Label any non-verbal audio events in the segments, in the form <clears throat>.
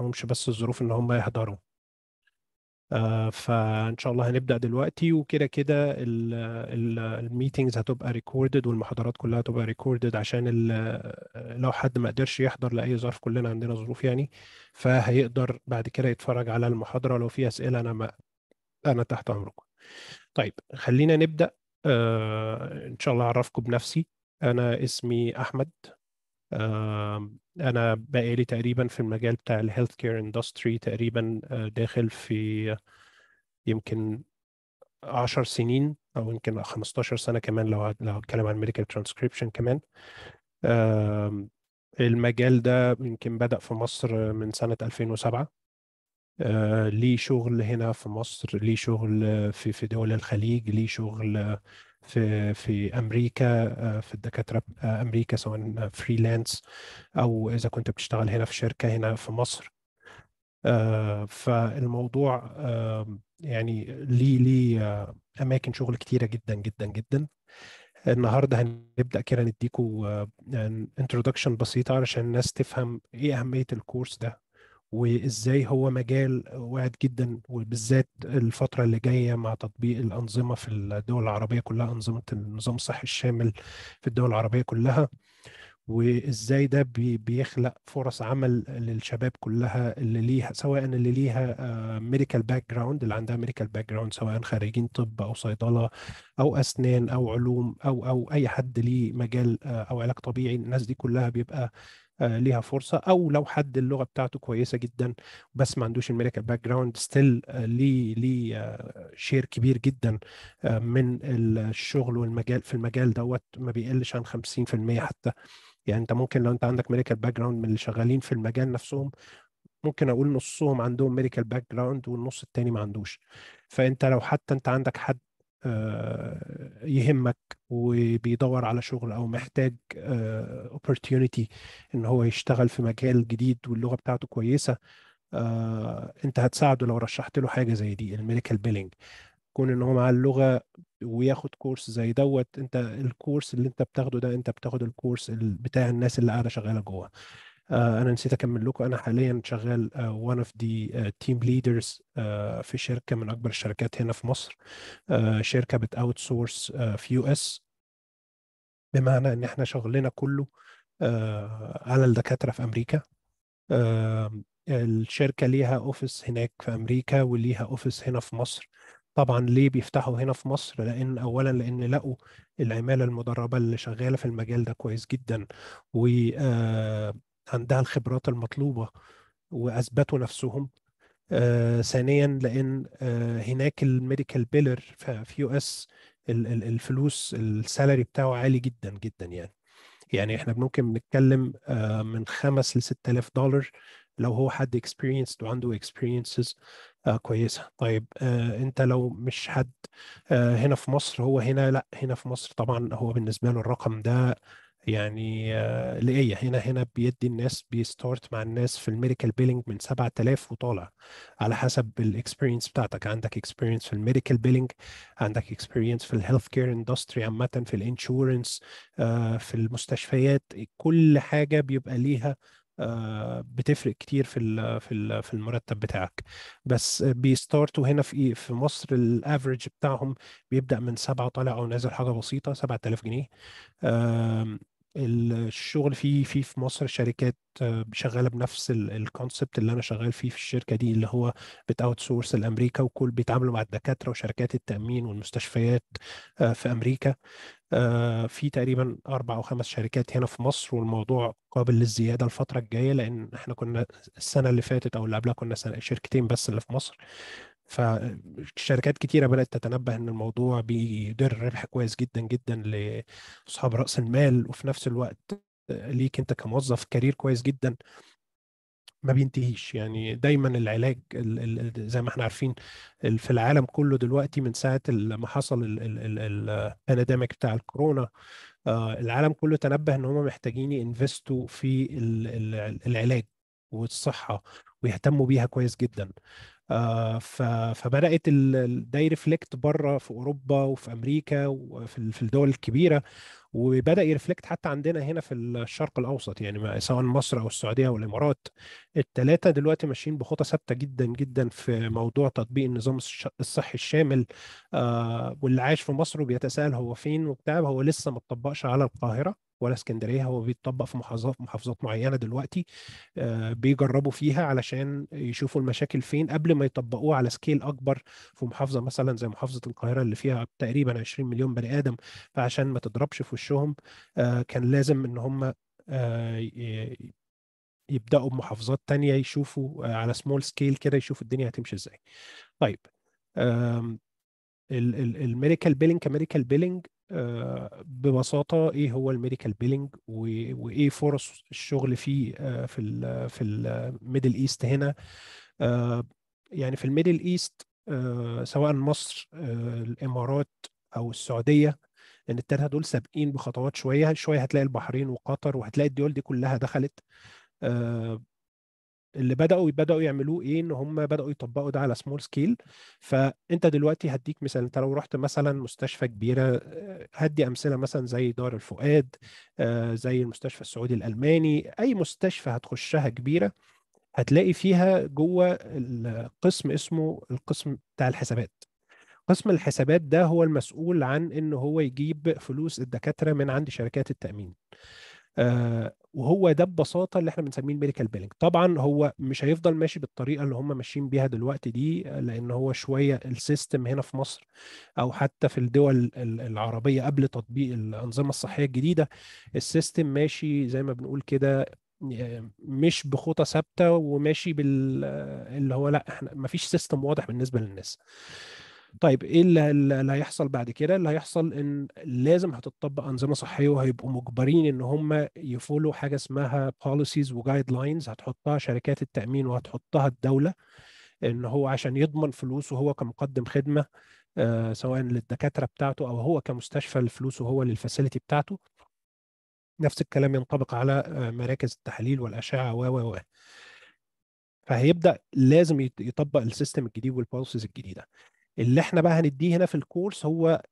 معهمش بس الظروف ان هم يحضروا آه فان شاء الله هنبدا دلوقتي وكده كده الميتنجز هتبقى ريكوردد والمحاضرات كلها هتبقى ريكوردد عشان لو حد ما قدرش يحضر لاي ظرف كلنا عندنا ظروف يعني فهيقدر بعد كده يتفرج على المحاضره لو في اسئله انا ما انا تحت امركم طيب خلينا نبدا آه ان شاء الله اعرفكم بنفسي انا اسمي احمد آه، انا بقالي تقريبا في المجال بتاع الهيلث كير اندستري تقريبا آه، داخل في يمكن 10 سنين او يمكن 15 سنه كمان لو لو اتكلم عن ميديكال ترانسكريبشن كمان المجال ده يمكن بدأ في مصر من سنة 2007 آه، ليه شغل هنا في مصر ليه شغل في في دول الخليج ليه شغل في في امريكا آه، في الدكاتره آه، امريكا سواء فريلانس او اذا كنت بتشتغل هنا في شركه هنا في مصر آه، فالموضوع يعني ليه ليه اماكن شغل كتيره جدا جدا جدا النهارده هنبدا كده نديكم انترودكشن يعني بسيطه علشان الناس تفهم ايه اهميه الكورس ده وازاي هو مجال واعد جدا وبالذات الفتره اللي جايه مع تطبيق الانظمه في الدول العربيه كلها انظمه النظام الصحي الشامل في الدول العربيه كلها وازاي ده بيخلق فرص عمل للشباب كلها اللي ليها سواء اللي ليها ميديكال باك جراوند اللي عندها ميديكال باك جراوند سواء خريجين طب او صيدله او اسنان او علوم او او اي حد ليه مجال آه، او علاج طبيعي الناس دي كلها بيبقى آه، ليها فرصه او لو حد اللغه بتاعته كويسه جدا بس ما عندوش الميديكال باك جراوند ستيل ليه ليه شير آه، كبير جدا آه، من الشغل والمجال في المجال دوت ما بيقلش عن 50% حتى يعني انت ممكن لو انت عندك ميديكال باك جراوند من اللي شغالين في المجال نفسهم ممكن اقول نصهم عندهم ميديكال باك جراوند والنص التاني ما عندوش فانت لو حتى انت عندك حد آه، يهمك وبيدور على شغل او محتاج آه، opportunity ان هو يشتغل في مجال جديد واللغه بتاعته كويسه آه، انت هتساعده لو رشحت له حاجه زي دي الميديكال بيلينج كون ان هو معاه اللغه وياخد كورس زي دوت انت الكورس اللي انت بتاخده ده انت بتاخد الكورس بتاع الناس اللي قاعده شغاله جوه آه، انا نسيت اكمل لكم انا حاليا شغال وان اوف دي تيم ليدرز في شركه من اكبر الشركات هنا في مصر آه، شركه بتاوت آه، سورس في يو اس بمعنى ان احنا شغلنا كله على الدكاتره في امريكا الشركه ليها اوفيس هناك في امريكا وليها اوفيس هنا في مصر طبعا ليه بيفتحوا هنا في مصر لان اولا لان لقوا العماله المدربه اللي شغاله في المجال ده كويس جدا و عندها الخبرات المطلوبه واثبتوا نفسهم آه ثانيا لان آه هناك الميديكال بيلر في يو اس الفلوس السالري بتاعه عالي جدا جدا يعني يعني احنا ممكن نتكلم آه من 5 ل 6000 دولار لو هو حد اكسبيرينسد وعنده اكسبيرينسز آه كويسه طيب آه انت لو مش حد آه هنا في مصر هو هنا لا هنا في مصر طبعا هو بالنسبه له الرقم ده يعني آه، لاي هنا هنا بيدي الناس بيستارت مع الناس في الميديكال بيلينج من 7000 وطالع على حسب الاكسبيرينس بتاعتك عندك اكسبيرينس في الميديكال بيلينج عندك اكسبيرينس في الهيلث كير اندستري عامة في الانشورنس آه، في المستشفيات كل حاجة بيبقى ليها آه، بتفرق كتير في في في المرتب بتاعك بس بيستارتوا هنا في إيه؟ في مصر الافريج بتاعهم بيبدا من سبعه طالع او نازل حاجه بسيطه 7000 جنيه الشغل فيه في في مصر شركات آه، شغاله بنفس الكونسبت اللي انا شغال فيه في الشركه دي اللي هو بتاوت سورس لامريكا وكل بيتعاملوا مع الدكاتره وشركات التامين والمستشفيات آه، في امريكا آه، في تقريبا اربع او خمس شركات هنا في مصر والموضوع قابل للزياده الفتره الجايه لان احنا كنا السنه اللي فاتت او اللي قبلها كنا شركتين بس اللي في مصر فشركات كتيره بدات تتنبه ان الموضوع بيدر ربح كويس جدا جدا لاصحاب راس المال وفي نفس الوقت ليك انت كموظف كارير كويس جدا ما بينتهيش يعني دايما العلاج زي ما احنا عارفين في العالم كله دلوقتي من ساعه ما حصل البانديميك بتاع الكورونا آه، العالم كله تنبه ان هم محتاجين ينفستوا في العلاج والصحه ويهتموا بيها كويس جدا آه، فبدات ده يرفلكت بره في اوروبا وفي امريكا وفي في الدول الكبيره وبدا يرفلكت حتى عندنا هنا في الشرق الاوسط يعني سواء مصر او السعوديه او الامارات الثلاثه دلوقتي ماشيين بخطى ثابته جدا جدا في موضوع تطبيق النظام الصحي الشامل آه، واللي عايش في مصر وبيتساءل هو فين وبتاع هو لسه ما على القاهره ولا اسكندريه هو بيتطبق في محافظات محافظات معينه دلوقتي آه، بيجربوا فيها علشان يشوفوا المشاكل فين قبل ما يطبقوه على سكيل اكبر في محافظه مثلا زي محافظه القاهره اللي فيها تقريبا 20 مليون بني ادم فعشان ما تضربش في وشهم آه، كان لازم ان هم آه، يبداوا بمحافظات تانية يشوفوا على سمول سكيل كده يشوفوا الدنيا هتمشي ازاي طيب الميديكال بيلينج كميديكال بيلينج آه، ببساطه ايه هو الميديكال بيلنج وايه فرص الشغل فيه آه، في الـ في الميدل ايست هنا آه، يعني في الميدل ايست سواء مصر الامارات او السعوديه لان الثلاثه دول سابقين بخطوات شويه شويه هتلاقي البحرين وقطر وهتلاقي الدول دي كلها دخلت اللي بداوا بداوا يعملوه ايه ان هم بداوا يطبقوا ده على سمول سكيل فانت دلوقتي هديك مثال انت لو رحت مثلا مستشفى كبيره آه، هدي امثله مثلا زي دار الفؤاد آه، زي المستشفى السعودي الالماني اي مستشفى هتخشها كبيره هتلاقي فيها جوه القسم اسمه القسم بتاع الحسابات قسم الحسابات ده هو المسؤول عن ان هو يجيب فلوس الدكاتره من عند شركات التامين آه، وهو ده ببساطه اللي احنا بنسميه الميديكال بيلنج طبعا هو مش هيفضل ماشي بالطريقه اللي هم ماشيين بيها دلوقتي دي لان هو شويه السيستم هنا في مصر او حتى في الدول العربيه قبل تطبيق الانظمه الصحيه الجديده السيستم ماشي زي ما بنقول كده آه، مش بخطى ثابته وماشي بال اللي هو لا احنا ما فيش سيستم واضح بالنسبه للناس طيب ايه اللي هيحصل بعد كده اللي هيحصل ان لازم هتطبق انظمه صحيه وهيبقوا مجبرين ان هم يفولوا حاجه اسمها بوليسيز وجايد لاينز هتحطها شركات التامين وهتحطها الدوله ان هو عشان يضمن فلوسه هو كمقدم خدمه آه سواء للدكاتره بتاعته او هو كمستشفى الفلوس هو للفاسيلتي بتاعته نفس الكلام ينطبق على آه، مراكز التحاليل والاشعه و و و فهيبدا لازم يطبق السيستم الجديد والبوليسيز الجديده اللي احنا بقى هنديه هنا في الكورس هو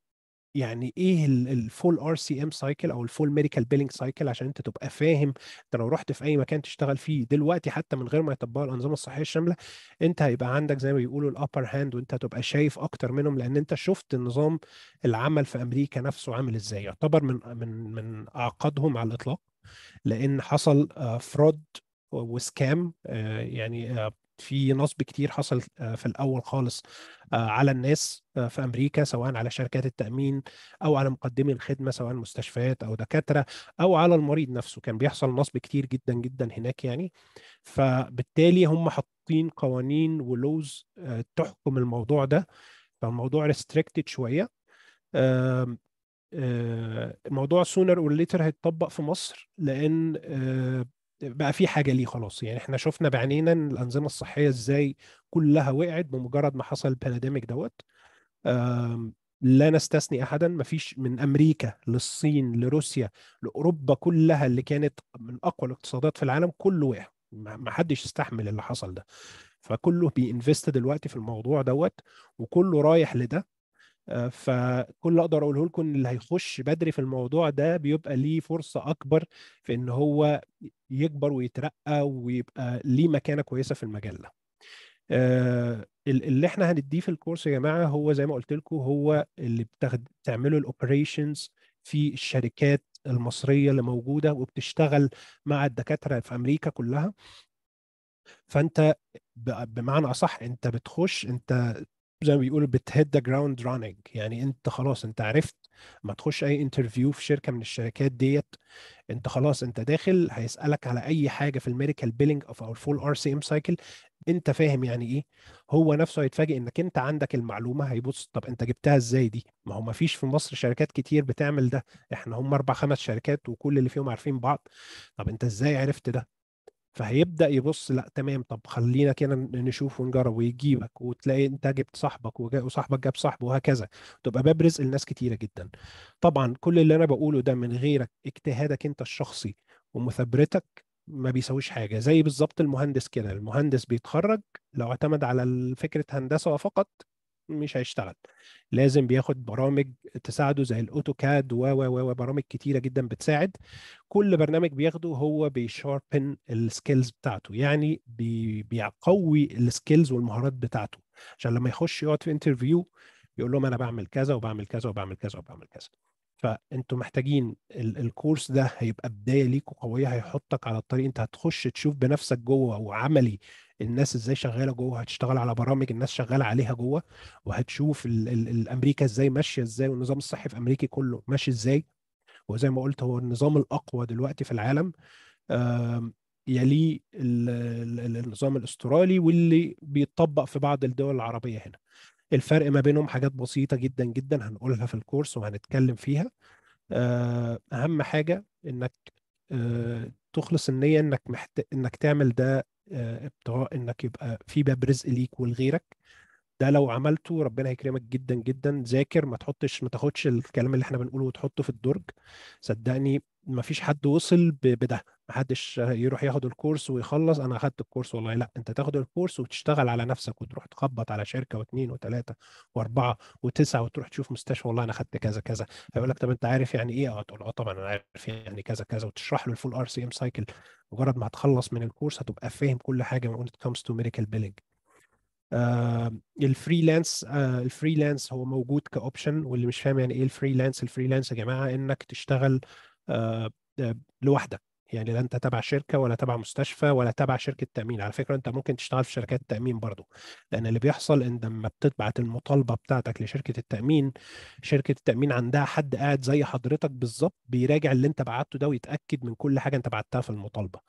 يعني ايه الفول ار سي ام سايكل او الفول ميديكال بيلينج سايكل عشان انت تبقى فاهم انت لو رحت في اي مكان تشتغل فيه دلوقتي حتى من غير ما يطبقوا الانظمه الصحيه الشامله انت هيبقى عندك زي ما بيقولوا الابر هاند وانت هتبقى شايف اكتر منهم لان انت شفت النظام العمل في امريكا نفسه عامل ازاي يعتبر من من من اعقدهم على الاطلاق لان حصل فراد آه، وسكام آه، يعني آه، في نصب كتير حصل آه، في الاول خالص آه، على الناس آه، في امريكا سواء على شركات التامين او على مقدمي الخدمه سواء مستشفيات او دكاتره او على المريض نفسه كان بيحصل نصب كتير جدا جدا هناك يعني فبالتالي هم حاطين قوانين ولوز تحكم الموضوع ده فالموضوع ريستريكتد شويه موضوع سونر اور ليتر هيتطبق في مصر لان بقى في حاجه ليه خلاص يعني احنا شفنا بعينينا الانظمه الصحيه ازاي كلها وقعت بمجرد ما حصل البانديميك دوت لا نستثني احدا مفيش من امريكا للصين لروسيا لاوروبا كلها اللي كانت من اقوى الاقتصادات في العالم كله وقع ما حدش استحمل اللي حصل ده فكله بينفست دلوقتي في الموضوع دوت وكله رايح لده آه، فكل اللي اقدر اقوله لكم اللي هيخش بدري في الموضوع ده بيبقى ليه فرصه اكبر في ان هو يكبر ويترقى ويبقى ليه مكانه كويسه في المجله آه، اللي احنا هنديه في الكورس يا جماعه هو زي ما قلت لكم هو اللي بتاخد بتعمله الاوبريشنز في الشركات المصريه اللي موجوده وبتشتغل مع الدكاتره في امريكا كلها فانت بمعنى اصح انت بتخش انت زي ما بيقولوا بتهيد ذا جراوند راننج يعني انت خلاص انت عرفت ما تخش اي انترفيو في شركه من الشركات ديت انت خلاص انت داخل هيسالك على اي حاجه في الميريكال بيلنج او الفول ار سي ام سايكل انت فاهم يعني ايه هو نفسه هيتفاجئ انك انت عندك المعلومه هيبص طب انت جبتها ازاي دي ما هو ما فيش في مصر شركات كتير بتعمل ده احنا هم اربع خمس شركات وكل اللي فيهم عارفين بعض طب انت ازاي عرفت ده فهيبدا يبص لا تمام طب خلينا كده نشوف ونجرب ويجيبك وتلاقي انت جبت صاحبك وصاحبك جاب صاحبه وهكذا تبقى باب رزق لناس كتيره جدا طبعا كل اللي انا بقوله ده من غيرك اجتهادك انت الشخصي ومثابرتك ما بيسويش حاجه زي بالظبط المهندس كده المهندس بيتخرج لو اعتمد على فكره هندسه فقط مش هيشتغل لازم بياخد برامج تساعده زي الاوتوكاد و و و برامج كتيره جدا بتساعد كل برنامج بياخده هو بيشاربن السكيلز بتاعته يعني بي بيقوي السكيلز والمهارات بتاعته عشان لما يخش يقعد في انترفيو يقول لهم انا بعمل كذا وبعمل كذا وبعمل كذا وبعمل كذا فانتوا محتاجين الكورس ده هيبقى بدايه ليكوا قويه هيحطك على الطريق انت هتخش تشوف بنفسك جوه وعملي الناس ازاي شغاله جوه هتشتغل على برامج الناس شغاله عليها جوه وهتشوف ال ال الامريكا ازاي ماشيه ازاي والنظام الصحي في امريكا كله ماشي ازاي وزي ما قلت هو النظام الاقوى دلوقتي في العالم يليه النظام الاسترالي واللي بيتطبق في بعض الدول العربيه هنا الفرق ما بينهم حاجات بسيطه جدا جدا هنقولها في الكورس وهنتكلم فيها آه، اهم حاجه انك آه، تخلص النيه انك محت... انك تعمل ده ابتغاء آه، انك يبقى في باب رزق ليك ولغيرك ده لو عملته ربنا هيكرمك جدا جدا ذاكر ما تحطش ما تاخدش الكلام اللي احنا بنقوله وتحطه في الدرج صدقني ما فيش حد وصل بده محدش يروح ياخد الكورس ويخلص انا اخدت الكورس والله لا انت تاخد الكورس وتشتغل على نفسك وتروح تخبط على شركه واثنين وثلاثه واربعه وتسعه وتروح تشوف مستشفى والله انا اخدت كذا كذا هيقول لك طب انت عارف يعني ايه؟ اه تقول اه طبعا انا عارف يعني كذا كذا وتشرح له الفول ار سي ام سايكل مجرد ما هتخلص من الكورس هتبقى فاهم كل حاجه من it comes تو ميديكال بيلينج الفريلانس آه، الفريلانس هو موجود كاوبشن واللي مش فاهم يعني ايه الفريلانس الفريلانس يا جماعه انك تشتغل uh, لوحدك يعني لا انت تبع شركه ولا تبع مستشفى ولا تبع شركه تامين على فكره انت ممكن تشتغل في شركات التامين برضو لان اللي بيحصل ان لما بتبعت المطالبه بتاعتك لشركه التامين شركه التامين عندها حد قاعد زي حضرتك بالظبط بيراجع اللي انت بعته ده ويتاكد من كل حاجه انت بعتها في المطالبه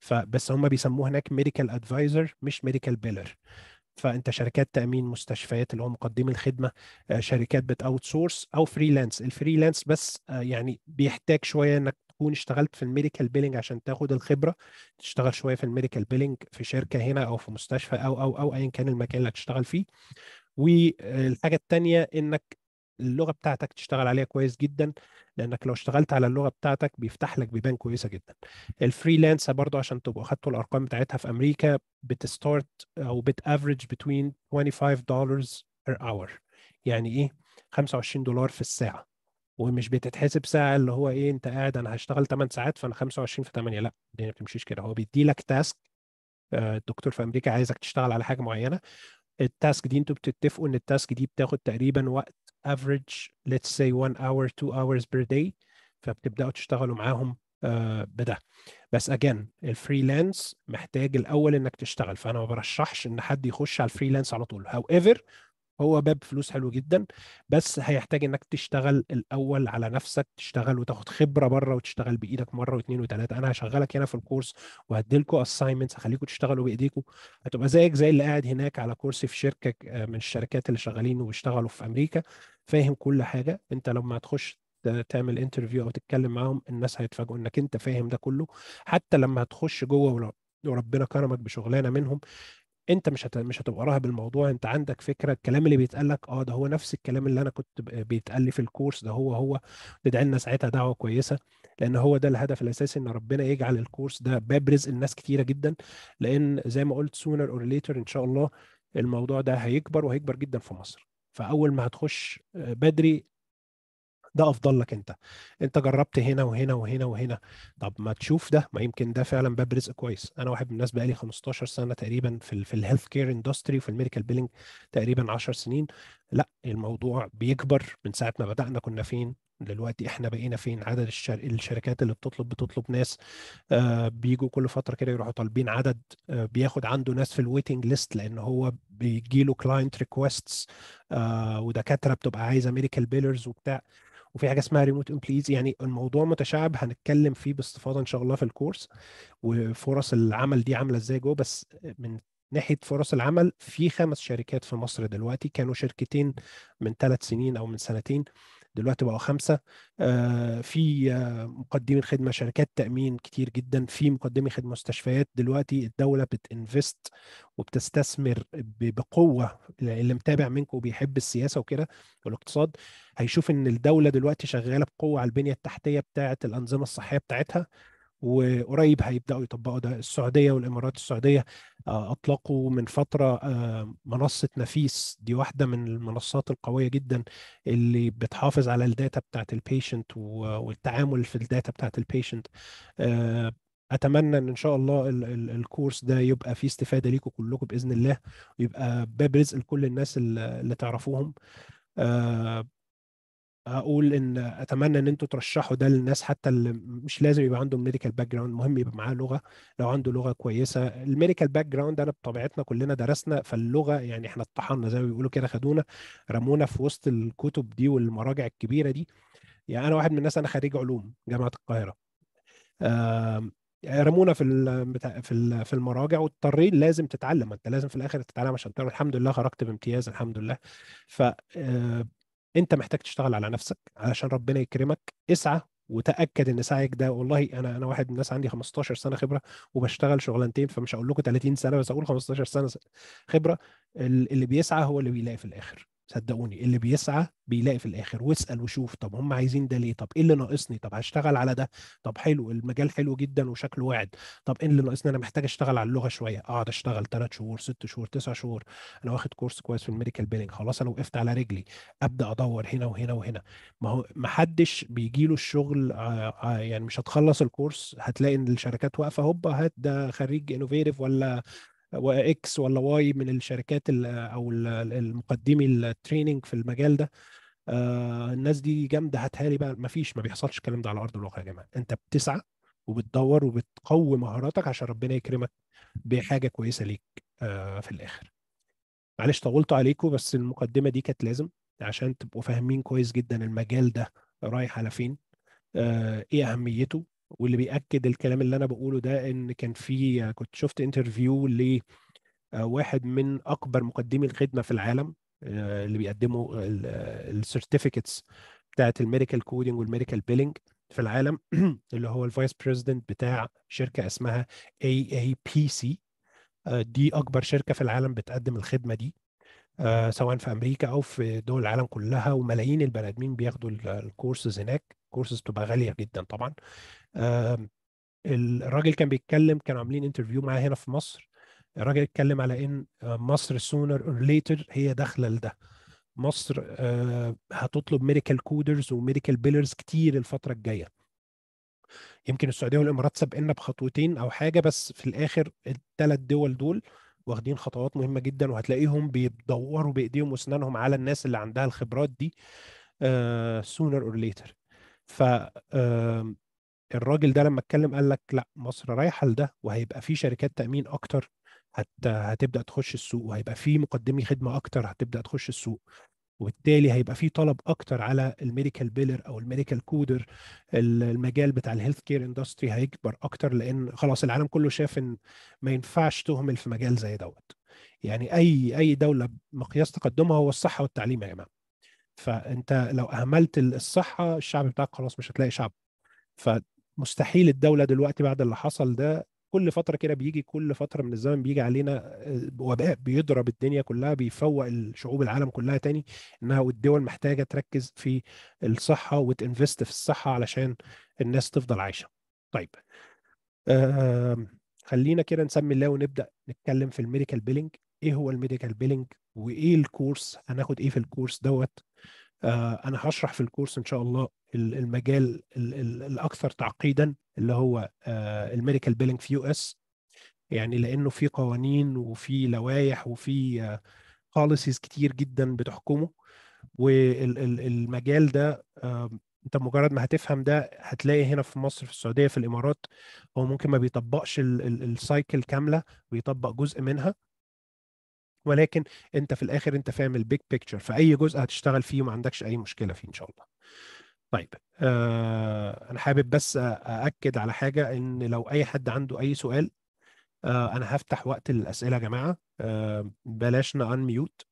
فبس هم بيسموه هناك ميديكال ادفايزر مش ميديكال بيلر فانت شركات تامين مستشفيات اللي هو مقدمي الخدمه آه، شركات بتاوت سورس او فريلانس الفريلانس بس آه، يعني بيحتاج شويه انك تكون اشتغلت في الميديكال بيلينج عشان تاخد الخبره تشتغل شويه في الميديكال بيلينج في شركه هنا او في مستشفى او او او ايا كان المكان اللي هتشتغل فيه والحاجه الثانيه انك اللغه بتاعتك تشتغل عليها كويس جدا لانك لو اشتغلت على اللغه بتاعتك بيفتح لك بيبان كويسه جدا الفريلانس برضو عشان تبقوا خدتوا الارقام بتاعتها في امريكا بتستارت او بت افريج between 25 دولار per hour يعني ايه 25 دولار في الساعه ومش بتتحسب ساعه اللي هو ايه انت قاعد انا هشتغل 8 ساعات فانا 25 في 8 لا الدنيا ما بتمشيش كده هو بيدي لك تاسك آه، الدكتور في امريكا عايزك تشتغل على حاجه معينه التاسك دي انتوا بتتفقوا ان التاسك دي بتاخد تقريبا وقت average let's say 1 hour 2 hours per day فبتبداوا تشتغلوا معاهم آه، بده بس اجين الفريلانس محتاج الاول انك تشتغل فانا ما برشحش ان حد يخش على الفريلانس على طول هاو ايفر هو باب فلوس حلو جدا بس هيحتاج انك تشتغل الاول على نفسك تشتغل وتاخد خبره بره وتشتغل بايدك مره واثنين وثلاثه انا هشغلك هنا في الكورس وهديلكوا اساينمنتس هخليكم تشتغلوا بايديكم هتبقى زيك زي اللي قاعد هناك على كورس في شركه آه، من الشركات اللي شغالين وبيشتغلوا في امريكا فاهم كل حاجه انت لما هتخش تعمل انترفيو او تتكلم معاهم الناس هيتفاجئوا انك انت فاهم ده كله حتى لما هتخش جوه وربنا كرمك بشغلانه منهم انت مش هت... مش هتبقى راهب الموضوع انت عندك فكره الكلام اللي بيتقال لك اه ده هو نفس الكلام اللي انا كنت بيتقال لي في الكورس ده هو هو تدعي لنا ساعتها دعوه كويسه لان هو ده الهدف الاساسي ان ربنا يجعل الكورس ده باب رزق لناس كتيره جدا لان زي ما قلت سونر اور ليتر ان شاء الله الموضوع ده هيكبر وهيكبر جدا في مصر فاول ما هتخش آه، بدري ده افضل لك انت انت جربت هنا وهنا وهنا وهنا طب ما تشوف ده ما يمكن ده فعلا باب رزق كويس انا واحد من الناس بقالي 15 سنه تقريبا في في الهيلث كير اندستري وفي الميديكال بيلينج تقريبا 10 سنين لا الموضوع بيكبر من ساعه ما بدانا كنا فين دلوقتي احنا بقينا فين عدد الشر... الشركات اللي بتطلب بتطلب ناس آه بيجوا كل فتره كده يروحوا طالبين عدد آه بياخد عنده ناس في الويتنج ليست لان هو بيجي له كلاينت ريكويستس آه ودكاتره بتبقى عايزه ميديكال بيلرز وبتاع وفي حاجه اسمها ريموت امبليز يعني الموضوع متشعب هنتكلم فيه باستفاضه ان شاء الله في الكورس وفرص العمل دي عامله ازاي جوه بس من ناحيه فرص العمل في خمس شركات في مصر دلوقتي كانوا شركتين من ثلاث سنين او من سنتين دلوقتي بقوا خمسة آه، في آه، مقدمي خدمة شركات تأمين كتير جدا في مقدمي خدمة مستشفيات دلوقتي الدولة بتنفست وبتستثمر بقوة اللي متابع منكم وبيحب السياسة وكده والاقتصاد هيشوف ان الدولة دلوقتي شغالة بقوة على البنية التحتية بتاعة الأنظمة الصحية بتاعتها وقريب هيبداوا يطبقوا ده السعوديه والامارات السعوديه آه، اطلقوا من فتره آه، منصه نفيس دي واحده من المنصات القويه جدا اللي بتحافظ على الداتا بتاعت البيشنت والتعامل في الداتا بتاعت البيشنت آه، اتمنى ان ان شاء الله ال ال الكورس ده يبقى فيه استفاده ليكم كلكم باذن الله ويبقى باب رزق لكل الناس اللي تعرفوهم اقول ان اتمنى ان انتم ترشحوا ده للناس حتى اللي مش لازم يبقى عندهم ميديكال باك جراوند مهم يبقى معاه لغه لو عنده لغه كويسه الميديكال باك جراوند انا بطبيعتنا كلنا درسنا فاللغه يعني احنا اتطحنا زي ما بيقولوا كده خدونا رمونا في وسط الكتب دي والمراجع الكبيره دي يعني انا واحد من الناس انا خريج علوم جامعه القاهره رمونا في في في المراجع واضطريت لازم تتعلم انت لازم في الاخر تتعلم عشان تعمل الحمد لله خرجت بامتياز الحمد لله ف آه، انت محتاج تشتغل على نفسك علشان ربنا يكرمك اسعى وتاكد ان سعيك ده والله انا انا واحد من الناس عندي 15 سنه خبره وبشتغل شغلانتين فمش هقول لكم 30 سنه بس اقول 15 سنه خبره اللي بيسعى هو اللي بيلاقي في الاخر صدقوني اللي بيسعى بيلاقي في الاخر واسال وشوف طب هم عايزين ده ليه طب ايه اللي ناقصني طب هشتغل على ده طب حلو المجال حلو جدا وشكله واعد طب ايه اللي ناقصني انا محتاج اشتغل على اللغه شويه اقعد اشتغل 3 شهور 6 شهور 9 شهور انا واخد كورس كويس في الميديكال بيلينج خلاص انا وقفت على رجلي ابدا ادور هنا وهنا وهنا ما هو ما حدش بيجي له الشغل آه، آه، يعني مش هتخلص الكورس هتلاقي ان الشركات واقفه هوبا هات ده خريج انوفيتيف ولا واكس ولا واي من الشركات او المقدمي التريننج في المجال ده آه، الناس دي جامده هاتها لي بقى مفيش ما بيحصلش الكلام ده على ارض الواقع يا جماعه انت بتسعى وبتدور وبتقوي مهاراتك عشان ربنا يكرمك بحاجه كويسه ليك آه، في الاخر معلش طولت عليكم بس المقدمه دي كانت لازم عشان تبقوا فاهمين كويس جدا المجال ده رايح على فين آه، ايه اهميته واللي بيأكد الكلام اللي أنا بقوله ده إن كان في كنت شفت انترفيو لواحد آه، من أكبر مقدمي الخدمة في العالم آه، اللي بيقدموا السيرتيفيكتس بتاعت الميديكال كودينج والميديكال بيلينج في العالم <clears throat> اللي هو الفايس بريزيدنت بتاع شركة اسمها AAPC آه، دي أكبر شركة في العالم بتقدم الخدمة دي آه، سواء في امريكا او في دول العالم كلها وملايين البني ادمين بياخدوا الكورسز هناك كورسز بتبقى غاليه جدا طبعا الراجل كان بيتكلم كانوا عاملين انترفيو معاه هنا في مصر الراجل اتكلم على ان آه، مصر سونر اور ليتر هي داخله لده مصر آه، هتطلب ميديكال كودرز وميديكال بيلرز كتير الفتره الجايه يمكن السعوديه والامارات سابقنا بخطوتين او حاجه بس في الاخر الثلاث دول دول واخدين خطوات مهمه جدا وهتلاقيهم بيدوروا بايديهم واسنانهم على الناس اللي عندها الخبرات دي سونر اور ليتر ف الراجل ده لما اتكلم قال لك لا مصر رايحه لده وهيبقى في شركات تامين اكتر هت... هتبدا تخش السوق وهيبقى في مقدمي خدمه اكتر هتبدا تخش السوق وبالتالي هيبقى في طلب اكتر على الميديكال بيلر او الميديكال كودر المجال بتاع الهيلث كير اندستري هيكبر اكتر لان خلاص العالم كله شاف ان ما ينفعش تهمل في مجال زي دوت يعني اي اي دوله مقياس تقدمها هو الصحه والتعليم يا جماعه فانت لو اهملت الصحه الشعب بتاعك خلاص مش هتلاقي شعب فمستحيل الدوله دلوقتي بعد اللي حصل ده كل فتره كده بيجي كل فتره من الزمن بيجي علينا آه، وباء بيضرب الدنيا كلها بيفوق الشعوب العالم كلها تاني انها والدول محتاجه تركز في الصحه وتنفست في الصحه علشان الناس تفضل عايشه. طيب آه خلينا كده نسمي الله ونبدا نتكلم في الميديكال بيلينج ايه هو الميديكال بيلينج وايه الكورس هناخد ايه في الكورس دوت آه انا هشرح في الكورس ان شاء الله المجال الاكثر تعقيدا اللي هو آه، الميديكال بيلينج في يو اس يعني لانه في قوانين وفي لوائح وفي بوليسيز آه، كتير جدا بتحكمه والمجال ده انت مجرد ما هتفهم ده هتلاقي هنا في مصر في السعوديه في الامارات هو ممكن ما بيطبقش السايكل كامله بيطبق جزء منها ولكن انت في الاخر انت فاهم البيج بيكتشر فاي جزء هتشتغل فيه ما عندكش اي مشكله فيه ان شاء الله طيب آه، انا حابب بس ااكد على حاجه ان لو اي حد عنده اي سؤال آه، انا هفتح وقت للاسئله يا جماعه بلاشنا آه، بلاش ان ميوت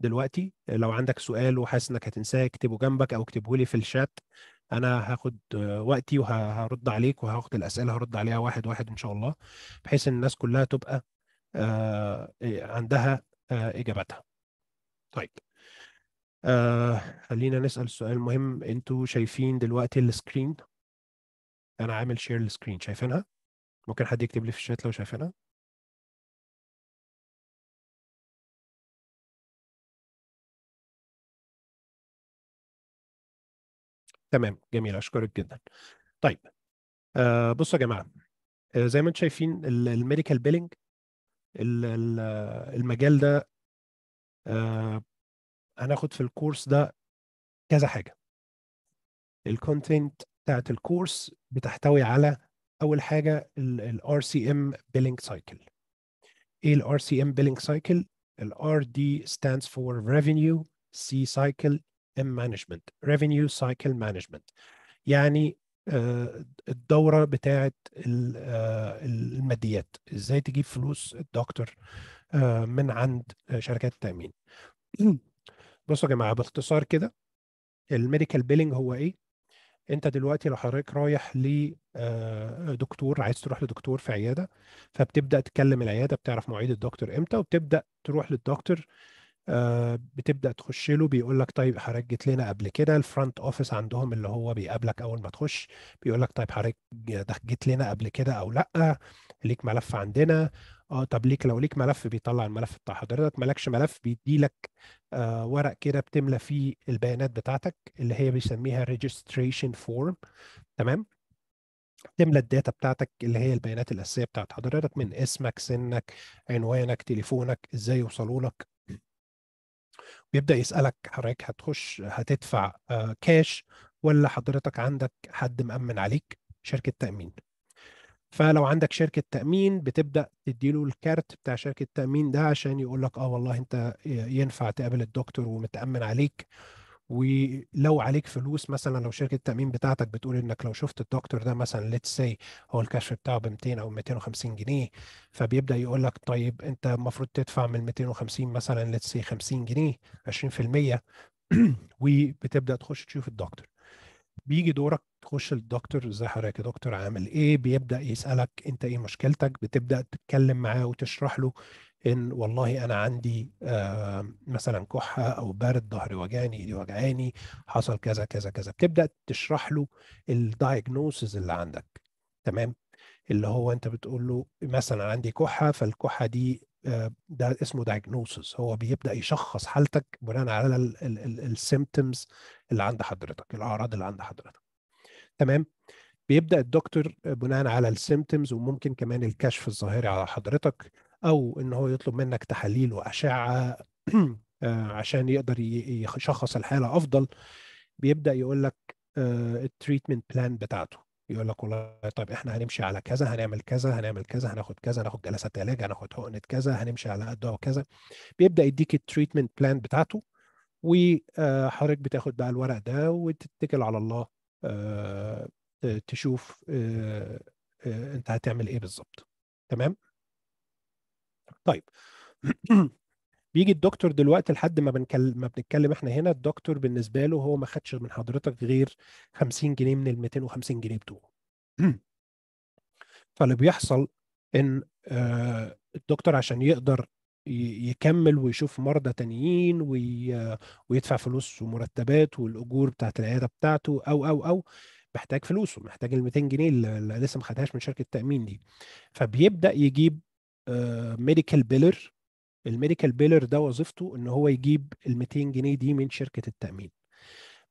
دلوقتي لو عندك سؤال وحاسس انك هتنساه اكتبه جنبك او اكتبه لي في الشات انا هاخد وقتي وهرد عليك وهاخد الاسئله هرد عليها واحد واحد ان شاء الله بحيث ان الناس كلها تبقى عندها اجاباتها طيب آه خلينا نسأل سؤال مهم انتوا شايفين دلوقتي السكرين انا عامل شير السكرين شايفينها ممكن حد يكتب لي في الشات لو شايفينها تمام جميل اشكرك جدا طيب آه بصوا يا جماعه آه زي ما انتم شايفين الميديكال بيلينج المجال ده آه هناخد في الكورس ده كذا حاجه الكونتنت بتاعت الكورس بتحتوي على اول حاجه الار سي ام بيلينج سايكل ايه الار سي ام بيلينج سايكل الار دي stands for revenue سي سايكل ام management revenue cycle management يعني آه، الدورة بتاعة آه، الماديات ازاي تجيب فلوس الدكتور آه، من عند شركات التأمين بصوا يا جماعه باختصار كده الميديكال بيلنج هو ايه انت دلوقتي لو حضرتك رايح لدكتور آه، عايز تروح لدكتور في عياده فبتبدا تكلم العياده بتعرف مواعيد الدكتور امتى وبتبدا تروح للدكتور آه، بتبدا تخش له بيقول لك طيب حضرتك جيت لنا قبل كده الفرونت اوفيس عندهم اللي هو بيقابلك اول ما تخش بيقول لك طيب حضرتك جيت لنا قبل كده او لا ليك ملف عندنا اه طب ليك لو ليك ملف بيطلع الملف بتاع حضرتك مالكش ملف بيدي لك آه ورق كده بتملى فيه البيانات بتاعتك اللي هي بيسميها registration form تمام تملى الداتا بتاعتك اللي هي البيانات الاساسيه بتاعت حضرتك من اسمك سنك عنوانك تليفونك ازاي يوصلوا لك بيبدا يسالك حضرتك هتخش هتدفع آه كاش ولا حضرتك عندك حد مأمن عليك شركه تأمين فلو عندك شركه تامين بتبدا تديله الكارت بتاع شركه التامين ده عشان يقول لك اه والله انت ينفع تقابل الدكتور ومتامن عليك ولو عليك فلوس مثلا لو شركه التامين بتاعتك بتقول انك لو شفت الدكتور ده مثلا ليت سي هو الكشف بتاعه ب 200 او 250 جنيه فبيبدا يقول لك طيب انت المفروض تدفع من 250 مثلا ليت سي 50 جنيه 20% <clears throat> وبتبدا تخش تشوف الدكتور بيجي دورك تخش للدكتور ازي حضرتك يا دكتور عامل ايه بيبدا يسالك انت ايه مشكلتك بتبدا تتكلم معاه وتشرح له ان والله انا عندي آه، مثلا كحه او برد ظهري وجعني ايدي وجعاني حصل كذا كذا كذا بتبدا تشرح له الدايجنوسز اللي عندك تمام اللي هو انت بتقول له مثلا عندي كحه فالكحه دي آه، ده اسمه دايجنوسس هو بيبدا يشخص حالتك بناء على السيمتومز اللي عند حضرتك الاعراض اللي عند حضرتك تمام بيبدا الدكتور بناء على السيمتومز وممكن كمان الكشف الظاهري على حضرتك او ان هو يطلب منك تحاليل واشعه <clears throat> آه، عشان يقدر يشخص الحاله افضل بيبدا يقول لك آه، التريتمنت بلان بتاعته يقول لك والله طيب احنا هنمشي على كذا هنعمل كذا هنعمل كذا هناخد كذا هناخد جلسات علاج هناخد حقنه كذا هنمشي على قد كذا بيبدا يديك التريتمنت بلان بتاعته وحضرتك آه، بتاخد بقى الورق ده وتتكل على الله آه، آه، تشوف آه، انت هتعمل ايه بالظبط تمام طيب <clears throat> بيجي الدكتور دلوقتي لحد ما بنكلم ما بنتكلم احنا هنا الدكتور بالنسبه له هو ما خدش من حضرتك غير 50 جنيه من ال 250 جنيه بتوعه <clears throat> فاللي بيحصل ان الدكتور عشان يقدر يكمل ويشوف مرضى تانيين ويدفع فلوس ومرتبات والاجور بتاعت العياده بتاعته او او او محتاج فلوسه محتاج ال 200 جنيه اللي لسه ما خدهاش من شركه التامين دي فبيبدا يجيب ميديكال بيلر الميديكال بيلر ده وظيفته ان هو يجيب ال 200 جنيه دي من شركه التامين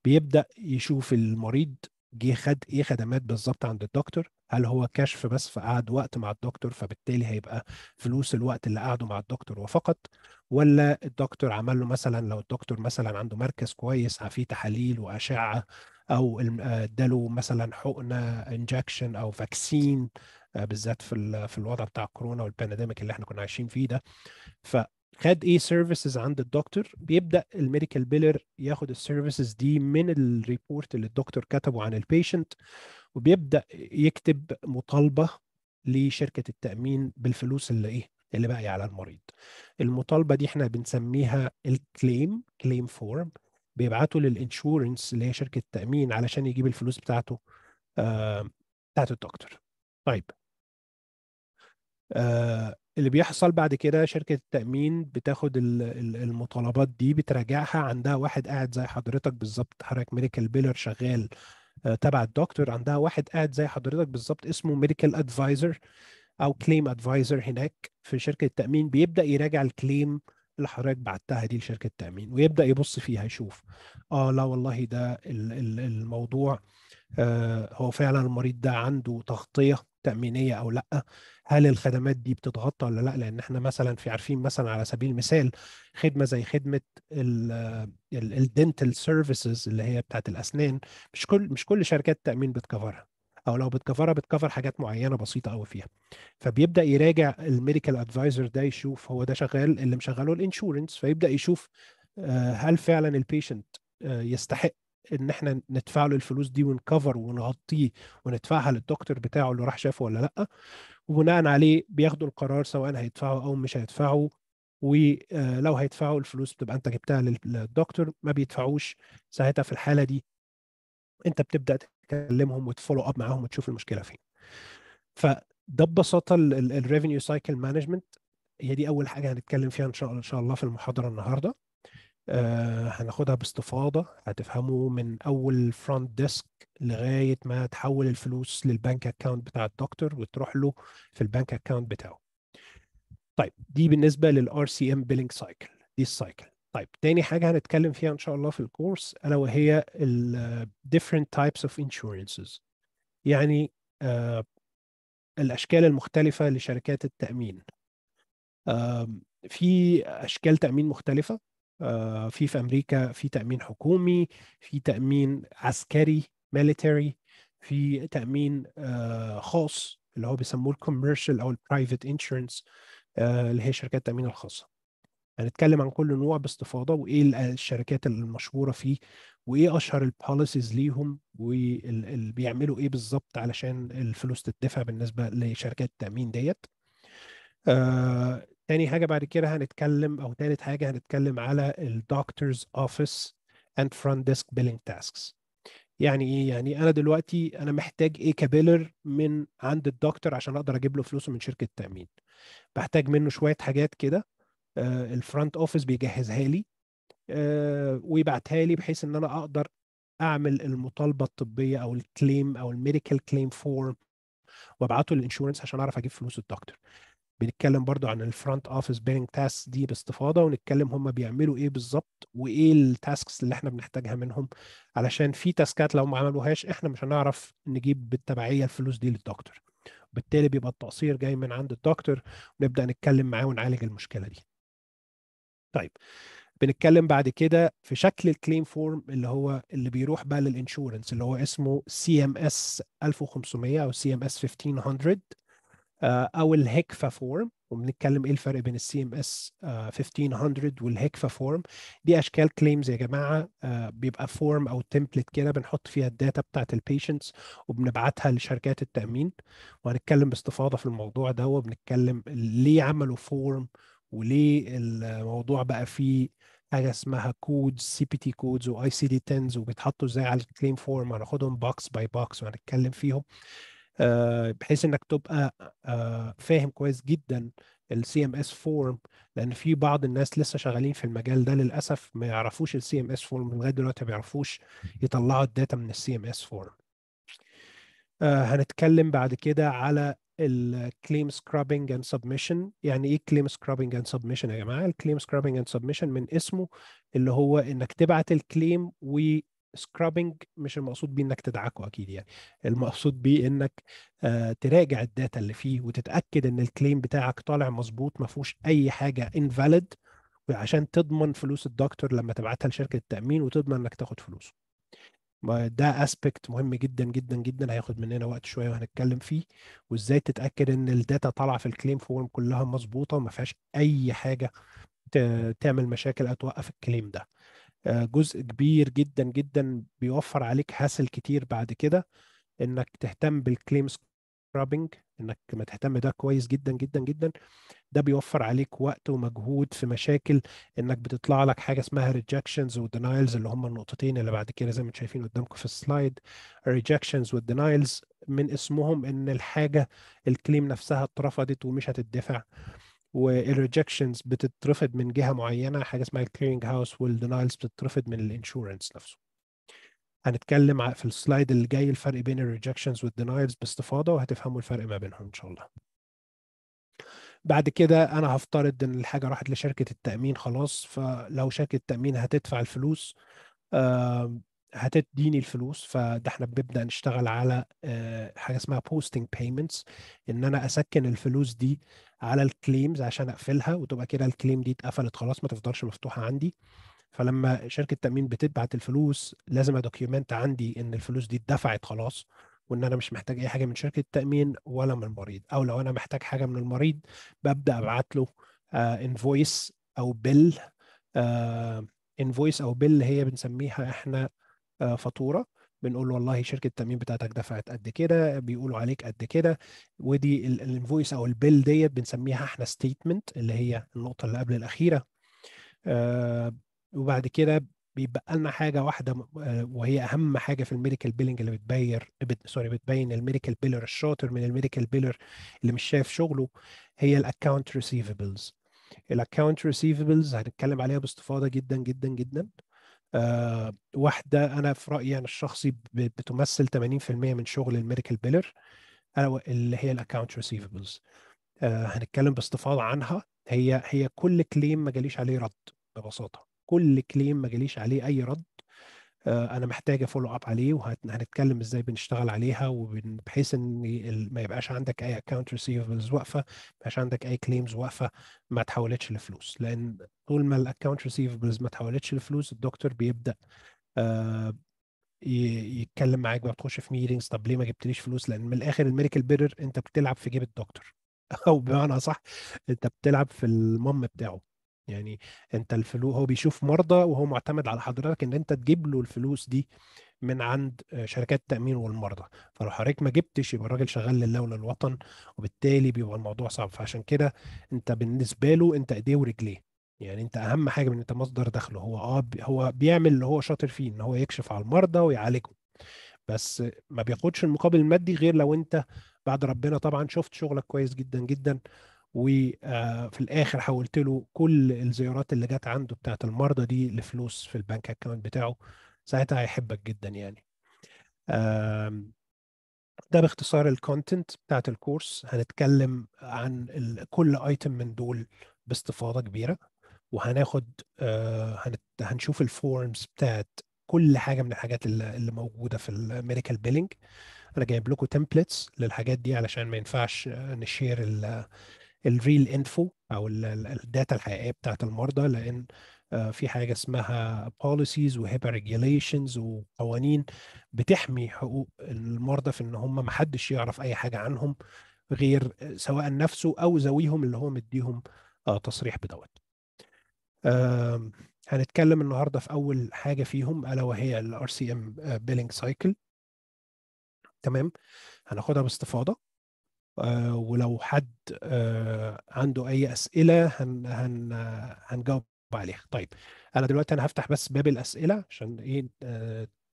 بيبدا يشوف المريض جه خد ايه خدمات بالظبط عند الدكتور هل هو كشف بس فقعد وقت مع الدكتور فبالتالي هيبقى فلوس الوقت اللي قعده مع الدكتور وفقط ولا الدكتور عمل له مثلا لو الدكتور مثلا عنده مركز كويس فيه تحاليل واشعه او آه، اداله مثلا حقنه انجكشن او فاكسين آه، بالذات في في الوضع بتاع كورونا والبانديميك اللي احنا كنا عايشين فيه ده ف خد ايه سيرفيسز عند الدكتور بيبدا الميديكال بيلر ياخد السيرفيسز دي من الريبورت اللي الدكتور كتبه عن البيشنت وبيبدا يكتب مطالبه لشركه التامين بالفلوس اللي ايه اللي باقي على المريض المطالبه دي احنا بنسميها الكليم كليم فورم بيبعته للانشورنس اللي هي شركه التامين علشان يجيب الفلوس بتاعته آه بتاعت الدكتور طيب آه اللي بيحصل بعد كده شركه التامين بتاخد المطالبات دي بتراجعها عندها واحد قاعد زي حضرتك بالظبط حضرتك ميديكال بيلر شغال آه، تبع الدكتور عندها واحد قاعد زي حضرتك بالظبط اسمه ميديكال ادفايزر او كليم ادفايزر هناك في شركه التامين بيبدا يراجع الكليم اللي حضرتك بعتها دي لشركه التامين ويبدا يبص فيها يشوف اه لا والله ده الموضوع آه، هو فعلا المريض ده عنده تغطيه تامينيه او لا هل الخدمات دي بتتغطى ولا لا لان احنا مثلا في عارفين مثلا على سبيل المثال خدمه زي خدمه الدنتال سيرفيسز اللي هي بتاعت الاسنان مش كل مش كل شركات التامين بتكفرها او لو بتكفرها بتكفر حاجات معينه بسيطه قوي فيها فبيبدا يراجع الميديكال ادفايزر ده يشوف هو ده شغال اللي مشغله الانشورنس فيبدا يشوف آه، هل فعلا البيشنت آه، يستحق ان احنا ندفع له الفلوس دي ونكفر ونغطيه وندفعها للدكتور بتاعه اللي راح شافه ولا لا وبناء عليه بياخدوا القرار سواء هيدفعوا او مش هيدفعوا ولو آه، هيدفعوا الفلوس بتبقى انت جبتها للدكتور ما بيدفعوش ساعتها في الحاله دي انت بتبدا تكلمهم وتفولو اب معاهم وتشوف المشكله فين فده ببساطه الريفينيو سايكل مانجمنت هي دي اول حاجه هنتكلم فيها ان شاء الله ان شاء الله في المحاضره النهارده آه هناخدها باستفاضة هتفهموا من أول فرونت ديسك لغاية ما تحول الفلوس للبنك أكاونت بتاع الدكتور وتروح له في البنك أكاونت بتاعه طيب دي بالنسبة للـ سي ام بيلينج سايكل دي السايكل طيب تاني حاجة هنتكلم فيها إن شاء الله في الكورس ألا وهي الـ different types of insurances يعني آه الأشكال المختلفة لشركات التأمين آه في أشكال تأمين مختلفة آه، في في امريكا في تامين حكومي في تامين عسكري ميليتري في تامين آه، خاص اللي هو بيسموه الكوميرشال او البرايفت انشورنس آه، اللي هي شركات التامين الخاصه هنتكلم عن كل نوع باستفاضه وايه الشركات المشهوره فيه وايه اشهر البوليسيز ليهم وبيعملوا ايه بالظبط علشان الفلوس تدفع بالنسبه لشركات التامين ديت تاني حاجه بعد كده هنتكلم او تالت حاجه هنتكلم على الدكتورز اوفيس اند فرونت ديسك بيلينج تاسكس يعني ايه يعني انا دلوقتي انا محتاج ايه كبيلر من عند الدكتور عشان اقدر اجيب له فلوسه من شركه تامين بحتاج منه شويه حاجات كده آه، الفرونت اوفيس بيجهزها لي آه، ويبعتها لي بحيث ان انا اقدر اعمل المطالبه الطبيه او الكليم او الميديكال كليم فورم وابعته للانشورنس عشان اعرف اجيب فلوس الدكتور بنتكلم برضو عن الفرونت اوفيس بيرنج تاسك دي باستفاضه ونتكلم هم بيعملوا ايه بالظبط وايه التاسكس اللي احنا بنحتاجها منهم علشان في تاسكات لو ما عملوهاش احنا مش هنعرف نجيب بالتبعيه الفلوس دي للدكتور وبالتالي بيبقى التقصير جاي من عند الدكتور ونبدا نتكلم معاه ونعالج المشكله دي طيب بنتكلم بعد كده في شكل الكليم فورم اللي هو اللي بيروح بقى للانشورنس اللي هو اسمه سي ام اس 1500 او سي ام اس 1500 آه، او الهكفا فورم وبنتكلم ايه الفرق بين السي ام اس 1500 آه، والهكفا فورم دي اشكال كليمز يا جماعه آه، بيبقى فورم او تمبلت كده بنحط فيها الداتا بتاعه البيشنتس وبنبعتها لشركات التامين وهنتكلم باستفاضه في الموضوع ده وبنتكلم ليه عملوا فورم وليه الموضوع بقى فيه حاجه اسمها كودز سي بي تي كودز واي سي دي 10 وبيتحطوا ازاي على الكليم فورم هناخدهم بوكس باي بوكس وهنتكلم فيهم آه، بحيث انك تبقى آه، فاهم كويس جدا السي ام اس فورم لان في بعض الناس لسه شغالين في المجال ده للاسف ما يعرفوش السي ام اس فورم لغايه دلوقتي ما بيعرفوش يطلعوا الداتا من السي ام اس فورم هنتكلم بعد كده على الكليم سكرابنج اند سبمشن يعني ايه كليم سكرابنج اند سبمشن يا جماعه الكليم سكرابنج اند سبمشن من اسمه اللي هو انك تبعت الكليم سكرابنج مش المقصود بيه انك تدعكه اكيد يعني المقصود بيه انك آه، تراجع الداتا اللي فيه وتتاكد ان الكليم بتاعك طالع مظبوط ما فيهوش اي حاجه انفاليد عشان تضمن فلوس الدكتور لما تبعتها لشركه التامين وتضمن انك تاخد فلوسه ده اسبكت مهم جدا جدا جدا هياخد مننا وقت شويه وهنتكلم فيه وازاي تتاكد ان الداتا طالعه في الكليم فورم كلها مظبوطه وما فيهاش اي حاجه تعمل مشاكل او توقف الكليم ده آه، جزء كبير جدا جدا بيوفر عليك هاسل كتير بعد كده انك تهتم بالكليم سكرابنج انك ما تهتم ده كويس جدا جدا جدا ده بيوفر عليك وقت ومجهود في مشاكل انك بتطلع لك حاجه اسمها ريجكشنز ودينايلز اللي هم النقطتين اللي بعد كده زي ما انتم شايفين قدامكم في السلايد ريجكشنز والدينايلز من اسمهم ان الحاجه الكليم نفسها اترفضت ومش هتدفع والريجكشنز بتترفض من جهه معينه حاجه اسمها الكليرنج هاوس والدينايلز بتترفض من الانشورنس نفسه هنتكلم في السلايد اللي جاي الفرق بين الريجكشنز والدينايلز باستفاضه وهتفهموا الفرق ما بينهم ان شاء الله بعد كده انا هفترض ان الحاجه راحت لشركه التامين خلاص فلو شركه التامين هتدفع الفلوس هتديني الفلوس فده احنا بنبدا نشتغل على آه، حاجه اسمها بوستنج بيمنتس ان انا اسكن الفلوس دي على الكليمز عشان اقفلها وتبقى كده الكليم دي اتقفلت خلاص ما تفضلش مفتوحه عندي فلما شركه التامين بتبعت الفلوس لازم ادوكيومنت عندي ان الفلوس دي اتدفعت خلاص وان انا مش محتاج اي حاجه من شركه التامين ولا من المريض او لو انا محتاج حاجه من المريض ببدا ابعت له انفويس آه، uh, او بيل انفويس uh, او بيل هي بنسميها احنا uh, فاتوره بنقول والله شركه التامين بتاعتك دفعت قد كده بيقولوا عليك قد كده ودي الانفويس او البيل ديت بنسميها احنا ستيتمنت اللي هي النقطه اللي قبل الاخيره آه وبعد كده بيبقى لنا حاجه واحده آه، وهي اهم حاجه في الميديكال بيلنج اللي بتبير سوري بتبين الميديكال بيلر الشاطر من الميديكال بيلر اللي مش شايف شغله هي الاكونت ريسيفبلز الاكونت ريسيفبلز هنتكلم عليها باستفاضه جدا جدا جدا آه، واحده انا في رايي انا يعني الشخصي بتمثل 80% من شغل الميديكال بيلر اللي هي الاكونت ريسيفبلز آه، هنتكلم باستفاضه عنها هي هي كل كليم ما جاليش عليه رد ببساطه كل كليم ما جاليش عليه اي رد آه، انا محتاجه فولو اب عليه وهنتكلم ازاي بنشتغل عليها بحيث ان ما يبقاش عندك اي اكونت ريسيفبلز واقفه ما يبقاش عندك اي كليمز واقفه ما تحولتش لفلوس لان طول ما الاكونت ريسيفبلز ما تحولتش لفلوس الدكتور بيبدا آه، يتكلم معاك بقى تخش في ميتنجز طب ليه ما جبتليش فلوس لان من الاخر الميريكال بيرر انت بتلعب في جيب الدكتور <laughs> او بمعنى صح انت بتلعب في المم بتاعه يعني انت الفلوس هو بيشوف مرضى وهو معتمد على حضرتك ان انت تجيب له الفلوس دي من عند شركات التامين والمرضى فلو حضرتك ما جبتش يبقى الراجل شغال لله وللوطن وبالتالي بيبقى الموضوع صعب فعشان كده انت بالنسبه له انت ايديه ورجليه يعني انت اهم حاجه ان انت مصدر دخله هو اه هو بيعمل اللي هو شاطر فيه ان هو يكشف على المرضى ويعالجهم بس ما بياخدش المقابل المادي غير لو انت بعد ربنا طبعا شفت شغلك كويس جدا جدا وفي الاخر حولت له كل الزيارات اللي جت عنده بتاعت المرضى دي لفلوس في البنك اكونت بتاعه ساعتها هيحبك جدا يعني ده باختصار الكونتنت بتاعت الكورس هنتكلم عن كل ايتم من دول باستفاضه كبيره وهناخد آه، هنشوف الفورمز بتاعت كل حاجه من الحاجات اللي موجوده في الميديكال بيلينج انا جايب لكم تمبلتس للحاجات دي علشان ما ينفعش نشير الريل انفو او الداتا الحقيقيه بتاعت المرضى لان آه، في حاجه اسمها بوليسيز وهيبا ريجيليشنز وقوانين بتحمي حقوق المرضى في ان هم ما حدش يعرف اي حاجه عنهم غير آه، سواء نفسه او ذويهم اللي هو مديهم آه، تصريح بدوت. هنتكلم النهارده في اول حاجه فيهم الا وهي الار سي ام بيلينج سايكل. تمام هناخدها باستفاضه آه، ولو حد آه، عنده اي اسئله هن هن آه، هنجاوب عليها طيب انا دلوقتي انا هفتح بس باب الاسئله عشان ايه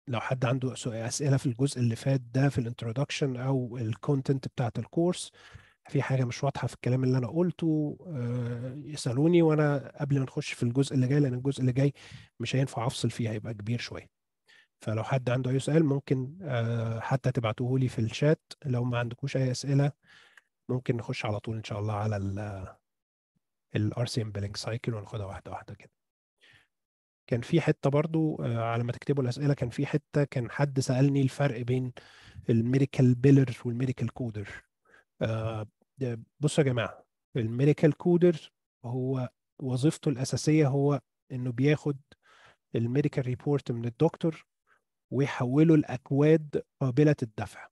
لو حد عنده اسئله في الجزء اللي فات ده في الانترودكشن او الكونتنت بتاعت الكورس في حاجه مش واضحه في الكلام اللي انا قلته يسالوني وانا قبل ما نخش في الجزء اللي جاي لان الجزء اللي جاي مش هينفع افصل فيه هيبقى كبير شويه فلو حد عنده اي سؤال ممكن آه، حتى تبعتوه لي في الشات لو ما عندكوش اي اسئله ممكن نخش على طول ان شاء الله على الار ال RCM billing سايكل وناخدها واحده واحده كده كان في حته برضو آه، على ما تكتبوا الاسئله كان في حته كان حد سالني الفرق بين الميديكال بيلر والميديكال كودر بصوا يا جماعه الميديكال كودر هو وظيفته الاساسيه هو انه بياخد الميديكال ريبورت من الدكتور ويحولوا لأكواد قابلة الدفع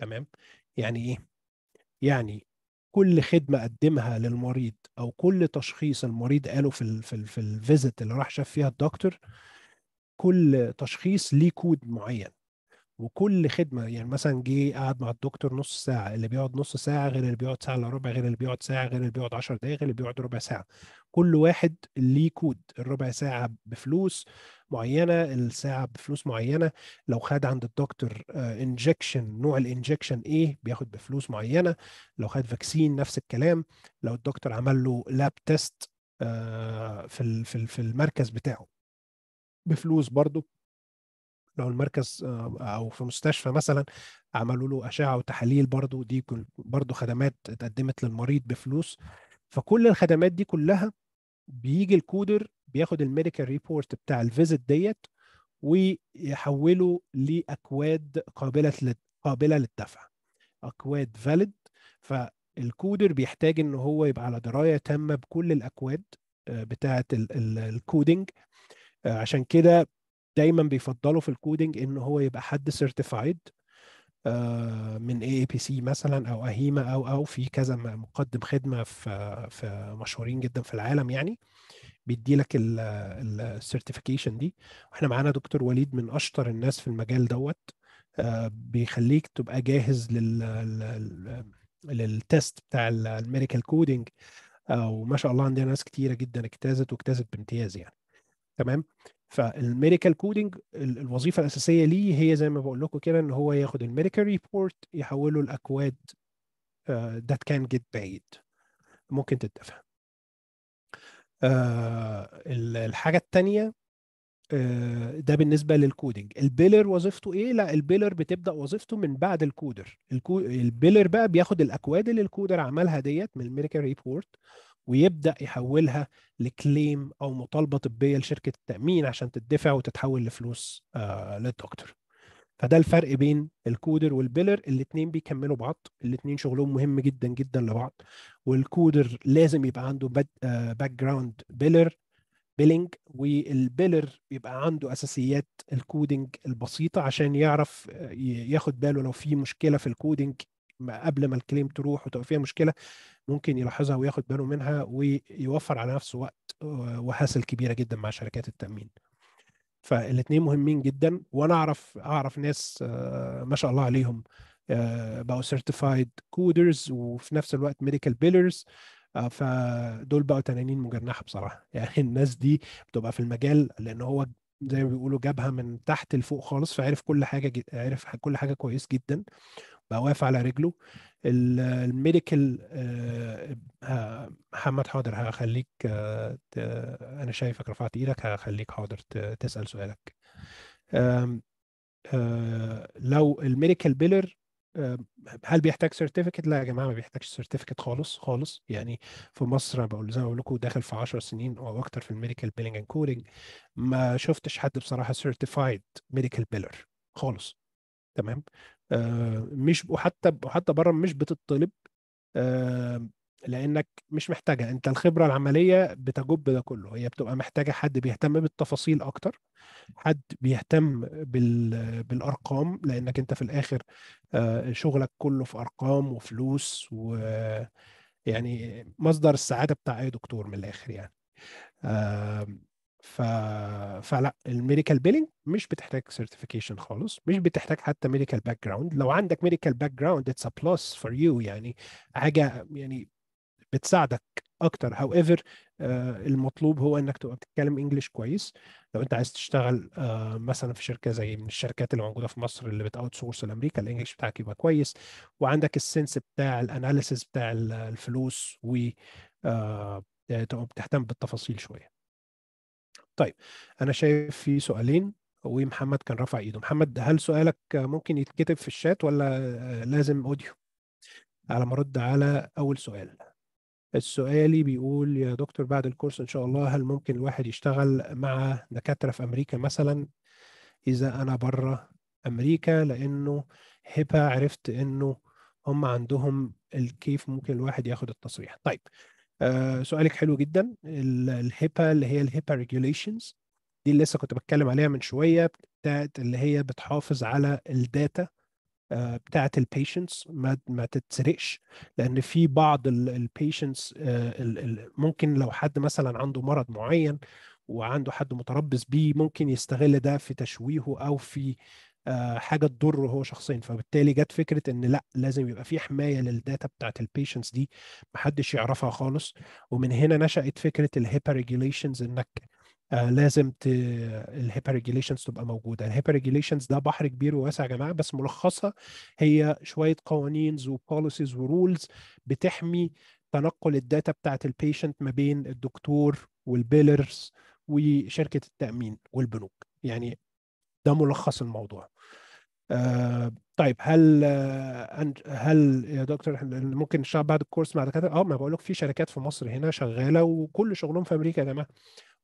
تمام يعني إيه؟ يعني كل خدمة قدمها للمريض أو كل تشخيص المريض قاله في الـ في الـ في الفيزيت اللي راح شاف فيها الدكتور كل تشخيص ليه كود معين وكل خدمه يعني مثلا جه قعد مع الدكتور نص ساعه اللي بيقعد نص ساعه غير اللي بيقعد ساعه الا ربع غير اللي بيقعد ساعه غير اللي بيقعد 10 دقائق غير اللي بيقعد ربع ساعه كل واحد ليه كود الربع ساعه بفلوس معينه الساعه بفلوس معينه لو خد عند الدكتور انجكشن آه، نوع الانجكشن ايه بياخد بفلوس معينه لو خد فاكسين نفس الكلام لو الدكتور عمل له لاب آه، تيست في في المركز بتاعه بفلوس برضه لو المركز آه، او في مستشفى مثلا عملوا له اشعه وتحاليل برضه دي برضه خدمات اتقدمت للمريض بفلوس فكل الخدمات دي كلها بيجي الكودر بياخد الميديكال ريبورت بتاع الفيزيت ديت ويحوله لاكواد قابله قابله للدفع اكواد فاليد فالكودر بيحتاج ان هو يبقى على درايه تامه بكل الاكواد آه، بتاعه الكودنج آه، عشان كده دايما بيفضلوا في الكودينج ان هو يبقى حد سيرتيفايد آه، من اي بي سي مثلا او اهيما او او في كذا مقدم خدمه في في مشهورين جدا في العالم يعني بيدي لك السيرتيفيكيشن دي واحنا معانا دكتور وليد من اشطر الناس في المجال دوت آه، بيخليك تبقى جاهز لل للتست بتاع الميديكال كودينج آه، وما شاء الله عندنا ناس كتيره جدا اجتازت واجتازت بامتياز يعني تمام فالميديكال كودنج الوظيفه الاساسيه ليه هي زي ما بقول لكم كده ان هو ياخد الميديكال ريبورت يحوله لاكواد ذات كان جيت بعيد ممكن تتدفع uh, آه، الحاجه الثانيه آه، ده بالنسبه للكودنج البيلر وظيفته ايه لا البيلر بتبدا وظيفته من بعد الكودر الكو... البيلر بقى بياخد الاكواد اللي الكودر عملها ديت من الميديكال ريبورت ويبدا يحولها لكليم او مطالبه طبيه لشركه التامين عشان تدفع وتتحول لفلوس آه، للدكتور فده الفرق بين الكودر والبيلر الاثنين بيكملوا بعض الاثنين شغلهم مهم جدا جدا لبعض والكودر لازم يبقى عنده باك جراوند بيلر بيلينج والبيلر يبقى عنده اساسيات الكودينج البسيطه عشان يعرف آه، ياخد باله لو في مشكله في الكودينج قبل ما الكليم تروح وتبقى فيها مشكله ممكن يلاحظها وياخد باله منها ويوفر على نفسه وقت آه، وهاسل كبيره جدا مع شركات التامين فالاثنين مهمين جدا وانا اعرف اعرف ناس آه، ما شاء الله عليهم آه، بقوا سيرتيفايد كودرز وفي نفس الوقت ميديكال بيلرز فدول بقوا تنانين مجنحه بصراحه <laughs> يعني الناس دي بتبقى في المجال لان هو زي ما بيقولوا جابها من تحت لفوق خالص فعرف كل حاجه عرف كل حاجه كويس جدا بقى واقف على رجله الميديكال آه، محمد حاضر هخليك آه، انا شايفك رفعت ايدك هخليك حاضر تسال سؤالك آه، لو الميديكال بيلر هل بيحتاج سيرتيفيكت؟ لا يا جماعه ما بيحتاجش سيرتيفيكت خالص خالص يعني في مصر بقول زي ما بقول لكم داخل في 10 سنين او اكتر في الميديكال بيلنج اند كودنج ما شفتش حد بصراحه سيرتيفايد ميديكال بيلر خالص تمام آه، مش وحتى وحتى بره مش بتطلب آه، لانك مش محتاجها انت الخبره العمليه بتجب ده كله هي بتبقى محتاجه حد بيهتم بالتفاصيل اكتر حد بيهتم بالارقام لانك انت في الاخر آه، شغلك كله في ارقام وفلوس و يعني مصدر السعاده بتاع اي دكتور من الاخر يعني ف... فلا الميديكال بيلينج مش بتحتاج سيرتيفيكيشن خالص مش بتحتاج حتى ميديكال باك جراوند لو عندك ميديكال باك جراوند اتس ا بلس فور يو يعني حاجه يعني بتساعدك اكتر هاو ايفر آه، المطلوب هو انك تبقى بتتكلم انجلش كويس لو انت عايز تشتغل آه، مثلا في شركه زي من الشركات اللي موجوده في مصر اللي بتاوت سورس لامريكا الانجلش بتاعك يبقى كويس وعندك السنس بتاع الاناليسيس بتاع الفلوس و آه، تبقى بتهتم بالتفاصيل شويه طيب انا شايف في سؤالين ومحمد كان رفع ايده محمد هل سؤالك ممكن يتكتب في الشات ولا لازم اوديو على ما ارد على اول سؤال السؤالي بيقول يا دكتور بعد الكورس ان شاء الله هل ممكن الواحد يشتغل مع دكاتره في امريكا مثلا اذا انا بره امريكا لانه هبه عرفت انه هم عندهم كيف ممكن الواحد ياخد التصريح طيب آه سؤالك حلو جدا الهيبا اللي هي الهيبا ريجوليشنز دي اللي لسه كنت بتكلم عليها من شويه بتاعت اللي هي بتحافظ على الداتا آه بتاعت البيشنتس ما ما تتسرقش لان في بعض البيشنتس آه ممكن لو حد مثلا عنده مرض معين وعنده حد متربص بيه ممكن يستغل ده في تشويهه او في آه، حاجه تضره هو شخصيا فبالتالي جت فكره ان لا لازم يبقى في حمايه للداتا بتاعت البيشنتس دي محدش يعرفها خالص ومن هنا نشات فكره الهيبا ريجيليشنز انك آه، لازم ت... الهيبا ريجيليشنز تبقى موجوده الهيبا ريجيليشنز ده بحر كبير وواسع يا جماعه بس ملخصها هي شويه قوانين وبوليسيز ورولز بتحمي تنقل الداتا بتاعت البيشنت ما بين الدكتور والبيلرز وشركه التامين والبنوك يعني ده ملخص الموضوع آه طيب هل آه، هل يا دكتور ممكن نشتغل بعد الكورس مع دكاتره؟ اه ما بقول لك في شركات في مصر هنا شغاله وكل شغلهم في امريكا يا جماعه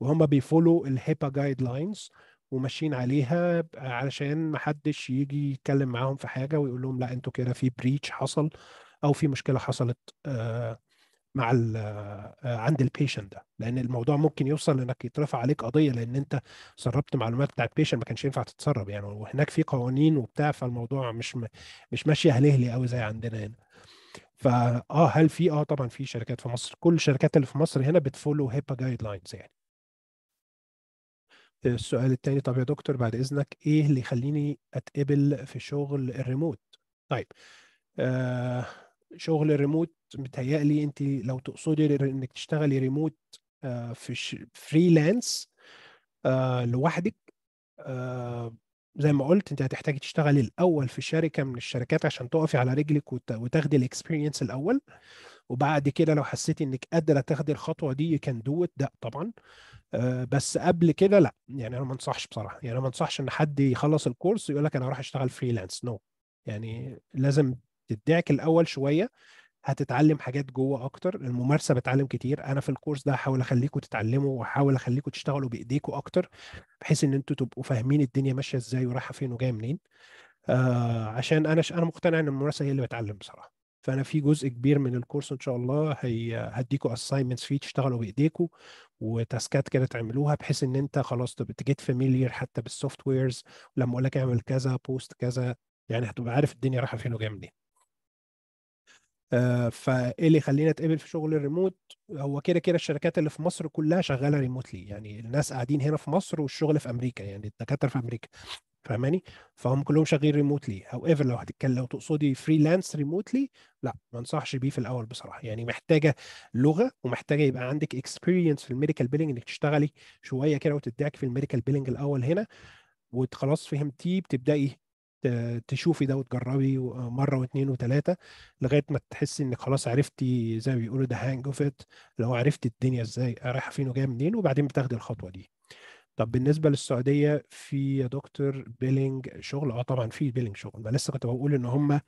وهم بيفولو الهيبا جايد لاينز وماشيين عليها علشان ما حدش يجي يتكلم معاهم في حاجه ويقول لهم لا انتوا كده في بريتش حصل او في مشكله حصلت آه مع آه، عند البيشنت ده لان الموضوع ممكن يوصل انك يترفع عليك قضيه لان انت سربت معلومات بتاعت بيشنت ما كانش ينفع تتسرب يعني وهناك في قوانين وبتاع فالموضوع مش م... مش ماشيه هلهلي قوي زي عندنا هنا فا اه هل في اه طبعا في شركات في مصر كل الشركات اللي في مصر هنا بتفولو هيبا جايد لاينز يعني السؤال الثاني طب يا دكتور بعد اذنك ايه اللي يخليني اتقبل في شغل الريموت طيب آه شغل الريموت متهيألي انت لو تقصدي انك تشتغلي ريموت آه، في فريلانس آه، لوحدك آه، زي ما قلت انت هتحتاجي تشتغلي الاول في شركه من الشركات عشان تقفي على رجلك وتاخدي الاكسبيرينس الاول وبعد كده لو حسيتي انك قادره تاخدي الخطوه دي كان دو ده طبعا بس قبل كده لا يعني انا ما انصحش بصراحه يعني انا ما انصحش ان حد يخلص الكورس يقول لك انا هروح اشتغل فريلانس نو no. يعني لازم تدعك الاول شويه هتتعلم حاجات جوه اكتر الممارسه بتعلم كتير انا في الكورس ده هحاول اخليكم تتعلموا واحاول اخليكم تشتغلوا بايديكم اكتر بحيث ان انتوا تبقوا فاهمين الدنيا ماشيه ازاي ورايحه فين وجايه منين آه عشان انا ش... انا مقتنع ان الممارسه هي اللي بتعلم بصراحه فانا في جزء كبير من الكورس ان شاء الله هي هديكوا اساينمنتس فيه تشتغلوا بايديكم وتاسكات كده تعملوها بحيث ان انت خلاص تبقى جيت فاميليير حتى بالسوفت ويرز لما اقول لك اعمل كذا بوست كذا يعني هتبقى عارف الدنيا رايحه فين وجايه منين آه، فايه اللي يخلينا اتقبل في شغل الريموت هو كده كده الشركات اللي في مصر كلها شغاله ريموتلي يعني الناس قاعدين هنا في مصر والشغل في امريكا يعني الدكاتره في امريكا فاهماني فهم كلهم شغالين ريموتلي او ايفر لو هتتكلم لو تقصدي فريلانس ريموتلي لا ما انصحش بيه في الاول بصراحه يعني محتاجه لغه ومحتاجه يبقى عندك اكسبيرينس في الميديكال بيلنج انك تشتغلي شويه كده وتدعك في الميديكال بيلنج الاول هنا وخلاص فهمتيه بتبداي تشوفي ده وتجربي مره واثنين وثلاثه لغايه ما تحسي انك خلاص عرفتي زي ما بيقولوا ده هانج اوف ات لو عرفتي الدنيا ازاي رايحه فين وجايه منين وبعدين بتاخدي الخطوه دي. طب بالنسبه للسعوديه في يا دكتور بيلينج شغل اه طبعا في بيلينج شغل انا لسه كنت بقول ان هم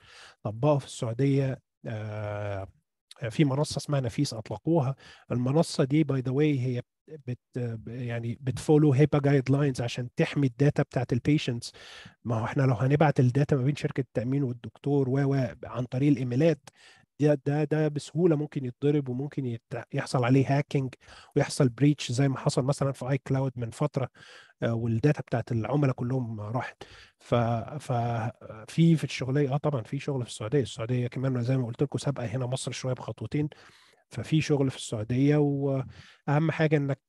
طبقوا في السعوديه آه في منصه اسمها نفيس اطلقوها المنصه دي باي ذا واي هي بت يعني بتفولو هيبا جايد لاينز عشان تحمي الداتا بتاعت البيشنتس ما هو احنا لو هنبعت الداتا ما بين شركه التامين والدكتور و عن طريق الايميلات ده ده ده بسهوله ممكن يتضرب وممكن يحصل عليه هاكينج ويحصل بريتش زي ما حصل مثلا في اي كلاود من فتره آه، والداتا بتاعت العملاء كلهم راحت ف ففي في الشغليه اه طبعا في شغل في السعوديه السعوديه كمان زي ما قلت لكم سابقه هنا مصر شويه بخطوتين ففي شغل في السعوديه واهم حاجه انك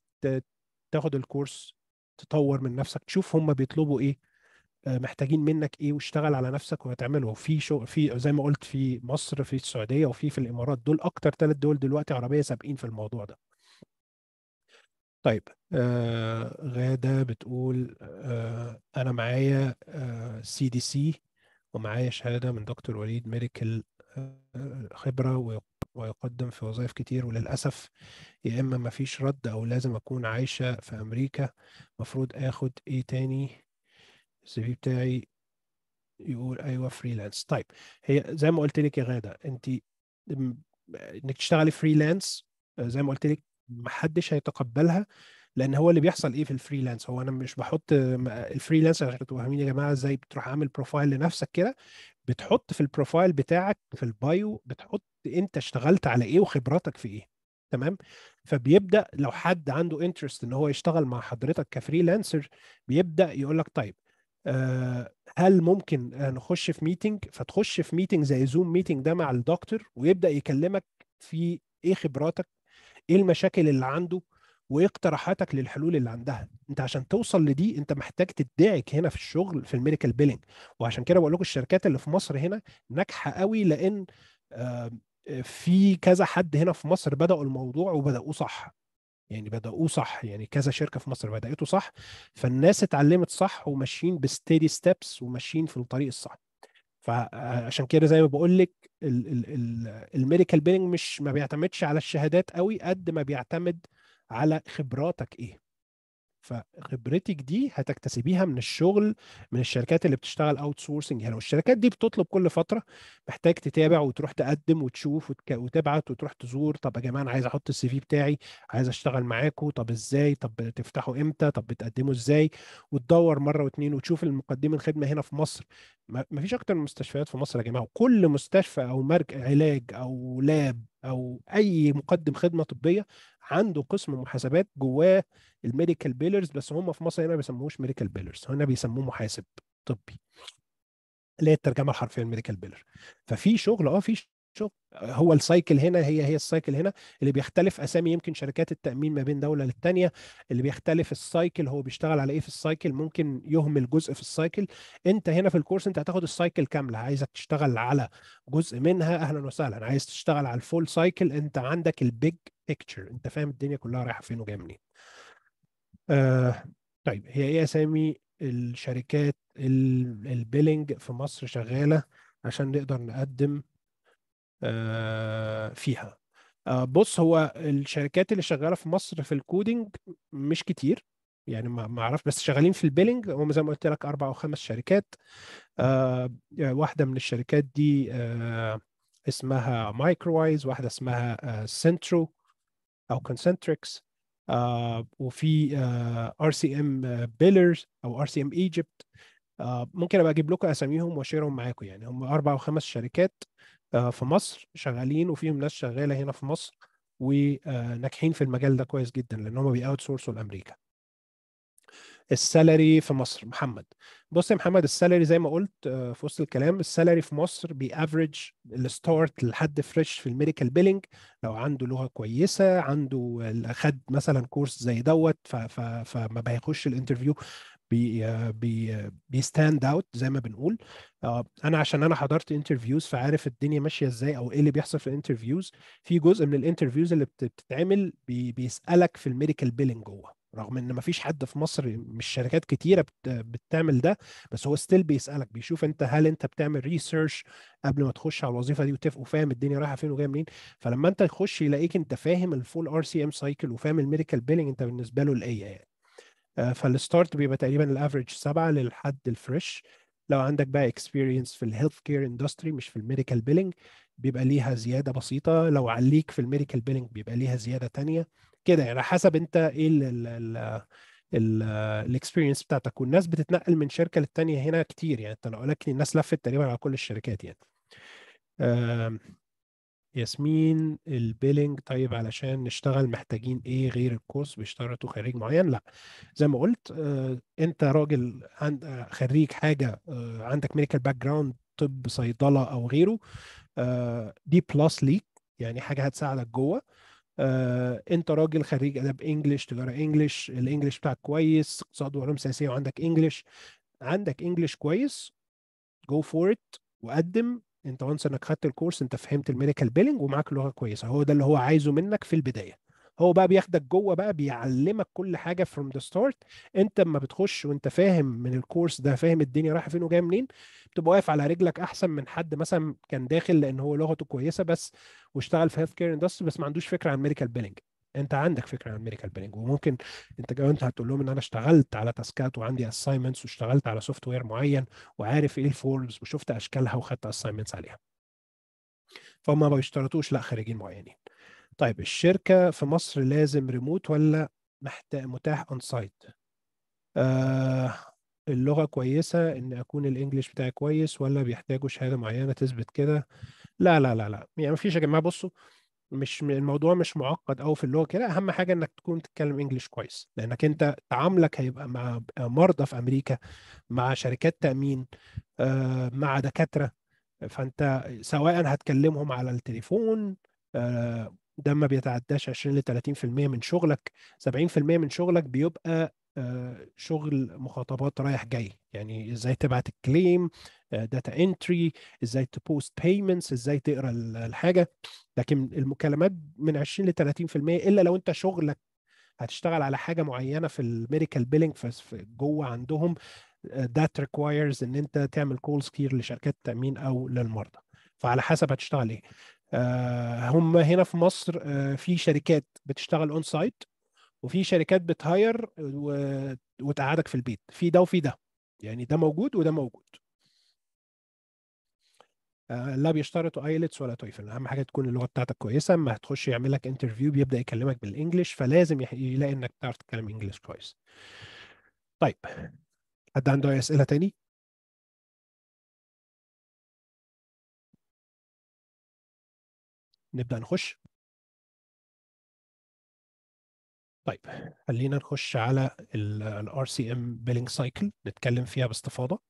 تاخد الكورس تطور من نفسك تشوف هم بيطلبوا ايه آه، محتاجين منك ايه واشتغل على نفسك وهتعمله في شغل في زي ما قلت في مصر في السعوديه وفي في الامارات دول اكتر ثلاث دول دلوقتي عربيه سابقين في الموضوع ده طيب آه غاده بتقول آه انا معايا سي دي سي ومعايا شهاده من دكتور وليد ميديكال آه، خبره ويقدم في وظائف كتير وللأسف يا إما مفيش رد أو لازم أكون عايشة في أمريكا مفروض آخد إيه تاني السي في بتاعي يقول أيوه فريلانس طيب هي زي ما قلت لك يا غادة أنت إنك تشتغلي فريلانس زي ما قلت لك محدش هيتقبلها لان هو اللي بيحصل ايه في الفريلانس هو انا مش بحط الفريلانس عشان تبقوا فاهمين يا جماعه ازاي بتروح عامل بروفايل لنفسك كده بتحط في البروفايل بتاعك في البايو بتحط انت اشتغلت على ايه وخبراتك في ايه تمام فبيبدا لو حد عنده انترست ان هو يشتغل مع حضرتك كفريلانسر بيبدا يقول لك طيب آه هل ممكن نخش في ميتنج فتخش في ميتنج زي زوم ميتنج ده مع الدكتور ويبدا يكلمك في ايه خبراتك ايه المشاكل اللي عنده وايه اقتراحاتك للحلول اللي عندها انت عشان توصل لدي انت محتاج تدعك هنا في الشغل في الميديكال بيلينج وعشان كده بقول لكم الشركات اللي في مصر هنا ناجحه قوي لان آه في كذا حد هنا في مصر بدأوا الموضوع وبدأوه صح يعني بدأوه صح يعني كذا شركة في مصر بدأته صح فالناس اتعلمت صح وماشيين بستيدي ستيبس وماشيين في الطريق الصح فعشان آه، كده زي ما بقول لك الميديكال بيننج مش ما بيعتمدش على الشهادات قوي قد ما بيعتمد على خبراتك ايه فخبرتك دي هتكتسبيها من الشغل من الشركات اللي بتشتغل اوت سورسنج يعني الشركات دي بتطلب كل فتره محتاج تتابع وتروح تقدم وتشوف وتبعت وتروح تزور طب يا جماعه انا عايز احط السي في بتاعي عايز اشتغل معاكم طب ازاي طب تفتحوا امتى طب بتقدموا ازاي وتدور مره واتنين وتشوف المقدمين الخدمه هنا في مصر ما فيش اكتر من مستشفيات في مصر يا جماعه وكل مستشفى او مركز علاج او لاب او اي مقدم خدمه طبيه عنده قسم محاسبات جواه الميديكال بيلرز بس هم في مصر هنا ما بيسموهوش ميديكال بيلرز هنا بيسموه محاسب طبي اللي هي الترجمه الحرفيه الميديكال بيلر ففي شغل اه في شغل هو السايكل هنا هي هي السايكل هنا اللي بيختلف اسامي يمكن شركات التامين ما بين دوله للثانيه اللي بيختلف السايكل هو بيشتغل على ايه في السايكل ممكن يهمل جزء في السايكل انت هنا في الكورس انت هتاخد السايكل كامله عايزك تشتغل على جزء منها اهلا وسهلا عايز تشتغل على الفول سايكل انت عندك البيج بيكتشر انت فاهم الدنيا كلها رايحه فين وجايه منين آه طيب هي ايه اسامي الشركات البيلنج في مصر شغاله عشان نقدر نقدم آه، فيها آه، بص هو الشركات اللي شغاله في مصر في الكودينج مش كتير يعني ما اعرف بس شغالين في البيلنج هم زي ما قلت لك اربع او خمس شركات آه، واحده من الشركات دي اسمها مايكروايز واحده اسمها سنترو او كونسنتريكس وفي ار سي ام بيلرز او ار سي ام ايجيبت ممكن ابقى اجيب لكم اساميهم واشيرهم معاكم يعني هم اربع او خمس شركات آه، في مصر شغالين وفيهم ناس شغاله هنا في مصر وناجحين آه، في المجال ده كويس جدا لان هم بيأوت سورسوا لامريكا السالري في مصر محمد بص يا محمد السالري زي ما قلت آه، في وسط الكلام السالري في مصر بيافريج الستارت لحد فريش في الميديكال بيلينج لو عنده لغه كويسه عنده خد مثلا كورس زي دوت فما بيخش الانترفيو بي بي بيستاند اوت زي ما بنقول آه، انا عشان انا حضرت انترفيوز فعارف الدنيا ماشيه ازاي او ايه اللي بيحصل في الانترفيوز في جزء من الانترفيوز اللي بتتعمل بيسالك في الميديكال بيلنج جوه رغم ان مفيش حد في مصر مش شركات كتيره بتعمل ده بس هو ستيل بيسالك بيشوف انت هل انت بتعمل ريسيرش قبل ما تخش على الوظيفه دي وتفق وفاهم الدنيا رايحه فين وجايه منين فلما انت تخش يلاقيك انت فاهم الفول ار سي ام سايكل وفاهم الميديكال بيلنج انت بالنسبه له الايه يعني آه، فالستارت بيبقى تقريبا الافريج سبعه للحد الفريش لو عندك بقى اكسبيرينس في الهيلث كير اندستري مش في الميديكال بيلينج بيبقى ليها زياده بسيطه لو عليك في الميديكال بيلينج بيبقى ليها زياده تانية كده يعني حسب انت ايه الاكسبيرينس بتاعتك والناس بتتنقل من شركه للتانيه هنا كتير يعني انت تنقلات الناس لفت تقريبا على كل الشركات يعني ياسمين البيلينج طيب علشان نشتغل محتاجين ايه غير الكورس بيشترطوا خريج معين لا زي ما قلت آه انت راجل عند آه، خريج حاجه آه عندك ميديكال باك جراوند طب صيدله او غيره آه دي بلس ليك يعني حاجه هتساعدك جوه آه، انت راجل خريج اداب انجلش تجاره انجلش الانجلش بتاعك كويس اقتصاد وعلوم سياسيه وعندك انجلش عندك انجلش كويس جو فور ات وقدم انت وانس انك خدت الكورس انت فهمت الميديكال بيلنج ومعاك لغه كويسه هو ده اللي هو عايزه منك في البدايه هو بقى بياخدك جوه بقى بيعلمك كل حاجه فروم ذا ستارت انت اما بتخش وانت فاهم من الكورس ده فاهم الدنيا رايحه فين وجايه منين بتبقى واقف على رجلك احسن من حد مثلا كان داخل لان هو لغته كويسه بس واشتغل في هيلث كير اندستري بس ما عندوش فكره عن ميديكال بيلنج انت عندك فكره عن ميريكال بيلنج وممكن انت كمان هتقول لهم ان انا اشتغلت على تاسكات وعندي اساينمنتس واشتغلت على سوفت وير معين وعارف ايه الفورمز وشفت اشكالها وخدت اساينمنتس عليها فهم ما بيشترطوش لا خريجين معينين طيب الشركه في مصر لازم ريموت ولا محتاج متاح اون سايت آه اللغه كويسه ان اكون الانجليش بتاعي كويس ولا بيحتاجوا شهاده معينه تثبت كده لا لا لا لا يعني مفيش يا جماعه بصوا مش الموضوع مش معقد قوي في اللغه كده اهم حاجه انك تكون تتكلم انجلش كويس لانك انت تعاملك هيبقى مع مرضى في امريكا مع شركات تامين مع دكاتره فانت سواء هتكلمهم على التليفون ده ما بيتعداش 20 ل 30% من شغلك 70% من شغلك بيبقى آه، شغل مخاطبات رايح جاي يعني ازاي تبعت الكليم داتا آه، انتري ازاي تبوست بيمنتس ازاي تقرا الحاجه لكن المكالمات من 20 ل 30% الا لو انت شغلك هتشتغل على حاجه معينه في الميديكال بيلينج جوه عندهم ذات آه، ريكوايرز ان انت تعمل كولز كتير لشركات التامين او للمرضى فعلى حسب هتشتغل ايه هم هنا في مصر في شركات بتشتغل اون سايت وفي شركات بتهاير وتقعدك في البيت في ده وفي ده يعني ده موجود وده موجود آه، لا بيشترطوا ايلتس ولا تويفل اهم حاجه تكون اللغه بتاعتك كويسه اما هتخش يعمل لك انترفيو بيبدا يكلمك بالانجلش فلازم يلاقي انك تعرف تتكلم انجلش كويس طيب حد عنده اي اسئله تاني نبدا نخش طيب خلينا نخش على ال RCM billing cycle نتكلم فيها باستفاضه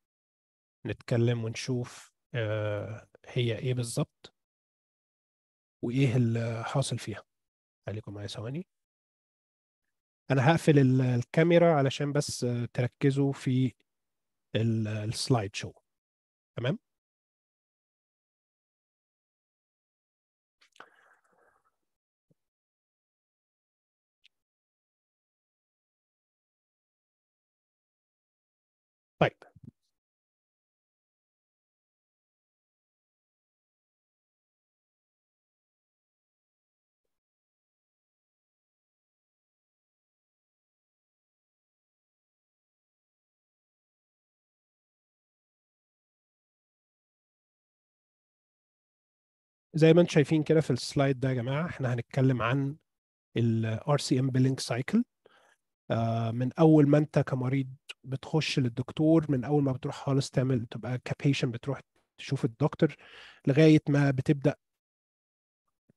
نتكلم ونشوف آه، هي ايه بالظبط وايه اللي حاصل فيها خليكم معايا ثواني انا هقفل الكاميرا علشان بس آه، تركزوا في السلايد شو تمام طيب زي ما انتم شايفين كده في السلايد ده يا جماعه احنا هنتكلم عن ال RCM billing cycle آه، من اول ما انت كمريض بتخش للدكتور من اول ما بتروح خالص تعمل تبقى كبيشن بتروح تشوف الدكتور لغايه ما بتبدا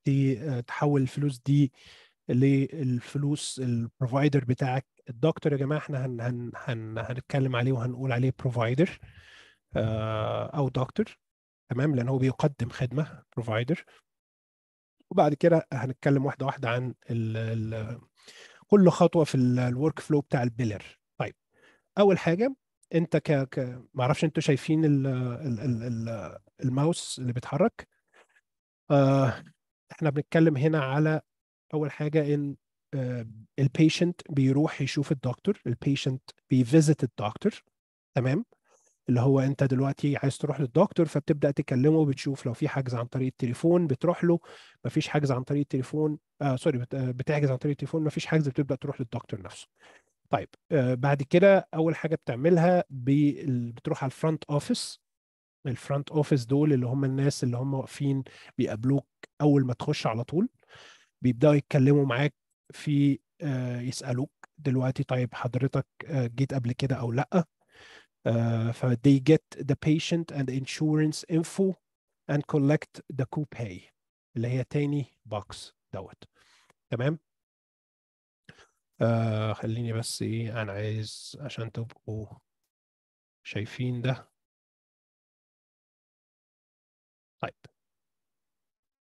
آه، تحول الفلوس دي للفلوس البروفايدر بتاعك الدكتور يا جماعه احنا هن هن هن هنتكلم عليه وهنقول عليه بروفايدر آه، او دكتور تمام لان هو بيقدم خدمه بروفايدر وبعد كده هنتكلم واحده واحده عن كل خطوه في الورك فلو بتاع البيلر طيب اول حاجه انت ك, ما اعرفش انتوا شايفين الـ الـ الـ الماوس اللي بيتحرك آه احنا بنتكلم هنا على اول حاجه ان آه، البيشنت بيروح يشوف الدكتور البيشنت بيفيزيت الدكتور تمام اللي هو انت دلوقتي عايز تروح للدكتور فبتبدا تكلمه بتشوف لو في حجز عن طريق التليفون بتروح له مفيش حجز عن طريق التليفون آه سوري آه، بتحجز عن طريق التليفون مفيش حجز بتبدا تروح للدكتور نفسه طيب آه بعد كده اول حاجه بتعملها بتروح على الفرونت اوفيس الفرونت اوفيس دول اللي هم الناس اللي هم واقفين بيقابلوك اول ما تخش على طول بيبداوا يتكلموا معاك في آه يسالوك دلوقتي طيب حضرتك آه، جيت قبل كده او لا ف uh, they get the patient and insurance info and collect the copay اللي هي تاني بوكس دوت تمام uh, خليني بس ايه انا عايز عشان تبقوا شايفين ده طيب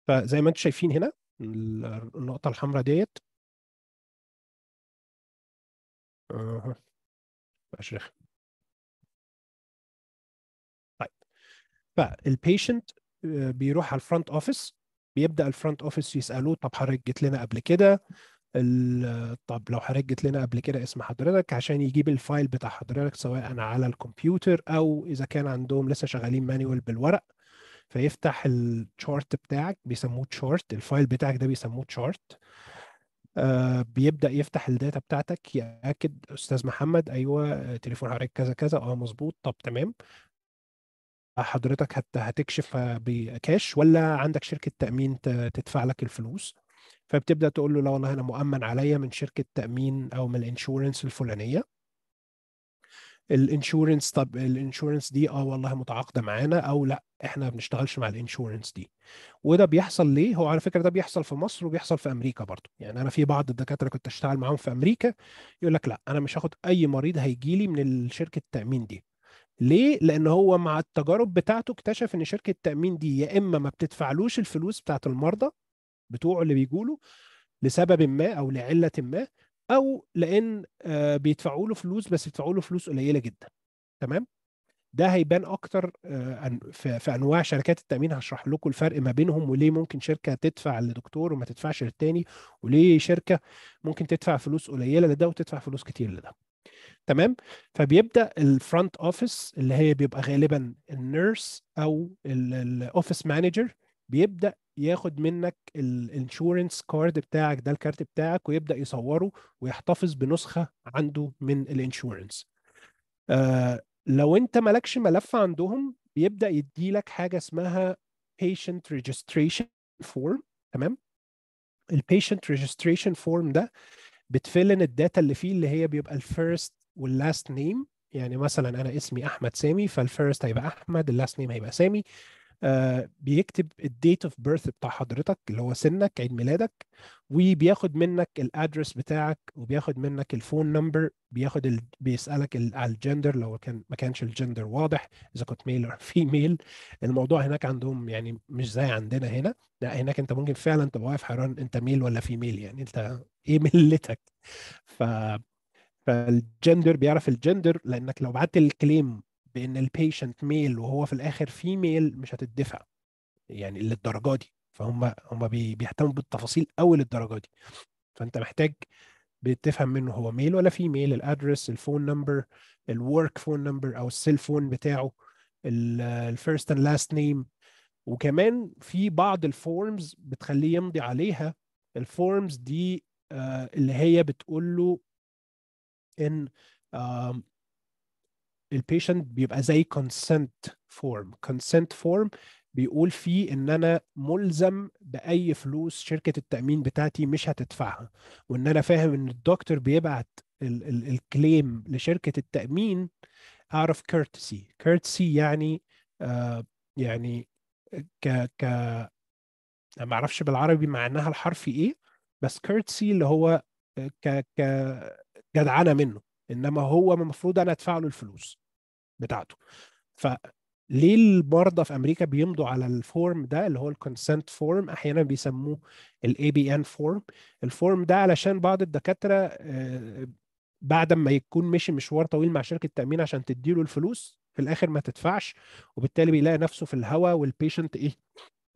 فزي ما انتم شايفين هنا النقطة الحمراء ديت اها مبقاش فالبيشنت آه، بيروح على الفرونت اوفيس بيبدا الفرونت اوفيس يسالوه طب حضرتك جيت لنا قبل كده طب لو حضرتك جيت لنا قبل كده اسم حضرتك عشان يجيب الفايل بتاع حضرتك سواء على الكمبيوتر او اذا كان عندهم لسه شغالين مانيوال بالورق فيفتح الشارت بتاعك بيسموه تشارت الفايل بتاعك ده بيسموه تشارت آه بيبدا يفتح الداتا بتاعتك ياكد استاذ محمد ايوه آه، تليفون حضرتك كذا كذا اه مظبوط طب تمام حضرتك هت هتكشف بكاش ولا عندك شركه تامين تدفع لك الفلوس فبتبدا تقول له لا والله انا مؤمن عليا من شركه تامين او من الانشورنس الفلانيه الانشورنس طب الانشورنس دي اه والله متعاقده معانا او لا احنا ما بنشتغلش مع الانشورنس دي وده بيحصل ليه هو على فكره ده بيحصل في مصر وبيحصل في امريكا برضه يعني انا في بعض الدكاتره كنت اشتغل معاهم في امريكا يقول لك لا انا مش هاخد اي مريض هيجي لي من شركه التامين دي ليه؟ لأن هو مع التجارب بتاعته اكتشف إن شركة التأمين دي يا إما ما بتدفعلوش الفلوس بتاعت المرضى بتوعه اللي بيجوله لسبب ما أو لعلة ما أو لأن آه، بيدفعوا له فلوس بس بيدفعوا له فلوس قليلة جدا تمام؟ ده هيبان اكتر آه، في انواع شركات التامين هشرح لكم الفرق ما بينهم وليه ممكن شركه تدفع لدكتور وما تدفعش للتاني وليه شركه ممكن تدفع فلوس قليله لده وتدفع فلوس كتير لده تمام فبيبدا الفرونت اوفيس اللي هي بيبقى غالبا النيرس او الاوفيس مانجر بيبدا ياخد منك الانشورنس كارد بتاعك ده الكارت بتاعك ويبدا يصوره ويحتفظ بنسخه عنده من الانشورنس آه لو انت مالكش ملف عندهم بيبدا يدي لك حاجه اسمها patient registration form تمام البيشنت ريجستريشن فورم ده آه بتفلن الداتا اللي فيه اللي هي بيبقى الفيرست واللاست نيم يعني مثلا انا اسمي احمد سامي فالفيرست هيبقى احمد اللاست نيم هيبقى سامي آه، بيكتب الديت اوف بيرث بتاع حضرتك اللي هو سنك عيد ميلادك وبياخد منك الادرس بتاعك وبياخد منك الفون نمبر بياخد ال... بيسالك على الجندر لو كان ما كانش الجندر واضح اذا كنت ميل او فيميل الموضوع هناك عندهم يعني مش زي عندنا هنا لا هناك انت ممكن فعلا تبقى واقف حيران انت ميل ولا فيميل يعني انت ايه ملتك ف فالجندر بيعرف الجندر لانك لو بعت الكليم بان البيشنت ميل وهو في الاخر فيميل مش هتدفع يعني للدرجه دي فهم هم بيهتموا بالتفاصيل قوي للدرجه دي فانت محتاج بتفهم منه هو ميل ولا فيميل الادرس الفون نمبر الورك فون نمبر او السيل فون بتاعه الفيرست اند لاست نيم وكمان في بعض الفورمز بتخليه يمضي عليها الفورمز دي آه، اللي هي بتقول له ان البيشنت بيبقى زي كونسنت فورم كونسنت فورم بيقول فيه ان انا ملزم باي فلوس شركه التامين بتاعتي مش هتدفعها وان انا فاهم ان الدكتور بيبعت الكليم لشركه التامين out of courtesy courtesy يعني آه يعني ك ك ما اعرفش بالعربي معناها الحرفي ايه بس courtesy اللي هو آه، ك ك جدعنه منه انما هو المفروض انا ادفع له الفلوس بتاعته فليه المرضى في امريكا بيمضوا على الفورم ده اللي هو الكونسنت فورم احيانا بيسموه الاي بي ان فورم الفورم ده علشان بعض الدكاتره آه، بعد ما يكون مشي مشوار طويل مع شركه التامين عشان تديله الفلوس في الاخر ما تدفعش وبالتالي بيلاقي نفسه في الهوا والبيشنت ايه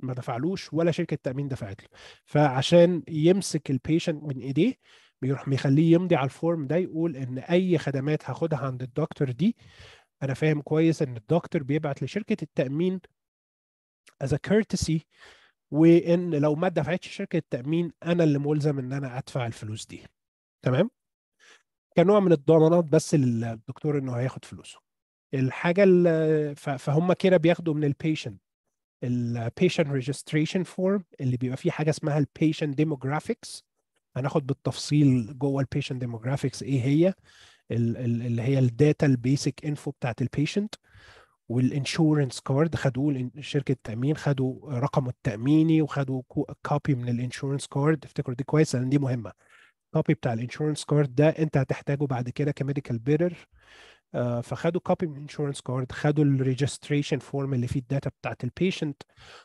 ما دفعلوش ولا شركه التامين دفعت له فعشان يمسك البيشنت من ايديه بيروح مخليه يمضي على الفورم ده يقول ان اي خدمات هاخدها عند الدكتور دي انا فاهم كويس ان الدكتور بيبعت لشركه التامين as a courtesy وان لو ما دفعتش شركه التامين انا اللي ملزم ان انا ادفع الفلوس دي تمام كنوع من الضمانات بس للدكتور انه هياخد فلوسه الحاجه اللي فهم كده بياخدوا من البيشنت البيشنت ريجستريشن فورم اللي بيبقى فيه حاجه اسمها البيشنت ديموغرافيكس هناخد بالتفصيل جوه البيشنت ديموجرافيكس ايه هي اللي هي الداتا البيسك انفو بتاعت البيشنت والانشورنس كارد خدوه شركه التامين خدوا رقمه التاميني وخدوا كوبي من الانشورنس كارد افتكروا دي كويس لان دي مهمه كوبي بتاع الانشورنس كارد ده انت هتحتاجه بعد كده كميديكال بيرر آه فخدوا كوبي من الانشورنس كارد خدوا الريجستريشن فورم اللي فيه الداتا بتاعت البيشنت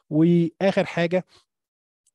واخر حاجه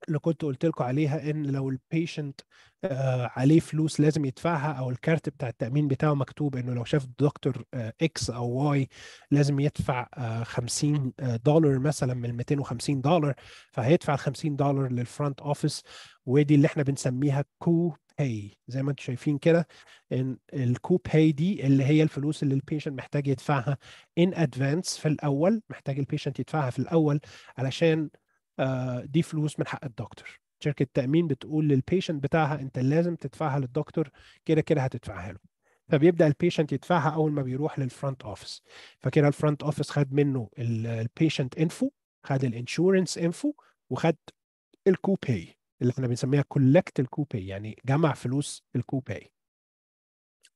اللي كنت قلت لكم عليها ان لو البيشنت آه، عليه فلوس لازم يدفعها او الكارت بتاع التامين بتاعه مكتوب انه لو شاف دكتور اكس آه، او واي لازم يدفع 50 آه، دولار مثلا من 250 دولار فهيدفع ال 50 دولار للفرونت اوفيس ودي اللي احنا بنسميها كو باي زي ما انتم شايفين كده ان الكو باي دي اللي هي الفلوس اللي البيشنت محتاج يدفعها ان ادفانس في الاول محتاج البيشنت يدفعها في الاول علشان آه، دي فلوس من حق الدكتور شركه التأمين بتقول للبيشنت بتاعها انت لازم تدفعها للدكتور كده كده هتدفعها له فبيبدا البيشنت يدفعها اول ما بيروح للفرونت اوفيس فكده الفرونت اوفيس خد منه البيشنت انفو خد الانشورنس انفو وخد الكوباي اللي احنا بنسميها كولكت الكوباي يعني جمع فلوس الكوباي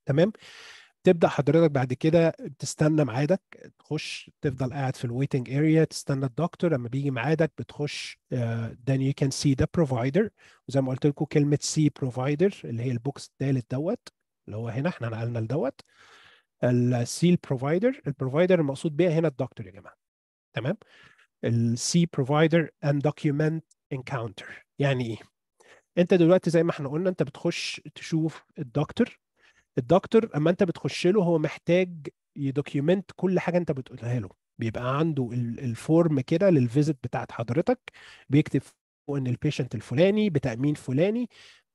تمام تبدا حضرتك بعد كده تستنى ميعادك تخش تفضل قاعد في الويتنج اريا تستنى الدكتور لما بيجي ميعادك بتخش uh, then you can see the provider وزي ما قلت لكم كلمه سي provider اللي هي البوكس الثالث دوت اللي هو هنا احنا نقلنا لدوت السي provider البروفايدر المقصود بيها هنا الدكتور يا جماعه تمام السي provider and document encounter يعني ايه انت دلوقتي زي ما احنا قلنا انت بتخش تشوف الدكتور الدكتور اما انت بتخش له هو محتاج يدوكيومنت كل حاجه انت بتقولها له بيبقى عنده الفورم كده للفيزيت بتاعت حضرتك بيكتب ان البيشنت الفلاني بتامين فلاني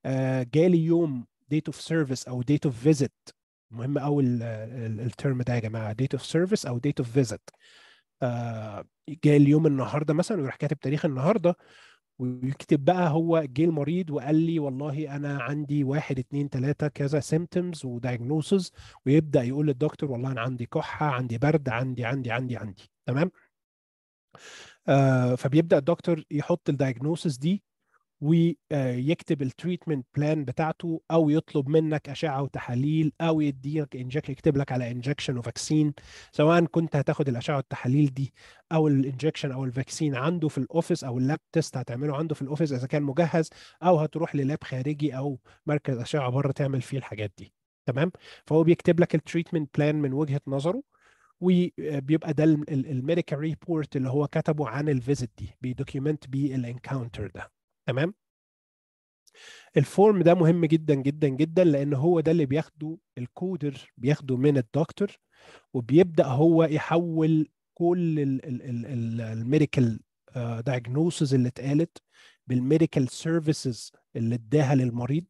آه، جالي يوم ديت اوف سيرفيس او ديت اوف فيزيت مهم قوي الترم ده يا جماعه ديت اوف سيرفيس او ديت اوف فيزيت جاي اليوم النهارده مثلا ويروح كاتب تاريخ النهارده ويكتب بقى هو جه المريض وقال لي والله انا عندي واحد اتنين تلاته كذا سيمتومز ودايجنوسز ويبدا يقول للدكتور والله انا عندي كحه عندي برد عندي عندي عندي عندي تمام آه فبيبدا الدكتور يحط الدايجنوسز دي ويكتب التريتمنت بلان بتاعته او يطلب منك اشعه وتحاليل او يديك انجك يكتب لك على انجكشن وفاكسين سواء كنت هتاخد الاشعه والتحاليل دي او الانجكشن او الفاكسين عنده في الاوفيس او اللاب تيست هتعمله عنده في الاوفيس اذا كان مجهز او هتروح للاب خارجي او مركز اشعه بره تعمل فيه الحاجات دي تمام فهو بيكتب لك التريتمنت بلان من وجهه نظره وبيبقى ده الميديكال ريبورت اللي هو كتبه عن الفيزيت دي بيدوكيومنت بيه الانكاونتر ده تمام الفورم ده مهم جدا جدا جدا لان هو ده اللي بياخده الكودر بياخده من الدكتور وبيبدا هو يحول كل الميديكال دايجنوسز آه، اللي اتقالت بالميديكال سيرفيسز اللي اداها للمريض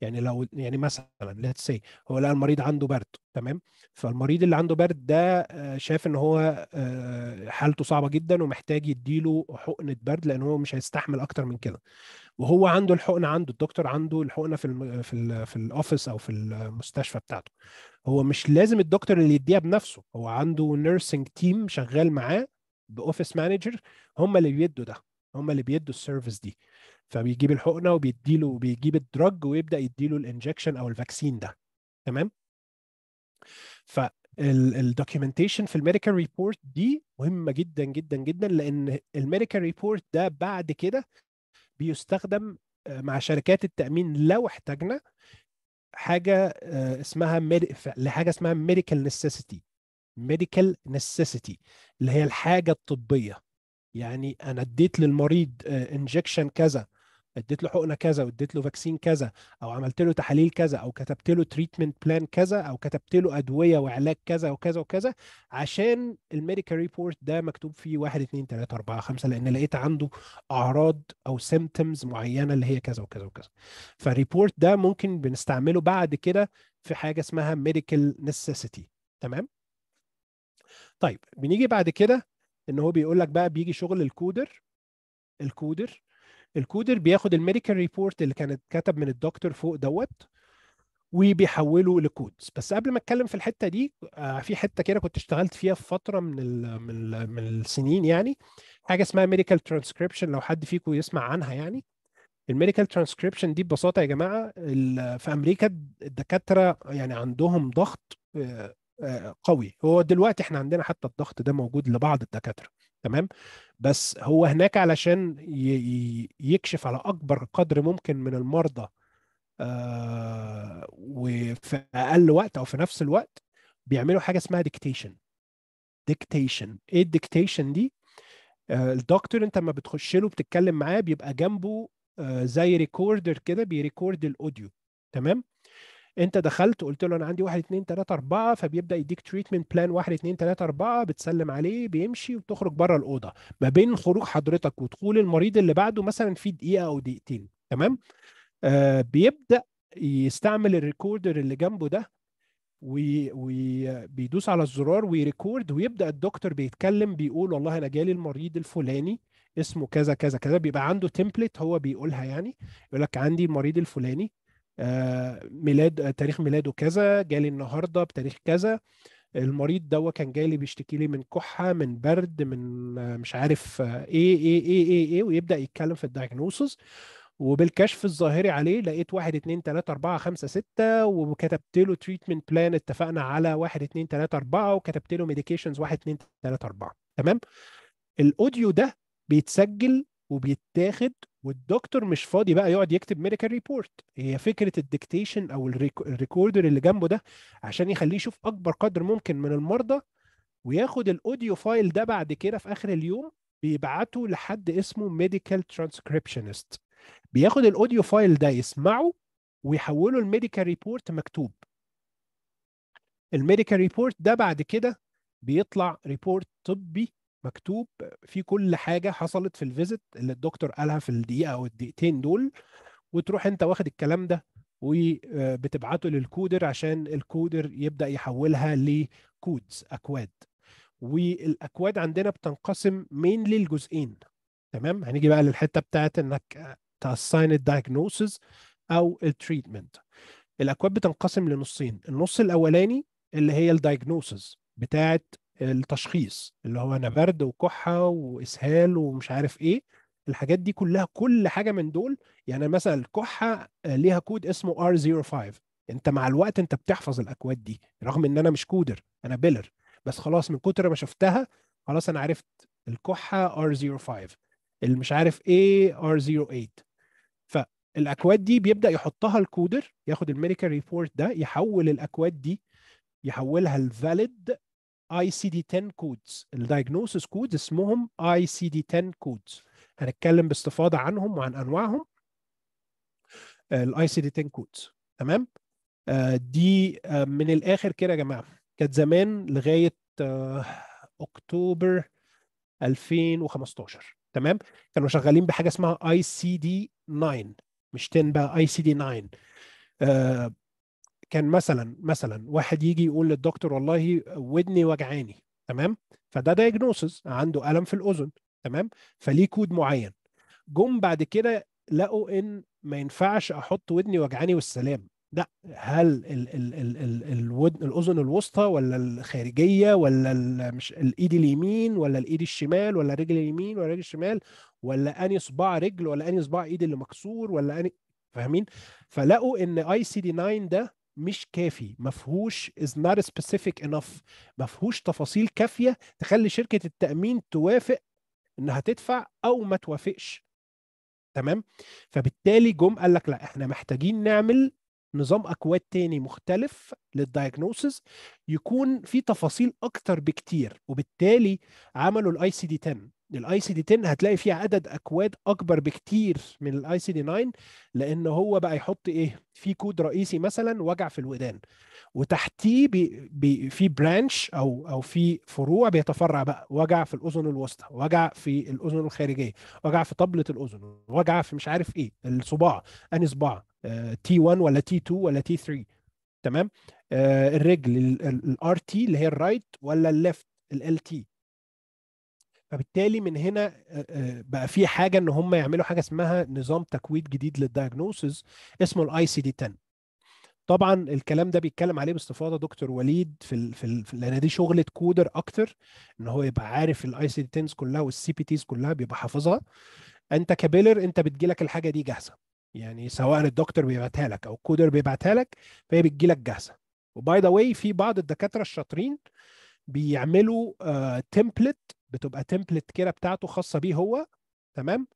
يعني لو يعني مثلا ليتس سي هو لقى المريض عنده برد تمام فالمريض اللي عنده برد ده آه، شاف ان هو آه، حالته صعبه جدا ومحتاج يديله حقنه برد لان هو مش هيستحمل اكتر من كده وهو عنده الحقنه عنده الدكتور عنده الحقنه في الـ في الـ في الاوفيس او في المستشفى بتاعته هو مش لازم الدكتور اللي يديها بنفسه هو عنده نيرسينج تيم شغال معاه باوفيس مانجر هم اللي بيدوا ده هم اللي بيدوا السيرفيس دي فبيجيب الحقنه وبيديله بيجيب الدرج ويبدا يديله الانجكشن او الفاكسين ده تمام فالدوكيومنتيشن في الميديكال ريبورت دي مهمه جدا جدا جدا لان الميديكال ريبورت ده بعد كده بيستخدم آه، مع شركات التامين لو احتاجنا حاجه آه، اسمها لحاجه اسمها ميديكال نيسيسيتي ميديكال نيسيسيتي اللي هي الحاجه الطبيه يعني انا اديت للمريض انجكشن آه، كذا اديت له حقنه كذا واديت له فاكسين كذا او عملت له تحاليل كذا او كتبت له تريتمنت بلان كذا او كتبت له ادويه وعلاج كذا وكذا وكذا عشان الميديكال ريبورت ده مكتوب فيه 1 2 3 4 5 لان لقيت عنده اعراض او سيمتومز معينه اللي هي كذا وكذا وكذا فالريبورت ده ممكن بنستعمله بعد كده في حاجه اسمها ميديكال نسيسيتي تمام طيب بنيجي بعد كده ان هو بيقول لك بقى بيجي شغل الكودر الكودر الكودر بياخد الميديكال ريبورت اللي كانت كتب من الدكتور فوق دوت وبيحوله لكودز بس قبل ما اتكلم في الحته دي آه، في حته كده كنت اشتغلت فيها في فتره من الـ من, الـ من السنين يعني حاجه اسمها ميديكال ترانسكريبشن لو حد فيكم يسمع عنها يعني الميديكال ترانسكريبشن دي ببساطه يا جماعه في امريكا الدكاتره يعني عندهم ضغط آه، آه، قوي هو دلوقتي احنا عندنا حتى الضغط ده موجود لبعض الدكاتره تمام بس هو هناك علشان يكشف على اكبر قدر ممكن من المرضى آه، وفي اقل وقت او في نفس الوقت بيعملوا حاجه اسمها ديكتيشن ديكتيشن ايه الديكتيشن دي آه، الدكتور انت لما بتخش له بتتكلم معاه بيبقى جنبه آه، زي ريكوردر كده بيريكورد الاوديو تمام انت دخلت قلت له انا عندي 1 2 3 4 فبيبدا يديك تريتمنت بلان 1 2 3 4 بتسلم عليه بيمشي وبتخرج بره الاوضه ما بين خروج حضرتك ودخول المريض اللي بعده مثلا في دقيقه او دقيقتين تمام آه بيبدا يستعمل الريكوردر اللي جنبه ده وبيدوس على الزرار ويريكورد ويبدا الدكتور بيتكلم بيقول والله انا جالي المريض الفلاني اسمه كذا كذا كذا بيبقى عنده تمبلت هو بيقولها يعني يقول لك عندي المريض الفلاني آه، ميلاد آه، تاريخ ميلاده كذا جالي النهارده بتاريخ كذا المريض دوا كان جالي بيشتكي لي من كحه من برد من آه، مش عارف ايه ايه ايه ايه, إيه ويبدا يتكلم في الدايجنوسز وبالكشف الظاهري عليه لقيت 1 2 3 4 5 6 وكتبت له تريتمنت بلان اتفقنا على 1 2 3 4 وكتبت له ميديكيشنز 1 2 3 4 تمام الاوديو ده بيتسجل وبيتاخد والدكتور مش فاضي بقى يقعد يكتب ميديكال ريبورت هي فكره الدكتيشن او الريكوردر اللي جنبه ده عشان يخليه يشوف اكبر قدر ممكن من المرضى وياخد الاوديو فايل ده بعد كده في اخر اليوم بيبعته لحد اسمه ميديكال ترانسكريبشنست بياخد الاوديو فايل ده يسمعه ويحوله الميديكال ريبورت مكتوب الميديكال ريبورت ده بعد كده بيطلع ريبورت طبي مكتوب في كل حاجه حصلت في الفيزيت اللي الدكتور قالها في الدقيقه او الدقيقتين دول وتروح انت واخد الكلام ده وبتبعته آه، للكودر عشان الكودر يبدا يحولها لكودز اكواد والاكواد عندنا بتنقسم مين للجزئين تمام هنيجي بقى للحته بتاعت انك تاساين الدايجنوسز او التريتمنت الاكواد بتنقسم لنصين النص الاولاني اللي هي الدايجنوسز بتاعت التشخيص اللي هو انا برد وكحه واسهال ومش عارف ايه الحاجات دي كلها كل حاجه من دول يعني مثلا الكحه ليها كود اسمه R05 انت مع الوقت انت بتحفظ الاكواد دي رغم ان انا مش كودر انا بيلر بس خلاص من كتر ما شفتها خلاص انا عرفت الكحه R05 اللي مش عارف ايه R08 فالاكواد دي بيبدا يحطها الكودر ياخد الميديكال ريبورت ده يحول الاكواد دي يحولها الفاليد اي سي دي 10 كودز الدايجنوسيس كود اسمهم اي سي دي 10 كودز هنتكلم باستفاضه عنهم وعن انواعهم الاي سي آه، دي 10 كودز تمام دي من الاخر كده يا جماعه كانت زمان لغايه آه، اكتوبر 2015 تمام كانوا شغالين بحاجه اسمها اي سي دي 9 مش 10 بقى اي سي دي 9 كان مثلا مثلا واحد يجي يقول للدكتور والله ودني وجعاني تمام فده دايجنوسز عنده الم في الاذن تمام فليه كود معين جم بعد كده لقوا ان ما ينفعش احط ودني وجعاني والسلام لا هل الـ الـ الـ الـ الودن الاذن الوسطى ولا الخارجيه ولا مش الايد اليمين ولا الايد الشمال ولا الرجل اليمين ولا الرجل الشمال ولا اني صباع رجل ولا اني صباع ايد اللي مكسور ولا اني فاهمين فلقوا ان اي سي دي 9 ده مش كافي ما فيهوش از نوت سبيسيفيك انف ما فيهوش تفاصيل كافيه تخلي شركه التامين توافق انها تدفع او ما توافقش تمام فبالتالي جم قال لك لا احنا محتاجين نعمل نظام اكواد تاني مختلف للدايجنوسز يكون فيه تفاصيل اكتر بكتير وبالتالي عملوا الاي سي دي 10 الاي سي دي 10 هتلاقي فيها عدد اكواد اكبر بكتير من الاي سي دي 9 لان هو بقى يحط ايه في كود رئيسي مثلا وجع في الودان وتحتيه بي بي في برانش او او في فروع بيتفرع بقى وجع في الاذن الوسطى وجع في الاذن الخارجيه وجع في طبله الاذن وجع في مش عارف ايه الصباع انهي صباع تي آه، 1 ولا تي 2 ولا تي 3 تمام آه الرجل الار تي اللي هي الرايت ولا الليفت ال تي فبالتالي من هنا آه، آه، بقى في حاجه ان هم يعملوا حاجه اسمها نظام تكويد جديد للدياجنوسز اسمه الاي سي دي 10 طبعا الكلام ده بيتكلم عليه باستفاضه دكتور وليد في الـ في, الـ في لان دي شغله كودر اكتر ان هو يبقى عارف الاي سي دي 10 كلها والسي بي تيز كلها بيبقى حافظها انت كبيلر انت بتجي لك الحاجه دي جاهزه يعني سواء الدكتور بيبعتها لك او الكودر بيبعتها لك فهي لك جاهزه وباي ذا واي في بعض الدكاتره الشاطرين بيعملوا تمبلت آه، بتبقى تمبلت كده بتاعته خاصه بيه هو تمام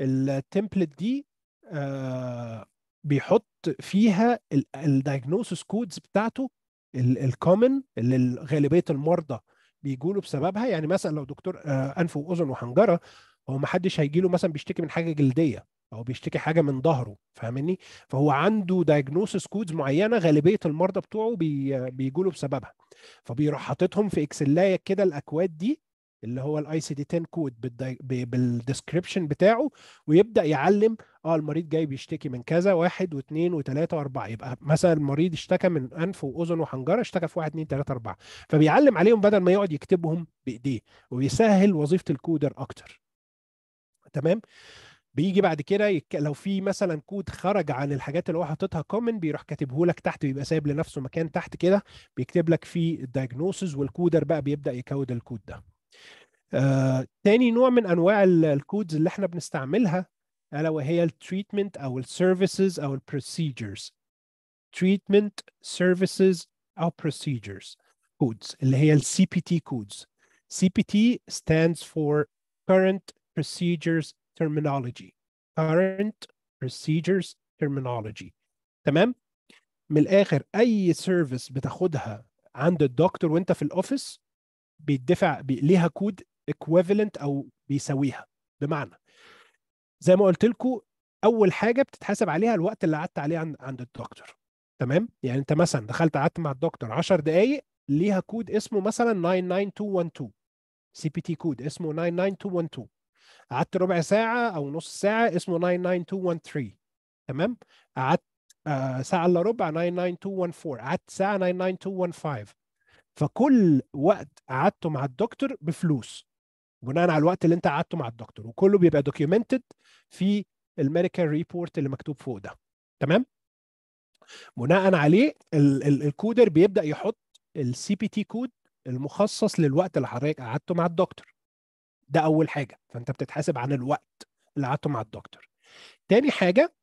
التمبلت دي آه، بيحط فيها الدايجنوسس كودز بتاعته الكومن اللي غالبيه المرضى بيجوا له بسببها يعني مثلا لو دكتور آه، انف واذن وحنجره هو ما حدش هيجي له مثلا بيشتكي من حاجه جلديه او بيشتكي حاجه من ظهره فاهمني فهو عنده دايجنوسس كودز معينه غالبيه المرضى بتوعه آه، بيجوا له بسببها فبيروح حاططهم في اكسلايه كده الاكواد دي اللي هو الاي سي دي 10 كود بالديسكربشن بتاعه ويبدا يعلم اه المريض جاي بيشتكي من كذا واحد واثنين وثلاثه واربعه يبقى مثلا المريض اشتكى من انف واذن وحنجره اشتكى في واحد اثنين ثلاثه اربعه فبيعلم عليهم بدل ما يقعد يكتبهم بايديه وبيسهل وظيفه الكودر اكتر تمام بيجي بعد كده يك... لو في مثلا كود خرج عن الحاجات اللي هو حاططها كومن بيروح كاتبه لك تحت بيبقى سايب لنفسه مكان تحت كده بيكتب لك فيه الدايجنوسز والكودر بقى بيبدا يكود الكود ده آه، تاني نوع من انواع الكودز اللي احنا بنستعملها الا وهي التريتمنت او السيرفيسز او البروسيجرز تريتمنت سيرفيسز او بروسيجرز كودز اللي هي السي بي تي كودز سي بي تي stands for current procedures terminology current procedures terminology تمام من الاخر اي سيرفيس بتاخدها عند الدكتور وانت في الاوفيس بيدفع ليها كود ايكويفالنت او بيساويها بمعنى زي ما قلت لكم اول حاجه بتتحاسب عليها الوقت اللي قعدت عليه عند, عند الدكتور تمام يعني انت مثلا دخلت قعدت مع الدكتور 10 دقائق ليها كود اسمه مثلا 99212 سي بي تي كود اسمه 99212 قعدت ربع ساعه او نص ساعه اسمه 99213 تمام قعدت آه، ساعه الا ربع 99214 قعدت ساعه 99215 فكل وقت قعدته مع الدكتور بفلوس بناء على الوقت اللي انت قعدته مع الدكتور وكله بيبقى دوكيومنتد في الميديكال ريبورت اللي مكتوب فوق ده تمام بناء عليه ال ال الكودر بيبدا يحط السي بي تي كود المخصص للوقت اللي حضرتك قعدته مع الدكتور ده اول حاجه فانت بتتحاسب عن الوقت اللي قعدته مع الدكتور تاني حاجه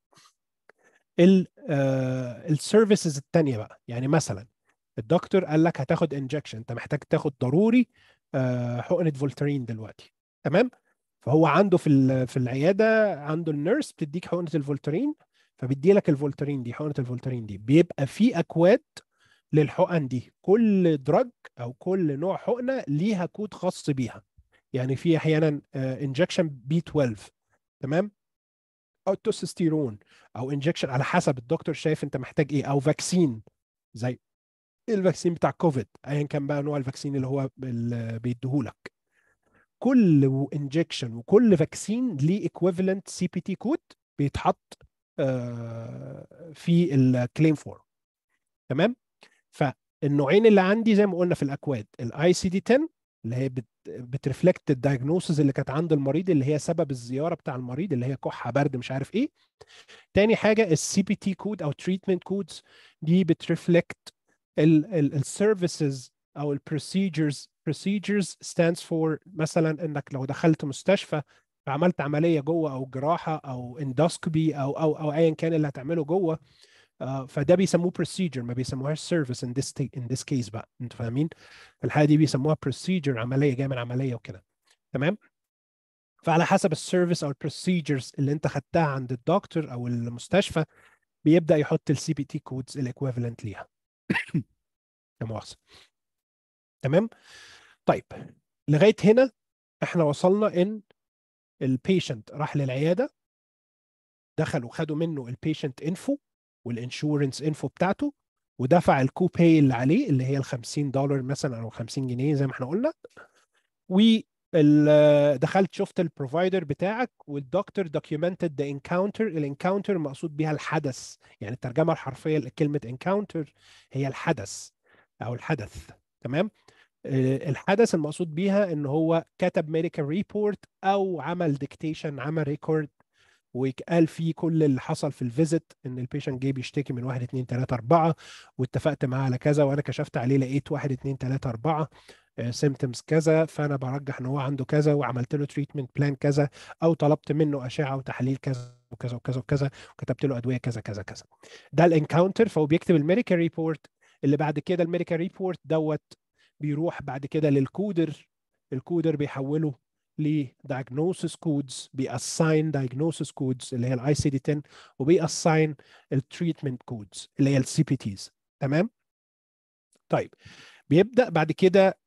السيرفيسز آه، التانية بقى يعني مثلا الدكتور قال لك هتاخد انجكشن انت محتاج تاخد ضروري آه، حقنه فولترين دلوقتي تمام فهو عنده في في العياده عنده النيرس بتديك حقنه الفولترين فبيدي لك الفولترين دي حقنه الفولترين دي بيبقى في اكواد للحقن دي كل دراج او كل نوع حقنه ليها كود خاص بيها يعني في احيانا انجكشن بي 12 تمام او التستيرون او انجكشن على حسب الدكتور شايف انت محتاج ايه او فاكسين زي الفاكسين بتاع كوفيد ايا كان بقى نوع الفاكسين اللي هو بيديهولك كل انجكشن وكل فاكسين ليه ايكويفالنت سي بي تي كود بيتحط آه، في الكليم فورم تمام فالنوعين اللي عندي زي ما قلنا في الاكواد الاي سي دي 10 اللي هي بترفلكت الدايجنوسز اللي كانت عند المريض اللي هي سبب الزياره بتاع المريض اللي هي كحه برد مش عارف ايه تاني حاجه السي بي تي كود او تريتمنت كودز دي بترفلكت السيرفيسز او البروسيجرز بروسيجرز ستاندز فور مثلا انك لو دخلت مستشفى فعملت عمليه جوه او جراحه او اندوسكوبي او او او ايا كان اللي هتعمله جوه آه، فده بيسموه بروسيجر ما بيسموهاش سيرفيس ان ذس ان ذس كيس بقى انتوا فاهمين الحاجه دي بيسموها بروسيجر عمليه جايه من عمليه وكده تمام فعلى حسب السيرفيس او البروسيجرز اللي انت خدتها عند الدكتور او المستشفى بيبدا يحط السي بي تي كودز الايكويفالنت ليها لا مؤاخذه تمام طيب لغايه هنا احنا وصلنا ان البيشنت راح للعياده دخلوا خدوا منه البيشنت انفو والانشورنس انفو بتاعته ودفع الكوباي اللي عليه اللي هي ال 50 دولار مثلا او 50 جنيه زي ما احنا قلنا دخلت شفت البروفايدر بتاعك والدكتور دوكيومنتد ذا انكاونتر الانكاونتر مقصود بيها الحدث يعني الترجمه الحرفيه لكلمه انكاونتر هي الحدث او الحدث تمام آه، الحدث المقصود بيها ان هو كتب ميديكال ريبورت او عمل ديكتيشن عمل ريكورد وقال فيه كل اللي حصل في الفيزيت ان البيشنت جه بيشتكي من 1 2 3 4 واتفقت معاه على كذا وانا كشفت عليه لقيت 1 2 3 4 سيمتمز آه، كذا فانا برجح ان هو عنده كذا وعملت له تريتمنت بلان كذا او طلبت منه اشعه وتحاليل كذا وكذا وكذا وكذا وكتبت له ادويه كذا كذا كذا ده الانكاونتر فهو بيكتب الميديكال ريبورت اللي بعد كده الميديكال ريبورت دوت بيروح بعد كده للكودر الكودر بيحوله ل كودز بيأساين بيassign كودز اللي هي الاي سي دي 10 وبيأساين التريتمنت كودز اللي هي السي بي تيز تمام؟ طيب بيبدا بعد كده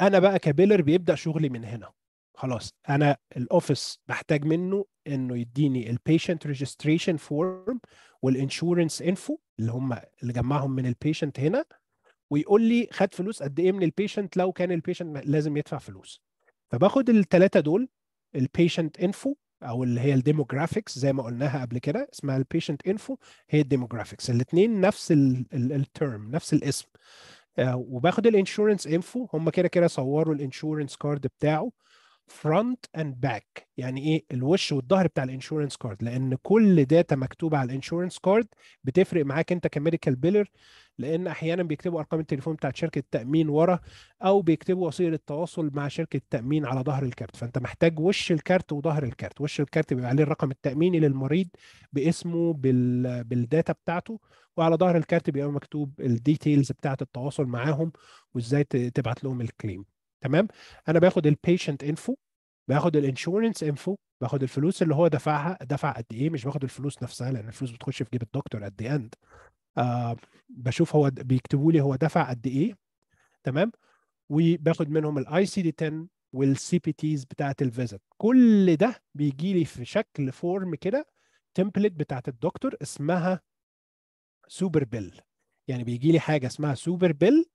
انا بقى كبيلر بيبدا شغلي من هنا خلاص انا الاوفيس محتاج منه انه يديني البيشنت ريجستريشن فورم والانشورنس انفو اللي هم اللي جمعهم من البيشنت هنا ويقول لي خد فلوس قد ايه من البيشنت لو كان البيشنت لازم يدفع فلوس فباخد الثلاثه دول البيشنت انفو او اللي هي الديموغرافيكس زي ما قلناها قبل كده اسمها البيشنت انفو هي الديموغرافيكس الاثنين نفس الترم نفس الاسم آه، وباخد الانشورنس انفو هم كده كده صوروا الانشورنس كارد بتاعه فرونت اند باك يعني ايه الوش والظهر بتاع الانشورنس كارد لان كل داتا مكتوبه على الانشورنس كارد بتفرق معاك انت كميديكال بيلر لان احيانا بيكتبوا ارقام التليفون بتاعت شركه التامين ورا او بيكتبوا وسيله التواصل مع شركه التامين على ظهر الكارت فانت محتاج وش الكارت وظهر الكارت وش الكارت بيبقى عليه الرقم التاميني للمريض باسمه بال... بالداتا بتاعته وعلى ظهر الكارت بيبقى مكتوب الديتيلز بتاعت التواصل معاهم وازاي تبعت لهم الكليم تمام انا باخد البيشنت انفو باخد الانشورنس انفو باخد الفلوس اللي هو دفعها دفع قد ايه مش باخد الفلوس نفسها لان الفلوس بتخش في جيب الدكتور ات ذا اند بشوف هو بيكتبوا لي هو دفع قد ايه تمام وباخد منهم الاي سي دي 10 والسي بي تيز بتاعه الفيزت كل ده بيجي لي في شكل فورم كده تمبلت بتاعه الدكتور اسمها سوبر بيل يعني بيجي لي حاجه اسمها سوبر بيل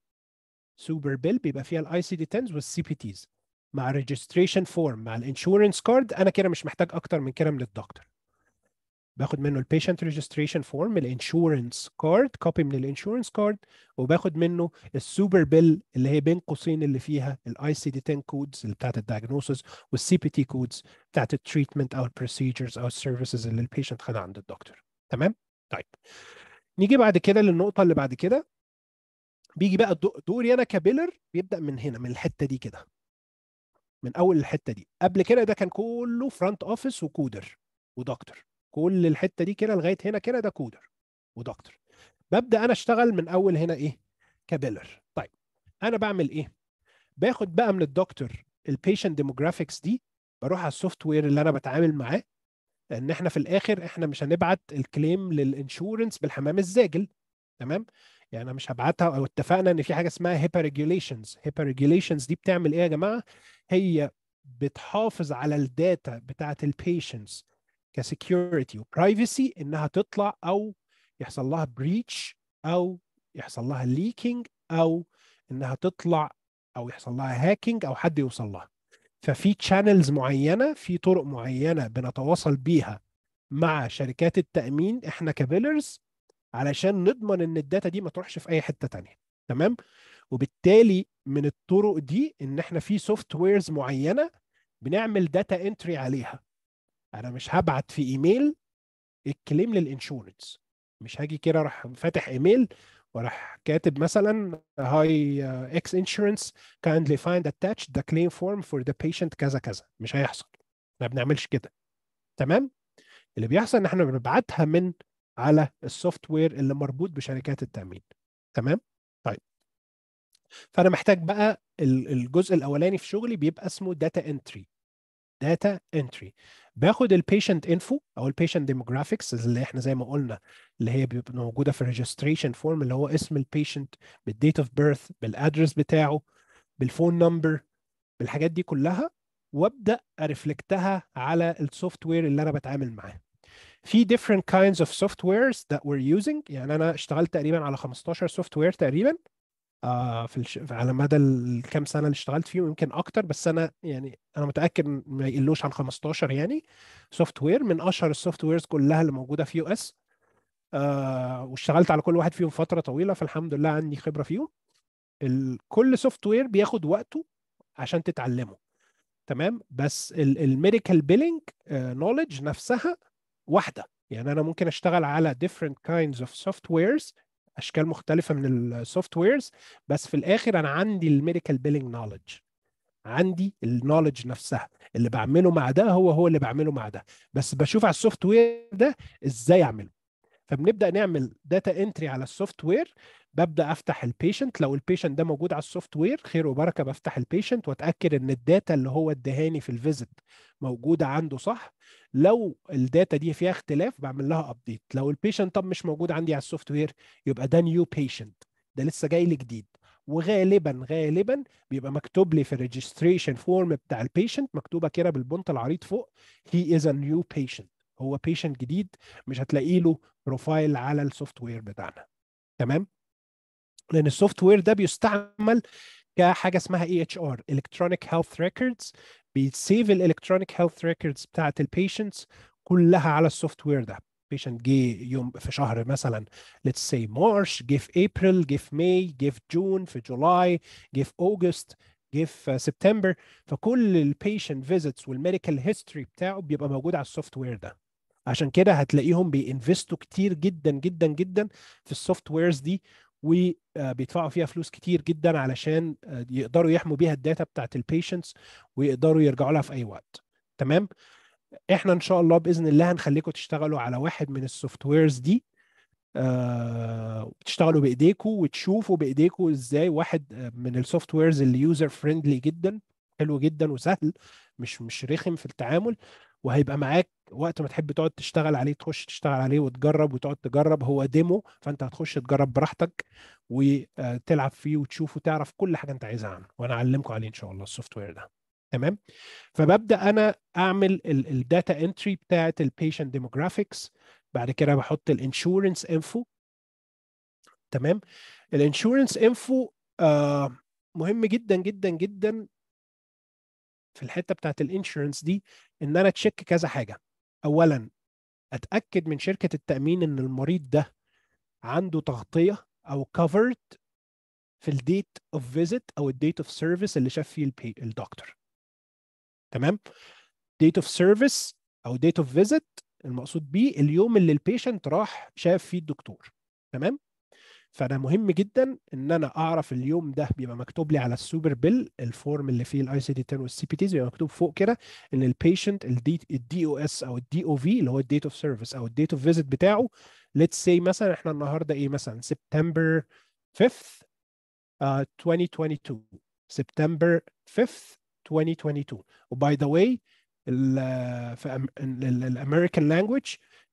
سوبر بيل بيبقى فيها الاي سي دي 10 والسي بي تيز مع ريجستريشن فورم مع الانشورنس كارد انا كده مش محتاج اكتر من كده من الدكتور باخد منه البيشنت ريجستريشن فورم الانشورنس كارد كوبي من الانشورنس كارد وباخد منه السوبر بيل اللي هي بين قوسين اللي فيها الاي سي دي 10 كودز اللي بتاعت الدايجنوسس والسي بي تي كودز بتاعت التريتمنت او البروسيجرز او السيرفيسز اللي البيشنت خدها عند الدكتور تمام طيب نيجي بعد كده للنقطه اللي بعد كده بيجي بقى دوري انا كبيلر بيبدا من هنا من الحته دي كده من اول الحته دي قبل كده ده كان كله فرونت اوفيس وكودر ودكتور كل الحته دي كده لغايه هنا كده ده كودر ودكتور ببدا انا اشتغل من اول هنا ايه كبيلر طيب انا بعمل ايه باخد بقى من الدكتور البيشنت ديموغرافيكس دي بروح على السوفت وير اللي انا بتعامل معاه لان احنا في الاخر احنا مش هنبعت الكليم للانشورنس بالحمام الزاجل تمام يعني انا مش هبعتها او اتفقنا ان في حاجه اسمها هيبا ريجوليشنز هيبا ريجوليشنز دي بتعمل ايه يا جماعه هي بتحافظ على الداتا بتاعه البيشنتس كسكيورتي وبرايفسي انها تطلع او يحصل لها بريتش او يحصل لها ليكينج او انها تطلع او يحصل لها هاكينج او حد يوصل لها ففي تشانلز معينه في طرق معينه بنتواصل بيها مع شركات التامين احنا كبيلرز علشان نضمن ان الداتا دي ما تروحش في اي حته تانية تمام وبالتالي من الطرق دي ان احنا في سوفت ويرز معينه بنعمل داتا انتري عليها انا مش هبعت في ايميل الكليم للانشورنس مش هاجي كده اروح فاتح ايميل وراح كاتب مثلا هاي اكس انشورنس كايندلي فايند اتاتش ذا كليم فورم فور ذا بيشنت كذا كذا مش هيحصل ما بنعملش كده تمام اللي بيحصل ان احنا بنبعتها من على السوفت وير اللي مربوط بشركات التامين تمام طيب فانا محتاج بقى الجزء الاولاني في شغلي بيبقى اسمه داتا انتري داتا انتري باخد البيشنت انفو او البيشنت ديموغرافيكس اللي احنا زي ما قلنا اللي هي بيبقى موجوده في الريجستريشن فورم اللي هو اسم البيشنت بالديت اوف بيرث بالادرس بتاعه بالفون نمبر بالحاجات دي كلها وابدا ارفلكتها على السوفت وير اللي انا بتعامل معاه في different kinds of softwares that we're using يعني انا اشتغلت تقريبا على 15 سوفت وير تقريبا آه في الش... على مدى الكام سنه اللي اشتغلت فيهم يمكن اكتر بس انا يعني انا متاكد ما يقلوش عن 15 يعني سوفت وير من اشهر السوفت ويرز كلها اللي موجوده في يو اس آه واشتغلت على كل واحد فيهم فتره طويله فالحمد لله عندي خبره فيهم ال... كل سوفت وير بياخد وقته عشان تتعلمه تمام بس الميديكال بيلينج نوليدج نفسها واحده يعني انا ممكن اشتغل على different kinds of softwares اشكال مختلفه من السوفت ويرز بس في الاخر انا عندي الميديكال بيلينج نولج عندي النولج نفسها اللي بعمله مع ده هو هو اللي بعمله مع ده بس بشوف على السوفت وير ده ازاي اعمله فبنبدا نعمل داتا انتري على السوفت وير ببدا افتح البيشنت لو البيشنت ده موجود على السوفت وير خير وبركه بفتح البيشنت واتاكد ان الداتا اللي هو ادهاني في الفيزيت موجوده عنده صح لو الداتا دي فيها اختلاف بعمل لها ابديت لو البيشنت طب مش موجود عندي على السوفت وير يبقى ده نيو بيشنت ده لسه جاي لي جديد وغالبا غالبا بيبقى مكتوب لي في الريجستريشن فورم بتاع البيشنت مكتوبه كده بالبنط العريض فوق هي از ا نيو بيشنت هو بيشنت جديد مش هتلاقي له بروفايل على السوفت وير بتاعنا تمام لان السوفت وير ده بيستعمل كحاجه اسمها اي اتش ار الكترونيك هيلث ريكوردز بيسيف الالكترونيك هيلث ريكوردز بتاعه البيشنتس كلها على السوفت وير ده بيشنت جه يوم في شهر مثلا ليتس سي مارش جه في ابريل جه في ماي جه في جون في جولاي جه في اوجست جه في سبتمبر فكل البيشنت فيزيتس والميديكال هيستوري بتاعه بيبقى موجود على السوفت وير ده عشان كده هتلاقيهم بينفستوا كتير جدا جدا جدا في السوفت ويرز دي وبيدفعوا فيها فلوس كتير جدا علشان آه، يقدروا يحموا بيها الداتا بتاعت البيشنتس ويقدروا يرجعوا لها في اي وقت تمام احنا ان شاء الله باذن الله هنخليكم تشتغلوا على واحد من السوفت ويرز دي آه، تشتغلوا بايديكم وتشوفوا بايديكم ازاي واحد آه، من السوفت ويرز اللي يوزر فريندلي جدا حلو جدا وسهل مش مش رخم في التعامل وهيبقى معاك وقت ما تحب تقعد تشتغل عليه تخش تشتغل عليه وتجرب وتقعد تجرب هو ديمو فانت هتخش تجرب براحتك وتلعب آه، فيه وتشوف وتعرف كل حاجه انت عايزها عنه وانا اعلمكم عليه ان شاء الله السوفت وير ده تمام فببدا انا اعمل الداتا انتري بتاعه البيشنت ديموغرافيكس بعد كده بحط الانشورنس انفو تمام الانشورنس انفو آه، مهم جدا جدا جدا في الحته بتاعت الانشورنس دي ان انا اتشيك كذا حاجه اولا اتاكد من شركه التامين ان المريض ده عنده تغطيه او كفرد في الديت اوف فيزيت او الديت اوف سيرفيس اللي شاف فيه الدكتور تمام ديت اوف سيرفيس او ديت اوف فيزيت المقصود بيه اليوم اللي البيشنت راح شاف فيه الدكتور تمام فانا مهم جدا ان انا اعرف اليوم ده بيبقى مكتوب لي على السوبر بيل الفورم اللي فيه الاي سي دي 10 والسي بي تيز بيبقى مكتوب فوق كده ان البيشنت الدي او اس او الدي او في اللي هو الديت اوف سيرفيس او الديت اوف فيزيت بتاعه ليتس سي مثلا احنا النهارده ايه مثلا سبتمبر 5th uh, 2022 سبتمبر 5th 2022 وباي ذا واي في الامريكان لانجويج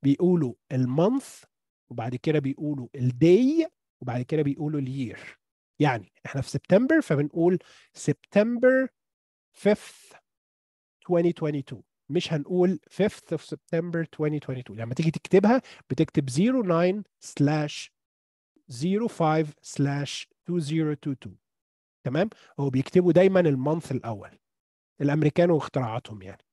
بيقولوا المانث وبعد كده بيقولوا الداي وبعد كده بيقولوا الير يعني احنا في سبتمبر فبنقول سبتمبر 5th 2022 مش هنقول 5th of September 2022 لما تيجي تكتبها بتكتب 09 slash 05 slash 2022 تمام هو بيكتبوا دايما المنث الاول الامريكان واختراعاتهم يعني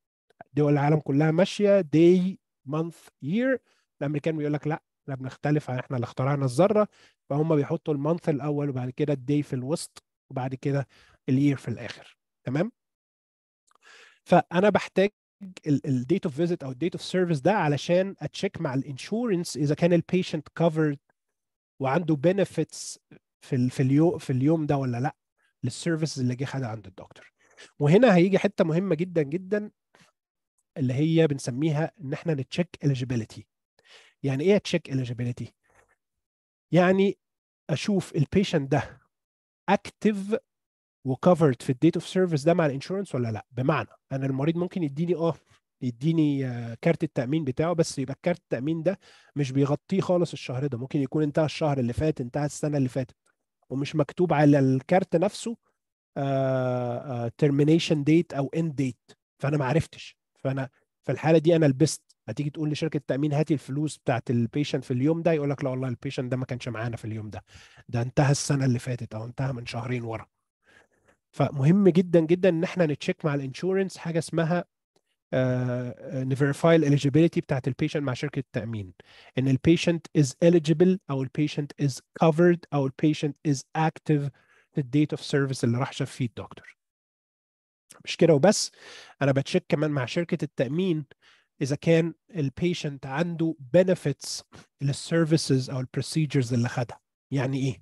دول العالم كلها ماشيه day month year الامريكان بيقول لك لا احنا بنختلف احنا اللي اخترعنا الذره فهم بيحطوا المانث الاول وبعد كده الدي في الوسط وبعد كده الير في الاخر تمام فانا بحتاج الديت اوف فيزيت او الديت اوف سيرفيس ده علشان اتشيك مع الانشورنس اذا كان البيشنت كفرد وعنده بنفيتس في الـ في اليوم في اليوم ده ولا لا للسيرفيس اللي جه خدها عند الدكتور وهنا هيجي حته مهمه جدا جدا اللي هي بنسميها ان احنا نتشيك eligibility يعني ايه تشيك eligibility يعني اشوف البيشنت ده اكتف وكفرد في الديت اوف سيرفيس ده مع الانشورنس ولا لا بمعنى انا المريض ممكن يديني اه يديني آه، كارت التامين بتاعه بس يبقى كارت التامين ده مش بيغطيه خالص الشهر ده ممكن يكون انتهى الشهر اللي فات انتهى السنه اللي فاتت ومش مكتوب على الكارت نفسه ترمينيشن آه، ديت آه، او اند ديت فانا ما عرفتش فانا في الحاله دي انا لبست هتيجي تقول لشركه التامين هاتي الفلوس بتاعت البيشنت في اليوم ده يقول لك لا والله البيشنت ده ما كانش معانا في اليوم ده ده انتهى السنه اللي فاتت او انتهى من شهرين ورا فمهم جدا جدا ان احنا نتشيك مع الانشورنس حاجه اسمها آه، آه، نفيرفاي الاليجيبيليتي بتاعت البيشنت مع شركه التامين ان البيشنت از eligible او البيشنت از covered او البيشنت از اكتف في الديت اوف سيرفيس اللي راح شاف فيه الدكتور مش كده وبس انا بتشيك كمان مع شركه التامين اذا كان البيشنت عنده بنفيتس للسيرفيسز او البروسيجرز اللي خدها يعني ايه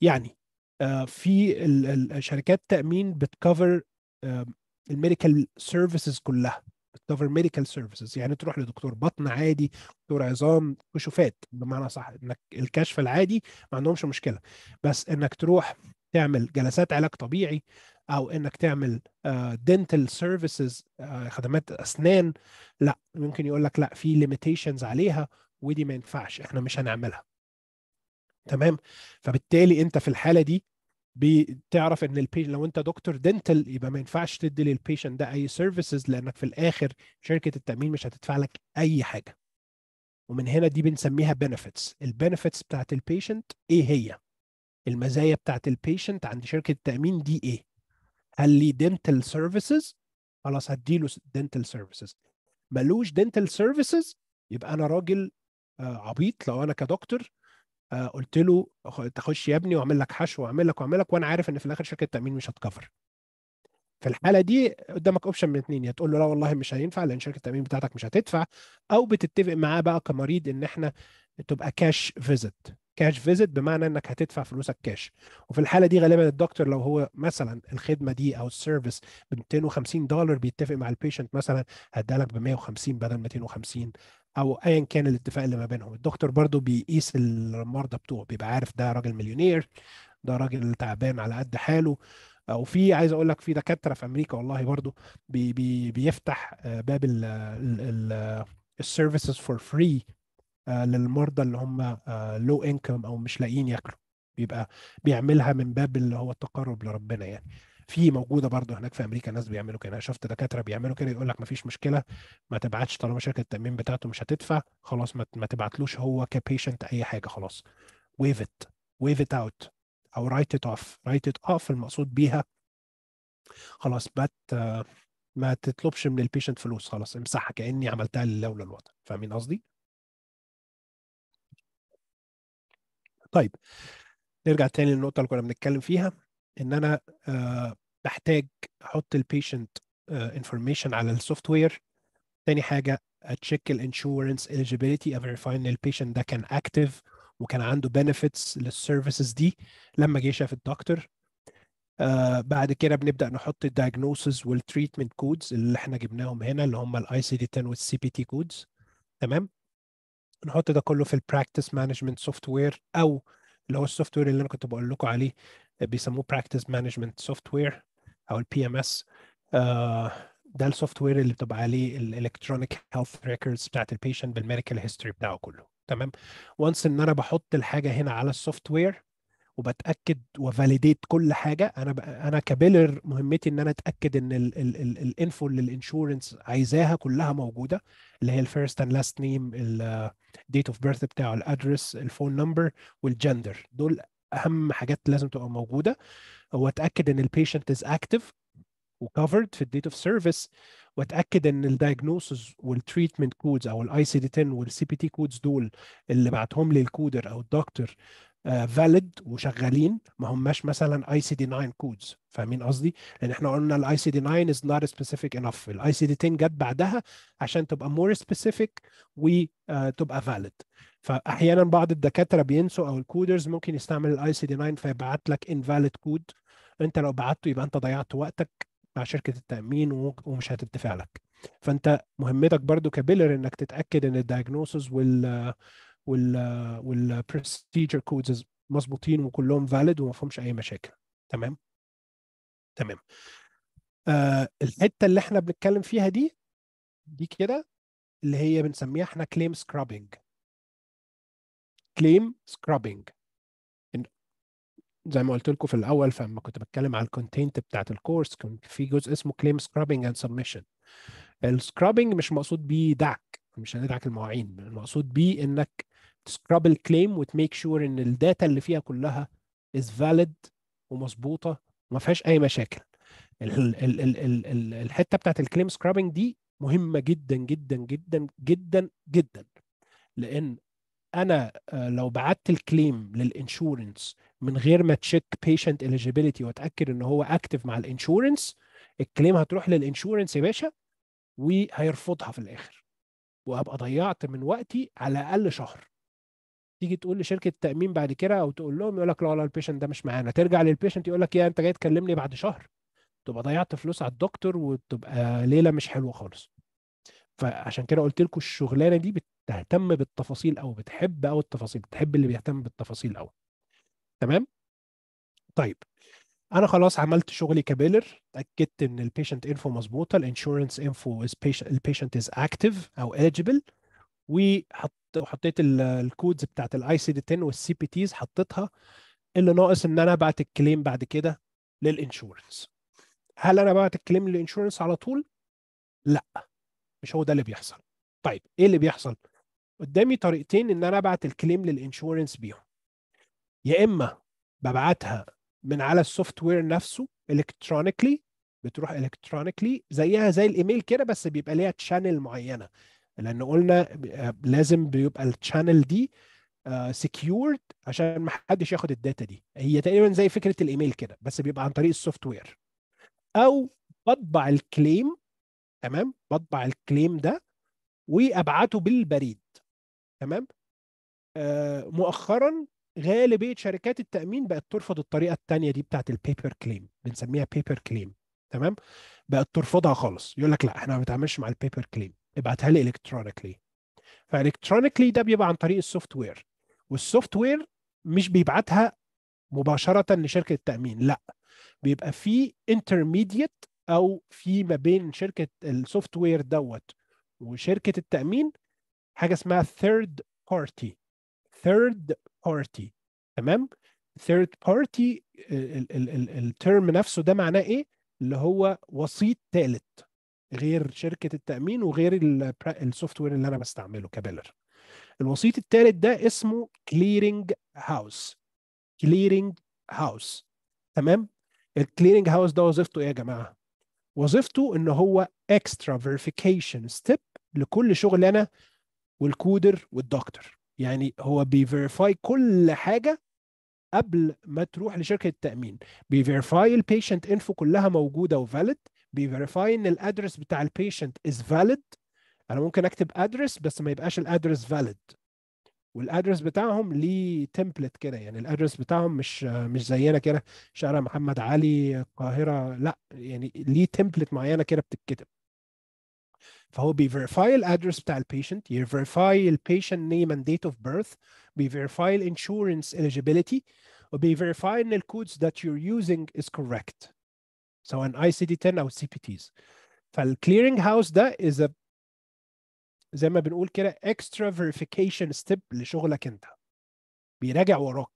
يعني آه، في شركات التامين بتكفر الميديكال سيرفيسز كلها بتكفر ميديكال سيرفيسز يعني تروح لدكتور بطن عادي دكتور عظام كشوفات بمعنى صح انك الكشف العادي ما عندهمش مشكله بس انك تروح تعمل جلسات علاج طبيعي او انك تعمل دنتال آه، سيرفيسز آه، خدمات اسنان لا ممكن يقول لك لا في ليميتيشنز عليها ودي ما ينفعش احنا مش هنعملها تمام فبالتالي انت في الحاله دي بتعرف ان البيشن لو انت دكتور دنتال يبقى ما ينفعش تدي للبيشن ده اي سيرفيسز لانك في الاخر شركه التامين مش هتدفع لك اي حاجه ومن هنا دي بنسميها بنفيتس البنفيتس بتاعت البيشنت ايه هي المزايا بتاعت البيشنت عند شركه التامين دي ايه هل لي دنتال سيرفيسز خلاص هديله دنتال سيرفيسز ملوش دنتال سيرفيسز يبقى انا راجل آه، عبيط لو انا كدكتور آه، قلت له تخش يا ابني واعمل لك حشو واعمل لك واعمل لك وانا عارف ان في الاخر شركه التامين مش هتكفر في الحاله دي قدامك اوبشن من اتنين يا تقول له لا والله مش هينفع لان شركه التامين بتاعتك مش هتدفع او بتتفق معاه بقى كمريض ان احنا تبقى كاش فيزت كاش فيزيت بمعنى انك هتدفع فلوسك كاش وفي الحاله دي غالبا الدكتور لو هو مثلا الخدمه دي او السيرفيس ب 250 دولار بيتفق مع البيشنت مثلا هديها لك ب 150 بدل 250 او ايا كان الاتفاق اللي ما بينهم الدكتور برضو بيقيس المرضى بتوعه بيبقى عارف ده راجل مليونير ده راجل تعبان على قد حاله آه، وفي عايز اقول لك في دكاتره في امريكا والله برضو بي بي بيفتح آه، باب السيرفيسز فور فري آه، للمرضى اللي هم لو آه، انكم او مش لاقيين ياكلوا بيبقى بيعملها من باب اللي هو التقرب لربنا يعني في موجوده برضه هناك في امريكا ناس بيعملوا كده شفت دكاتره بيعملوا كده يقول لك ما فيش مشكله ما تبعتش طالما شركه التامين بتاعته مش هتدفع خلاص ما تبعتلوش هو كبيشنت اي حاجه خلاص ويف ات ويف ات اوت او رايت ات اوف رايت ات اوف المقصود بيها خلاص بات ما تطلبش من البيشنت فلوس خلاص امسحها كاني عملتها لله وللوطن فاهمين قصدي؟ طيب نرجع تاني للنقطه اللي كنا بنتكلم فيها ان انا آه، بحتاج احط البيشنت انفورميشن آه، على السوفت وير تاني حاجه اتشيك الانشورنس eligibility افيريفاي ان البيشنت ده كان اكتف وكان عنده بنفيتس للسيرفيسز دي لما جه شاف الدكتور آه بعد كده بنبدا نحط الدايجنوسز والتريتمنت كودز اللي احنا جبناهم هنا اللي هم الاي سي دي 10 والسي بي تي كودز تمام نحط ده كله في البراكتس مانجمنت سوفت وير او اللي هو السوفت وير اللي انا كنت بقول لكم عليه بيسموه براكتس مانجمنت سوفت وير او البي ام آه، اس ده السوفت وير اللي بتبقى عليه الالكترونيك هيلث ريكوردز بتاعت البيشنت بالميديكال هيستوري بتاعه كله تمام وانس ان انا بحط الحاجه هنا على السوفت وير وبتاكد وفاليديت كل حاجه انا انا كبيلر مهمتي ان انا اتاكد ان الانفو اللي الانشورنس عايزاها كلها موجوده اللي هي الفيرست اند لاست نيم الديت اوف بيرث بتاعه الادرس الفون نمبر والجندر دول اهم حاجات لازم تبقى موجوده واتاكد ان البيشنت از اكتف وكفرد في الديت اوف سيرفيس واتاكد ان الدايجنوسز والتريتمنت كودز او الاي سي دي 10 والسي بي تي كودز دول اللي بعتهم لي الكودر او الدكتور فاليد آه، وشغالين ما هماش مثلا اي سي دي 9 كودز فاهمين قصدي؟ لان احنا قلنا الاي سي دي 9 از نوت سبيسيفيك انف الاي سي دي 10 جت بعدها عشان تبقى مور سبيسيفيك وتبقى فاليد فاحيانا بعض الدكاتره بينسوا او الكودرز ممكن يستعمل الاي سي دي 9 فيبعت لك انفاليد كود انت لو بعته يبقى انت ضيعت وقتك مع شركه التامين ومش هتدفع لك فانت مهمتك برضو كبيلر انك تتاكد ان الدايجنوسز وال آه، وال والبروسيجر كودز مظبوطين وكلهم فاليد وما فيهمش اي مشاكل تمام تمام آه الحته اللي احنا بنتكلم فيها دي دي كده اللي هي بنسميها احنا كليم سكرابينج كليم سكرابينج زي ما قلت لكم في الاول فلما كنت بتكلم على الكونتنت بتاعت الكورس كان في جزء اسمه كليم سكرابينج اند سبمشن السكرابنج مش مقصود بيه دعك مش هندعك المواعين المقصود بيه انك تسكراب الكليم وتميك شور ان الداتا اللي فيها كلها از فاليد ومظبوطه وما فيهاش اي مشاكل ال ال ال ال ال الحته بتاعت الكليم سكرابنج دي مهمه جدا جدا جدا جدا جدا لان انا آه، لو بعت الكليم للانشورنس من غير ما تشيك بيشنت اليجيبيليتي واتاكد ان هو اكتف مع الانشورنس الكليم هتروح للانشورنس يا باشا وهيرفضها في الاخر وابقى ضيعت من وقتي على الاقل شهر تيجي تقول لشركه التامين بعد كده او تقول لهم يقول لك لا لا البيشنت ده مش معانا ترجع للبيشنت يقول لك يا انت جاي تكلمني بعد شهر تبقى ضيعت فلوس على الدكتور وتبقى ليله مش حلوه خالص فعشان كده قلت لكم الشغلانه دي بتهتم بالتفاصيل او بتحب او التفاصيل بتحب اللي بيهتم بالتفاصيل او تمام طيب انا خلاص عملت شغلي كبيلر اتاكدت ان البيشنت انفو مظبوطه الانشورنس انفو البيشنت از اكتف او eligible وحط وحطيت الكودز بتاعت الاي سي دي 10 والسي بي تيز حطيتها اللي ناقص ان انا ابعت الكليم بعد كده للانشورنس هل انا بعت الكليم للانشورنس على طول لا مش هو ده اللي بيحصل طيب ايه اللي بيحصل قدامي طريقتين ان انا ابعت الكليم للانشورنس بيهم يا اما ببعتها من على السوفت وير نفسه الكترونيكلي بتروح الكترونيكلي زيها زي الايميل كده بس بيبقى ليها تشانل معينه لان قلنا آه، لازم بيبقى الشانل دي سكيورد آه، عشان ما حدش ياخد الداتا دي هي تقريبا زي فكره الايميل كده بس بيبقى عن طريق السوفت وير او بطبع الكليم تمام بطبع الكليم ده وابعته بالبريد تمام آه، مؤخرا غالبيه شركات التامين بقت ترفض الطريقه الثانيه دي بتاعت البيبر كليم بنسميها بيبر كليم تمام بقت ترفضها خالص يقول لك لا احنا ما بنتعاملش مع البيبر كليم ابعتها لي الكترونيكلي فالكترونيكلي ده بيبقى عن طريق السوفت وير والسوفت وير مش بيبعتها مباشره لشركه التامين لا بيبقى في انترميديت او في ما بين شركه السوفت وير دوت وشركه التامين حاجه اسمها ثيرد بارتي ثيرد بارتي تمام ثيرد بارتي الترم نفسه ده معناه ايه اللي هو وسيط ثالث غير شركه التامين وغير السوفت وير اللي انا بستعمله كبيلر الوسيط الثالث ده اسمه كليرنج هاوس كليرنج هاوس تمام الكليرنج هاوس ده وظيفته ايه يا جماعه وظيفته ان هو اكسترا فيريفيكيشن ستيب لكل شغل انا والكودر والدكتور يعني هو بيفيريفاي كل حاجه قبل ما تروح لشركه التامين بيفيريفاي البيشنت انفو كلها موجوده وفاليد بيفيريفاي ان الادرس بتاع البيشنت از فاليد انا ممكن اكتب ادرس بس ما يبقاش الادرس فاليد والادرس بتاعهم ليه تمبلت كده يعني الادرس بتاعهم مش مش زينا كده شارع محمد علي القاهره لا يعني ليه تمبلت معينه كده بتتكتب فهو بيفيريفاي الادرس بتاع البيشنت يفيريفاي البيشنت نيم اند ديت اوف بيرث بيفيريفاي الانشورنس eligibility وبيفيريفاي ان الكودز ذات يور يوزنج از كوركت سواء اي سي دي 10 او سي بي تيز فالكليرنج هاوس ده از زي ما بنقول كده اكسترا فيريفيكيشن ستيب لشغلك انت بيراجع وراك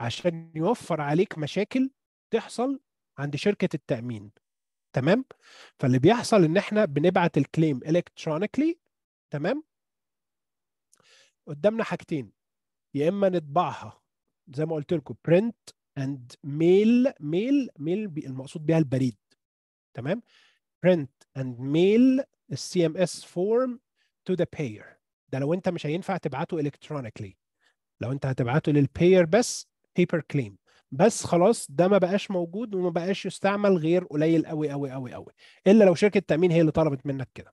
عشان يوفر عليك مشاكل تحصل عند شركه التامين تمام فاللي بيحصل ان احنا بنبعت الكليم الكترونيكلي تمام قدامنا حاجتين يا اما نطبعها زي ما قلت لكم برنت and mail mail mail المقصود بها البريد تمام print and mail السي ام اس فورم to the payer ده لو انت مش هينفع تبعته electronically لو انت هتبعته للباير بس paper claim بس خلاص ده ما بقاش موجود وما بقاش يستعمل غير قليل قوي قوي قوي قوي الا لو شركه تامين هي اللي طلبت منك كده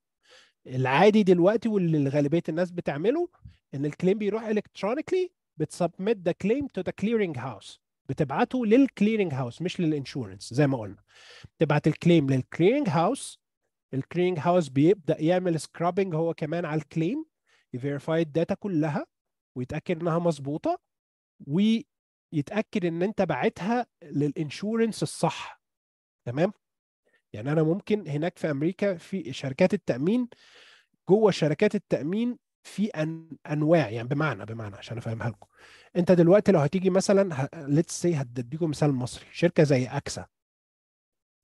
العادي دلوقتي واللي غالبيه الناس بتعمله ان الكليم بيروح الكترونيكلي بتسبميت ذا كليم تو ذا كليرنج هاوس بتبعته للكليرنج هاوس مش للانشورنس زي ما قلنا تبعت الكليم للكليرنج هاوس الكليرنج هاوس بيبدا يعمل سكرابنج هو كمان على الكليم يفيرفاي الداتا كلها ويتاكد انها مظبوطه ويتاكد ان انت بعتها للانشورنس الصح تمام يعني انا ممكن هناك في امريكا في شركات التامين جوه شركات التامين في أن انواع يعني بمعنى بمعنى عشان افهمها لكم انت دلوقتي لو هتيجي مثلا ليتس سي هديكم مثال مصري شركه زي اكسا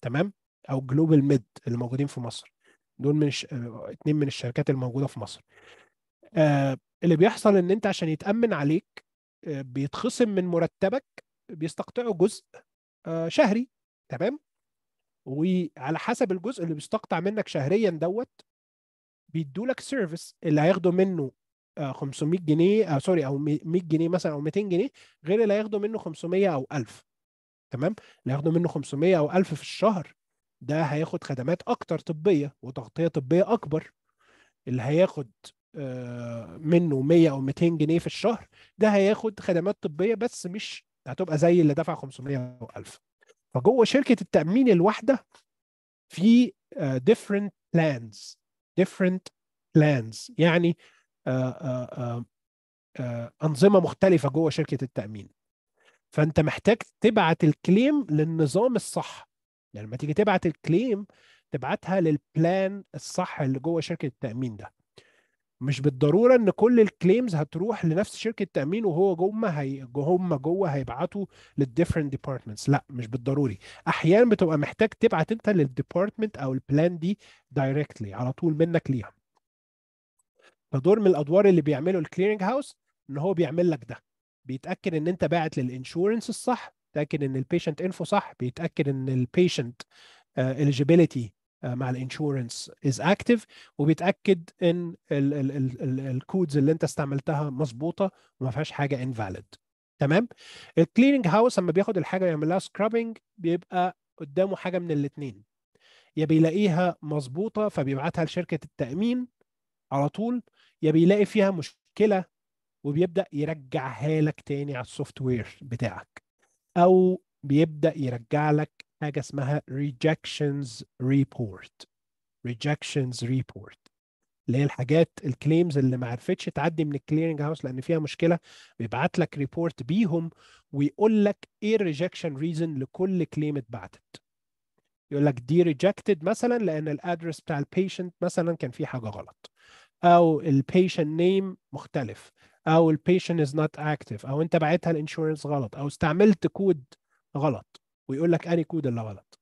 تمام او جلوبال ميد اللي موجودين في مصر دول من ش... اتنين من الشركات الموجوده في مصر آه اللي بيحصل ان انت عشان يتامن عليك آه بيتخصم من مرتبك بيستقطعوا جزء آه شهري تمام وعلى حسب الجزء اللي بيستقطع منك شهريا دوت بيدوا لك سيرفيس اللي هياخدوا منه 500 آه، جنيه أو آه، سوري او 100 جنيه مثلا او 200 جنيه غير اللي هياخدوا منه 500 او 1000 تمام اللي هياخدوا منه 500 او 1000 في الشهر ده هياخد خدمات اكتر طبيه وتغطيه طبيه اكبر اللي هياخد آه، منه 100 او 200 جنيه في الشهر ده هياخد خدمات طبيه بس مش هتبقى زي اللي دفع 500 او 1000 فجوه شركه التامين الواحده في different plans different plans يعني آه، آه، آه، انظمه مختلفه جوه شركه التامين فانت محتاج تبعت الكليم للنظام الصح يعني لما تيجي تبعت الكليم تبعتها للبلان الصح اللي جوه شركه التامين ده مش بالضروره ان كل الكليمز هتروح لنفس شركه التامين وهو جوه هي هم جوه هيبعتوا للديفرنت ديبارتمنتس لا مش بالضروري احيانا بتبقى محتاج تبعت انت للديبارتمنت او البلان دي دايركتلي على طول منك ليها فدور من الادوار اللي بيعمله الكليرنج هاوس ان هو بيعمل لك ده بيتاكد ان انت باعت للانشورنس الصح بيتاكد ان البيشنت انفو صح بيتاكد ان البيشنت آه، eligibility آه، مع الانشورنس از اكتف وبيتاكد ان الكودز اللي انت استعملتها مظبوطه وما فيهاش حاجه انفاليد تمام الكليرنج هاوس لما بياخد الحاجه ويعمل لها سكرابنج بيبقى قدامه حاجه من الاثنين يا بيلاقيها مظبوطه فبيبعتها لشركه التامين على طول يا بيلاقي فيها مشكله وبيبدا يرجعها لك تاني على السوفت وير بتاعك او بيبدا يرجع لك حاجه اسمها ريجكشنز ريبورت ريجكشنز ريبورت اللي هي الحاجات الكليمز اللي ما عرفتش تعدي من الكليرنج هاوس لان فيها مشكله بيبعت لك ريبورت بيهم ويقول لك ايه الريجكشن ريزن لكل كليم اتبعتت يقول لك دي ريجكتد مثلا لان الادرس بتاع البيشنت مثلا كان فيه حاجه غلط او البيشنت نيم مختلف او البيشنت از نوت اكتف او انت بعتها الانشورنس غلط او استعملت كود غلط ويقول لك انهي كود اللي غلط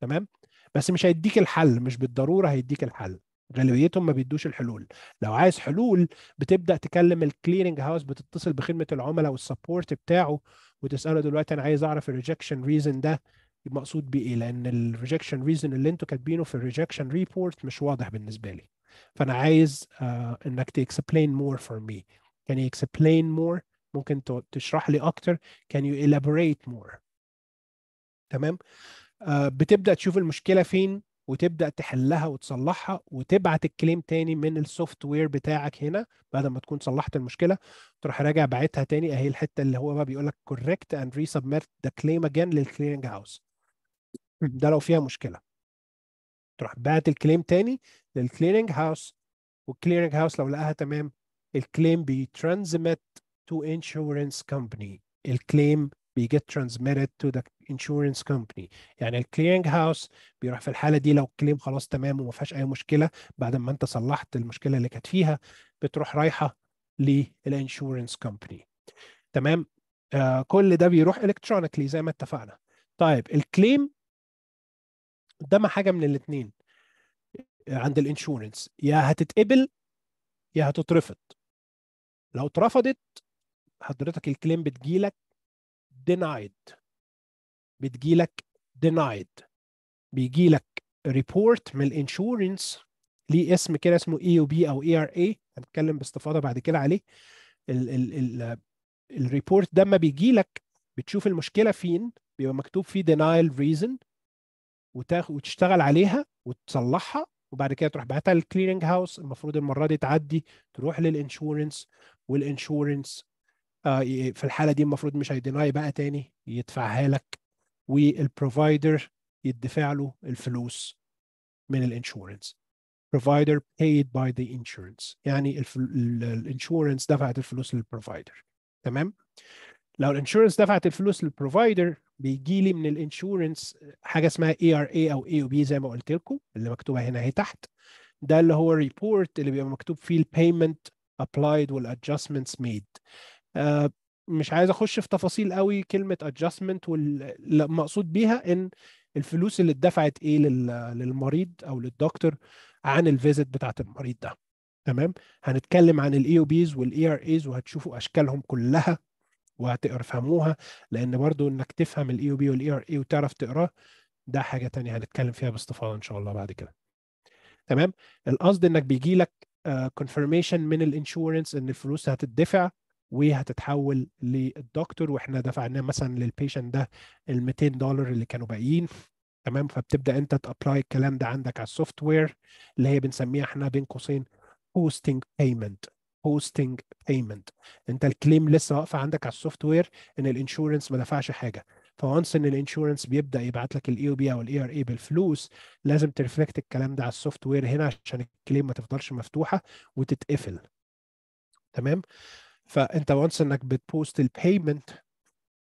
تمام بس مش هيديك الحل مش بالضروره هيديك الحل غالبيتهم ما بيدوش الحلول لو عايز حلول بتبدا تكلم الكليرنج هاوس بتتصل بخدمه العملاء والسبورت بتاعه وتساله دلوقتي انا عايز اعرف الريجكشن ريزن ده مقصود بيه ايه لان الريجكشن ريزن اللي انتوا كاتبينه في الريجكشن ريبورت مش واضح بالنسبه لي فانا عايز uh, انك ت explain more for me can you explain more ممكن تشرح لي اكتر can you elaborate more تمام uh, بتبدا تشوف المشكله فين وتبدا تحلها وتصلحها وتبعت الكليم تاني من السوفت وير بتاعك هنا بعد ما تكون صلحت المشكله تروح راجع باعتها تاني اهي الحته اللي هو بقى بيقول لك كوريكت اند ريسبمت ذا كليم اجين للكليرنج هاوس ده لو فيها مشكله تروح بعت الكليم تاني للكليرنج هاوس والكليرنج هاوس لو لقاها تمام الكليم بيترانزميت تو انشورنس كومباني الكليم بيجيت ترانزميتد تو ذا انشورنس كومباني يعني الكليرنج هاوس بيروح في الحاله دي لو الكليم خلاص تمام وما فيهاش اي مشكله بعد ما انت صلحت المشكله اللي كانت فيها بتروح رايحه للانشورنس كومباني تمام آه كل ده بيروح الكترونيكلي زي ما اتفقنا طيب الكليم قدامها حاجه من الاثنين عند الانشورنس يا هتتقبل يا هتترفض لو اترفضت حضرتك الكليم بتجيلك denied بتجيلك denied بيجيلك ريبورت من الانشورنس ليه اسم كده اسمه اي او بي او اي ار اي هنتكلم باستفاضه بعد كده عليه الريبورت ده لما بيجي لك بتشوف المشكله فين بيبقى مكتوب فيه denial reason وتشتغل عليها وتصلحها وبعد كده تروح بعتها للكليرنج هاوس المفروض المره دي تعدي تروح للانشورنس والانشورنس آه في الحاله دي المفروض مش هيديناي بقى تاني يدفعها لك والبروفايدر يدفع له الفلوس من الانشورنس provider paid by the insurance يعني الانشورنس دفعت الفلوس للبروفايدر تمام لو الانشورنس دفعت الفلوس للبروفايدر بيجي لي من الانشورنس حاجه اسمها اي ار اي او اي او بي زي ما قلت لكم اللي مكتوبه هنا اهي تحت ده اللي هو الريبورت اللي بيبقى مكتوب فيه البيمنت ابلايد والادجستمنتس ميد مش عايز اخش في تفاصيل قوي كلمه ادجستمنت والمقصود بيها ان الفلوس اللي اتدفعت ايه للمريض او للدكتور عن الفيزيت بتاعت المريض ده تمام هنتكلم عن الاي او بيز والاي ار ايز وهتشوفوا اشكالهم كلها وهتفهموها لان برضو انك تفهم الاي او بي والاي ار اي وتعرف تقراه ده حاجه تانية هنتكلم فيها باستفاضه ان شاء الله بعد كده تمام القصد انك بيجي لك كونفيرميشن آه، من الانشورنس ان الفلوس هتدفع وهتتحول للدكتور واحنا دفعناه مثلا للبيشنت ده ال 200 دولار اللي كانوا باقيين تمام فبتبدا انت تابلاي الكلام ده عندك على السوفت وير اللي هي بنسميها احنا بين قوسين هوستنج بيمنت هوستنج بيمنت انت الكليم لسه واقفه عندك على السوفت وير ان الانشورنس ما دفعش حاجه فوانس ان الانشورنس بيبدا يبعت لك الاي e او بي او الاي ار e اي بالفلوس لازم ترفلكت الكلام ده على السوفت وير هنا عشان الكليم ما تفضلش مفتوحه وتتقفل تمام فانت وانس انك بتبوست البيمنت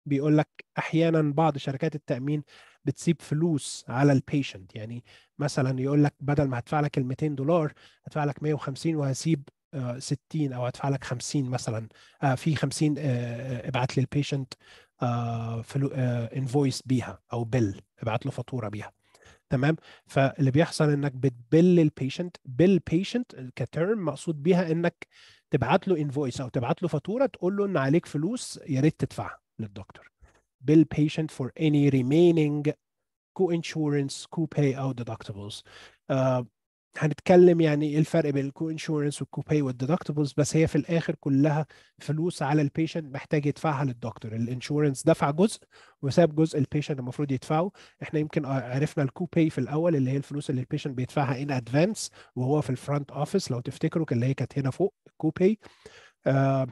بيقول لك احيانا بعض شركات التامين بتسيب فلوس على البيشنت يعني مثلا يقول لك بدل ما هدفع لك ال 200 دولار هدفع لك 150 وهسيب 60 آه، او ادفع لك 50 مثلا آه، في 50 آه، ابعت لي البيشنت انفويس بيها او بيل ابعت له فاتوره بيها تمام فاللي بيحصل انك بتبل البيشنت بل بيشنت كترم مقصود بيها انك تبعت له انفويس او تبعت له فاتوره تقول له ان عليك فلوس يا ريت تدفعها للدكتور بيل بيشنت فور اني remaining كو انشورنس كو باي او deductibles. هنتكلم يعني ايه الفرق بين الكو انشورنس والكوباي والديدكتبلز بس هي في الاخر كلها فلوس على البيشنت محتاج يدفعها للدكتور الانشورنس دفع جزء وساب جزء البيشنت المفروض يدفعه احنا يمكن آه، عرفنا الكوباي في الاول اللي هي الفلوس اللي البيشنت بيدفعها ان ادفانس وهو في الفرونت اوفيس لو تفتكروا اللي هي كانت هنا فوق الكوباي آه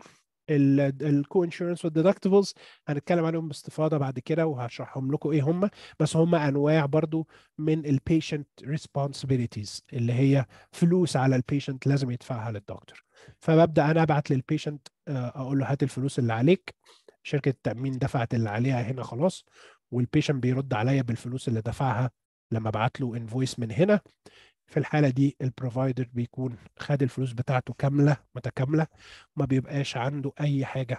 الكو انشورنس والديدكتبلز هنتكلم عليهم باستفاضه بعد كده وهشرحهم لكم ايه هم بس هم انواع برضو من البيشنت ريسبونسبيلتيز اللي هي فلوس على البيشنت لازم يدفعها للدكتور فببدا انا ابعت للبيشنت آه، اقول له هات الفلوس اللي عليك شركه التامين دفعت اللي عليها هنا خلاص والبيشنت بيرد عليا بالفلوس اللي دفعها لما ابعت له انفويس من هنا في الحاله دي البروفايدر بيكون خد الفلوس بتاعته كامله متكامله ما بيبقاش عنده اي حاجه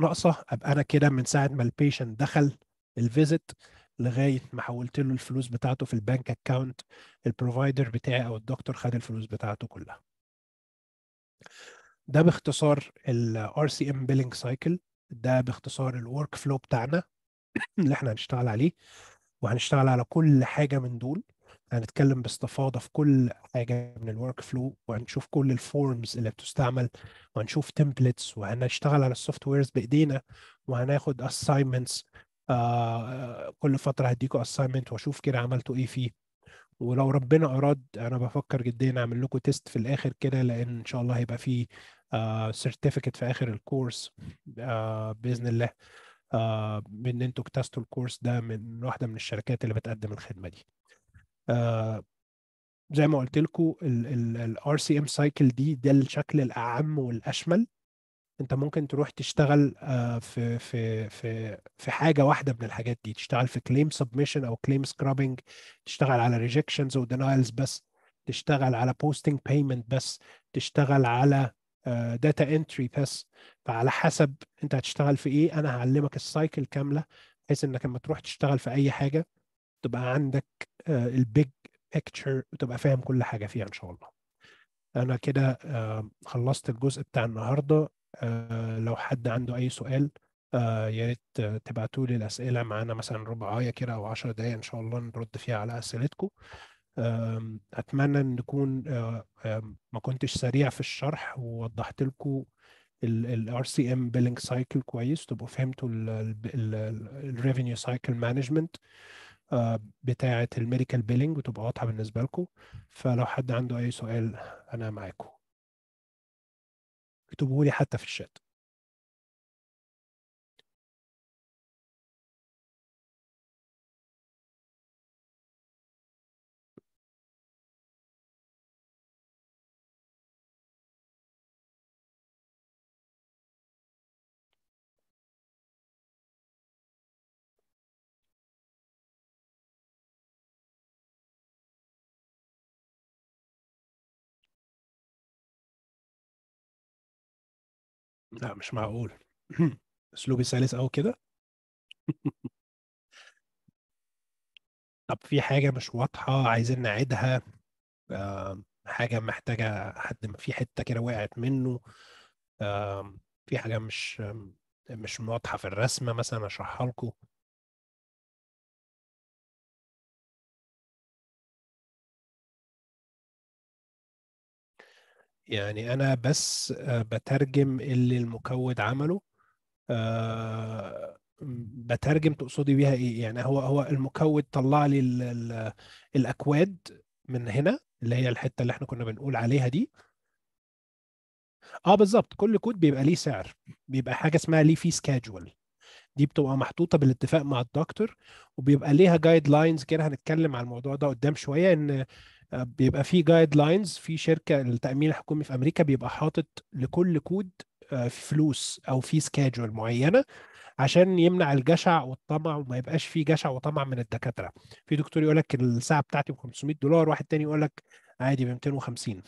ناقصه ابقى انا كده من ساعه ما البيشنت دخل الفيزيت لغايه ما حولت له الفلوس بتاعته في البنك اكاونت البروفايدر بتاعي او الدكتور خد الفلوس بتاعته كلها ده باختصار الـ RCM billing cycle ده باختصار الورك فلو بتاعنا اللي احنا هنشتغل عليه وهنشتغل على كل حاجه من دول هنتكلم باستفاضه في كل حاجه من الورك فلو وهنشوف كل الفورمز اللي بتستعمل وهنشوف تمبلتس وهنشتغل على السوفت ويرز بايدينا وهناخد اساينمنتس آه،, آه كل فتره هديكوا اساينمنت واشوف كده عملتوا ايه فيه ولو ربنا اراد انا بفكر جديا اعمل لكم تيست في الاخر كده لان ان شاء الله هيبقى فيه سيرتيفيكت آه، uh, في اخر الكورس uh, باذن الله uh, بان انتوا اكتستوا الكورس ده من واحده من الشركات اللي بتقدم الخدمه دي آه، زي ما قلت لكم الار سي ام سايكل دي ده الشكل الاعم والاشمل انت ممكن تروح تشتغل آه، في في في في حاجه واحده من الحاجات دي تشتغل في كليم سبمشن او كليم سكرابنج تشتغل على ريجكشنز ودينايلز بس تشتغل على بوستنج بيمنت بس تشتغل على داتا آه، انتري بس فعلى حسب انت هتشتغل في ايه انا هعلمك السايكل كامله بحيث انك لما تروح تشتغل في اي حاجه تبقى عندك آه، البيج بيكتشر وتبقى فاهم كل حاجه فيها ان شاء الله انا كده آه، خلصت الجزء بتاع النهارده آه، لو حد عنده اي سؤال يا ريت تبعتوا لي الاسئله معانا مثلا ربعايه كده او 10 دقائق ان شاء الله نرد فيها على اسئلتكم اتمنى ان نكون ما كنتش سريع في الشرح ووضحت لكم الار سي ام بيلينج سايكل كويس تبقوا فهمتوا الريفينيو سايكل مانجمنت بتاعه الميديكال بيلينج وتبقى واضحه بالنسبه لكم فلو حد عنده اي سؤال انا معاكم اكتبوا لي حتى في الشات لا مش معقول <clears throat> اسلوبي سلس او كده <laughs> طب في حاجه مش واضحه عايزين نعيدها حاجه محتاجه حد في حته كده وقعت منه في حاجه مش مش واضحه في الرسمه مثلا اشرحها لكم يعني انا بس آه، بترجم اللي المكود عمله آه، بترجم تقصدي بيها ايه يعني هو هو المكود طلع لي الاكواد من هنا اللي هي الحته اللي احنا كنا بنقول عليها دي اه بالظبط كل كود بيبقى ليه سعر بيبقى حاجه اسمها ليه في سكادجول دي بتبقى محطوطه بالاتفاق مع الدكتور وبيبقى ليها جايد لاينز كده هنتكلم على الموضوع ده قدام شويه ان آه، بيبقى في جايد لاينز في شركه التامين الحكومي في امريكا بيبقى حاطط لكل كود آه، فلوس او في سكادجول معينه عشان يمنع الجشع والطمع وما يبقاش في جشع وطمع من الدكاتره في دكتور يقول لك الساعه بتاعتي ب 500 دولار واحد تاني يقول لك عادي ب 250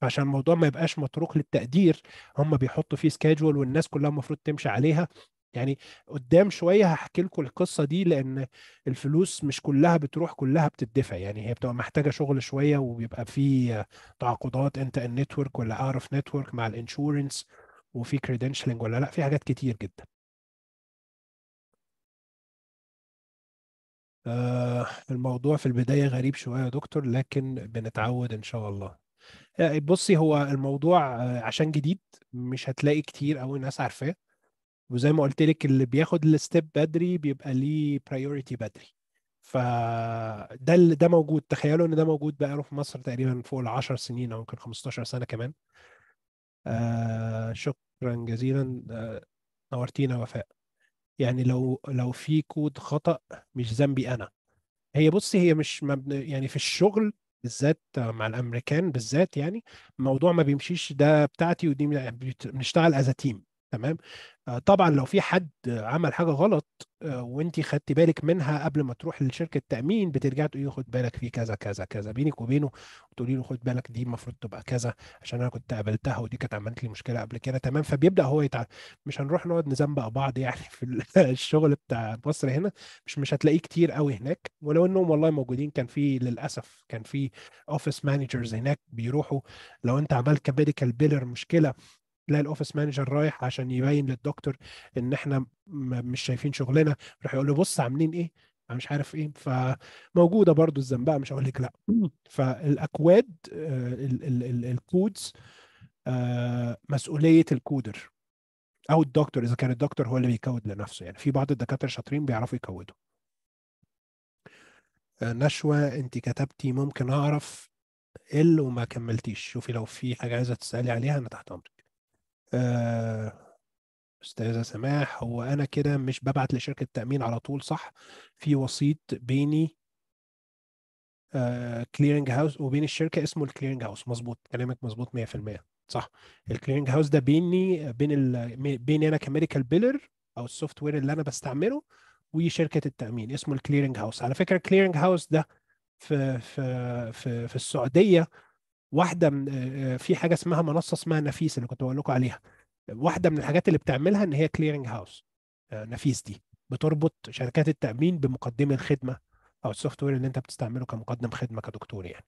فعشان الموضوع ما يبقاش متروك للتقدير هم بيحطوا فيه سكادجول والناس كلها المفروض تمشي عليها يعني قدام شويه هحكي لكم القصه دي لان الفلوس مش كلها بتروح كلها بتدفع يعني هي بتبقى محتاجه شغل شويه وبيبقى في تعاقدات انت النتورك ولا اعرف نتورك مع الانشورنس وفي كريدنشلنج ولا لا في حاجات كتير جدا آه، الموضوع في البدايه غريب شويه يا دكتور لكن بنتعود ان شاء الله آه، بصي هو الموضوع آه، عشان جديد مش هتلاقي كتير قوي ناس عارفاه وزي ما قلت لك اللي بياخد الستيب بدري بيبقى ليه برايورتي بدري فده اللي ده موجود تخيلوا ان ده موجود بقاله في مصر تقريبا فوق ال 10 سنين او يمكن 15 سنه كمان آه شكرا جزيلا آه نورتينا وفاء يعني لو لو في كود خطا مش ذنبي انا هي بصي هي مش مبن... يعني في الشغل بالذات مع الامريكان بالذات يعني الموضوع ما بيمشيش ده بتاعتي ودي بنشتغل از تيم تمام آه، طبعا لو في حد عمل حاجه غلط آه، وانت خدتي بالك منها قبل ما تروح لشركه تامين بترجعي تقولي خد بالك في كذا كذا كذا بينك وبينه وتقولي له خد بالك دي المفروض تبقى كذا عشان انا كنت قابلتها ودي كانت عملت لي مشكله قبل كده تمام فبيبدا هو يتع... مش هنروح نقعد بقى بعض يعني <laughs> في الشغل بتاع مصر هنا مش مش هتلاقيه كتير قوي هناك ولو انهم والله موجودين كان في للاسف كان في اوفيس مانجرز هناك بيروحوا لو انت عملت كبيريكال بيلر مشكله تلاقي الاوفيس مانجر رايح عشان يبين للدكتور ان احنا مش شايفين شغلنا راح يقول له بص عاملين ايه انا مش عارف ايه فموجوده برضو الزنبقه مش هقول لك لا فالاكواد آه، الكودز آه، مسؤوليه الكودر او الدكتور اذا كان الدكتور هو اللي بيكود لنفسه يعني في بعض الدكاتره شاطرين بيعرفوا يكودوا آه، نشوى انت كتبتي ممكن اعرف ال وما كملتيش شوفي لو في حاجه عايزه تسالي عليها انا تحت امرك آه استاذه سماح هو انا كده مش ببعت لشركه التامين على طول صح في وسيط بيني كليرنج آه، هاوس وبين الشركه اسمه الكليرنج هاوس مظبوط كلامك مظبوط 100% صح الكليرنج هاوس ده بيني بين ال... بيني انا كميديكال بيلر او السوفت وير اللي انا بستعمله وشركه التامين اسمه الكليرنج هاوس على فكره الكليرنج هاوس ده في في في, في السعوديه واحده من آه، آه، في حاجه اسمها منصه اسمها نفيس اللي كنت بقول لكم عليها واحده من الحاجات اللي بتعملها ان هي كليرنج هاوس آه، نفيس دي بتربط شركات التامين بمقدمي الخدمه او السوفت وير اللي انت بتستعمله كمقدم خدمه كدكتور يعني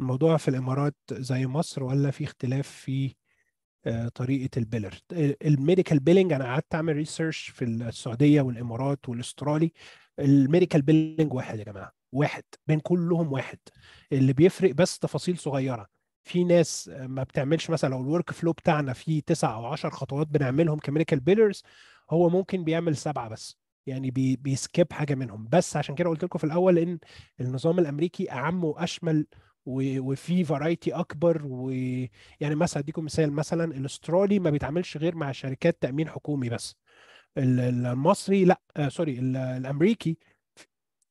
الموضوع في الامارات زي مصر ولا في اختلاف في طريقه البيلر الميديكال بيلنج انا قعدت اعمل ريسيرش في السعوديه والامارات والاسترالي الميديكال بيلنج واحد يا جماعه واحد بين كلهم واحد اللي بيفرق بس تفاصيل صغيره في ناس ما بتعملش مثلا لو الورك فلو بتاعنا فيه تسع او عشر خطوات بنعملهم كميكال بيلرز هو ممكن بيعمل سبعه بس يعني بي بيسكيب حاجه منهم بس عشان كده قلت لكم في الاول ان النظام الامريكي اعم واشمل وفي فرايتي اكبر ويعني مثلا اديكم مثال مثلا الاسترالي ما بيتعاملش غير مع شركات تامين حكومي بس المصري لا آه سوري الامريكي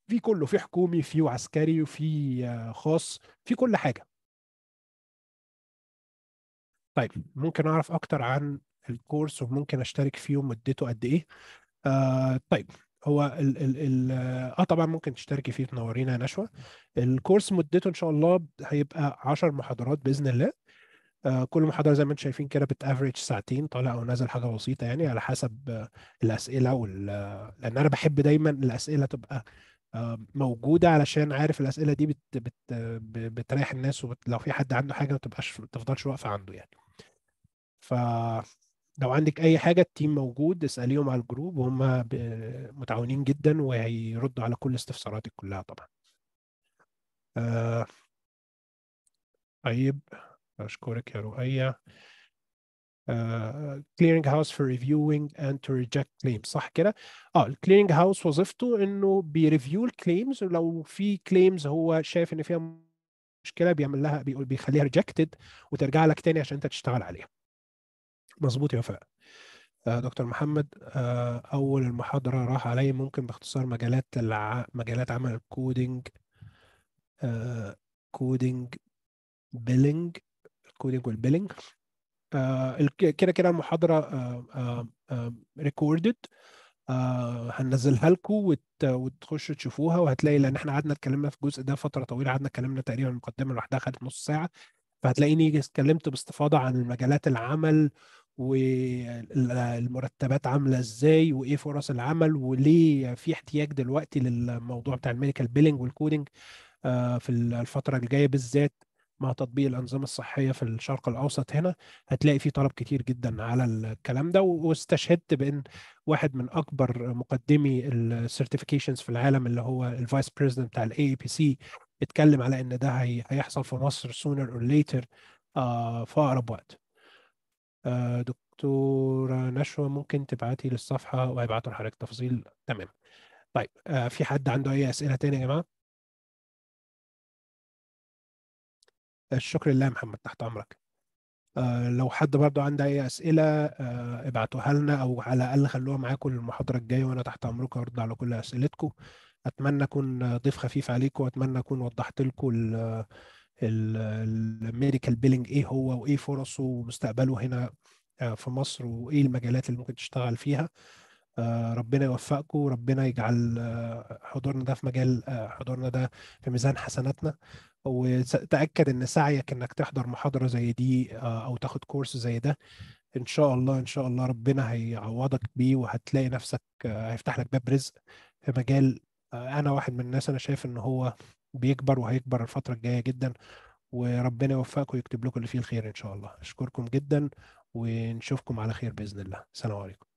في كله في حكومي في عسكري وفي آه، خاص في كل حاجه طيب ممكن اعرف اكتر عن الكورس وممكن اشترك فيه ومدته قد ايه آه طيب هو ال ال ال اه طبعا ممكن تشتركي فيه تنورينا يا نشوه الكورس مدته ان شاء الله هيبقى 10 محاضرات باذن الله آه كل محاضره زي ما انتم شايفين كده بتافريج ساعتين طالع او نازل حاجه بسيطه يعني على حسب الاسئله وال آه، لان انا بحب دايما الاسئله تبقى موجوده علشان عارف الاسئله دي بت بت بتريح الناس ولو في حد عنده حاجه ما تبقاش ما تفضلش واقفه عنده يعني ف لو عندك اي حاجه التيم موجود اساليهم على الجروب وهم متعاونين جدا وهيردوا على كل استفساراتك كلها طبعا آه، طيب اشكرك يا رؤيه كليرنج هاوس فور ريفيوينج اند تو ريجكت كليمز صح كده؟ اه الكليرنج هاوس وظيفته انه بيريفيو الكليمز ولو في كليمز هو شايف ان فيها مشكله بيعمل لها بيقول بيخليها ريجكتد وترجع لك تاني عشان انت تشتغل عليها. مظبوط يا وفاء. آه، دكتور محمد آه، اول المحاضره راح علي ممكن باختصار مجالات الع... مجالات عمل الكودينج كودينج بيلينج الكودينج والبيلينج آه، كده كده المحاضره ريكوردد آه، آه، هنزلها لكم وتخشوا تشوفوها وهتلاقي لان احنا قعدنا اتكلمنا في الجزء ده فتره طويله قعدنا اتكلمنا تقريبا المقدمه لوحدها خدت نص ساعه فهتلاقيني اتكلمت باستفاضه عن مجالات العمل والمرتبات عامله ازاي وايه فرص العمل وليه في احتياج دلوقتي للموضوع بتاع الميديكال بيلينج والكودينج في الفتره الجايه بالذات مع تطبيق الأنظمة الصحية في الشرق الأوسط هنا هتلاقي في طلب كتير جدا على الكلام ده واستشهدت بأن واحد من أكبر مقدمي السيرتيفيكيشنز في العالم اللي هو الفايس بريزيدنت بتاع الاي بي سي اتكلم على ان ده هيحصل في مصر sooner or later آه، في اقرب وقت آه، دكتورة نشوى ممكن تبعتي للصفحة وهيبعتوا لحضرتك تفاصيل تمام طيب آه، في حد عنده اي اسئلة تانية يا جماعة؟ الشكر لله يا محمد تحت امرك آه لو حد برضو عنده اي اسئله آه ابعتوها لنا او على الاقل خلوها معاكم المحاضره الجايه وانا تحت امركم ارد على كل اسئلتكم اتمنى اكون ضيف خفيف عليكم واتمنى اكون وضحت لكم الميديكال بيلينج ايه هو وايه فرصه ومستقبله هنا آه، في مصر وايه المجالات اللي ممكن تشتغل فيها آه، ربنا يوفقكم وربنا يجعل آه، حضورنا ده في مجال حضورنا ده في ميزان حسناتنا وتاكد ان سعيك انك تحضر محاضره زي دي آه، او تاخد كورس زي ده ان شاء الله ان شاء الله ربنا هيعوضك بيه وهتلاقي نفسك آه، هيفتح لك باب رزق في مجال آه، انا واحد من الناس انا شايف ان هو بيكبر وهيكبر الفتره الجايه جدا وربنا يوفقكم ويكتب لكم اللي فيه الخير ان شاء الله اشكركم جدا ونشوفكم على خير باذن الله سلام عليكم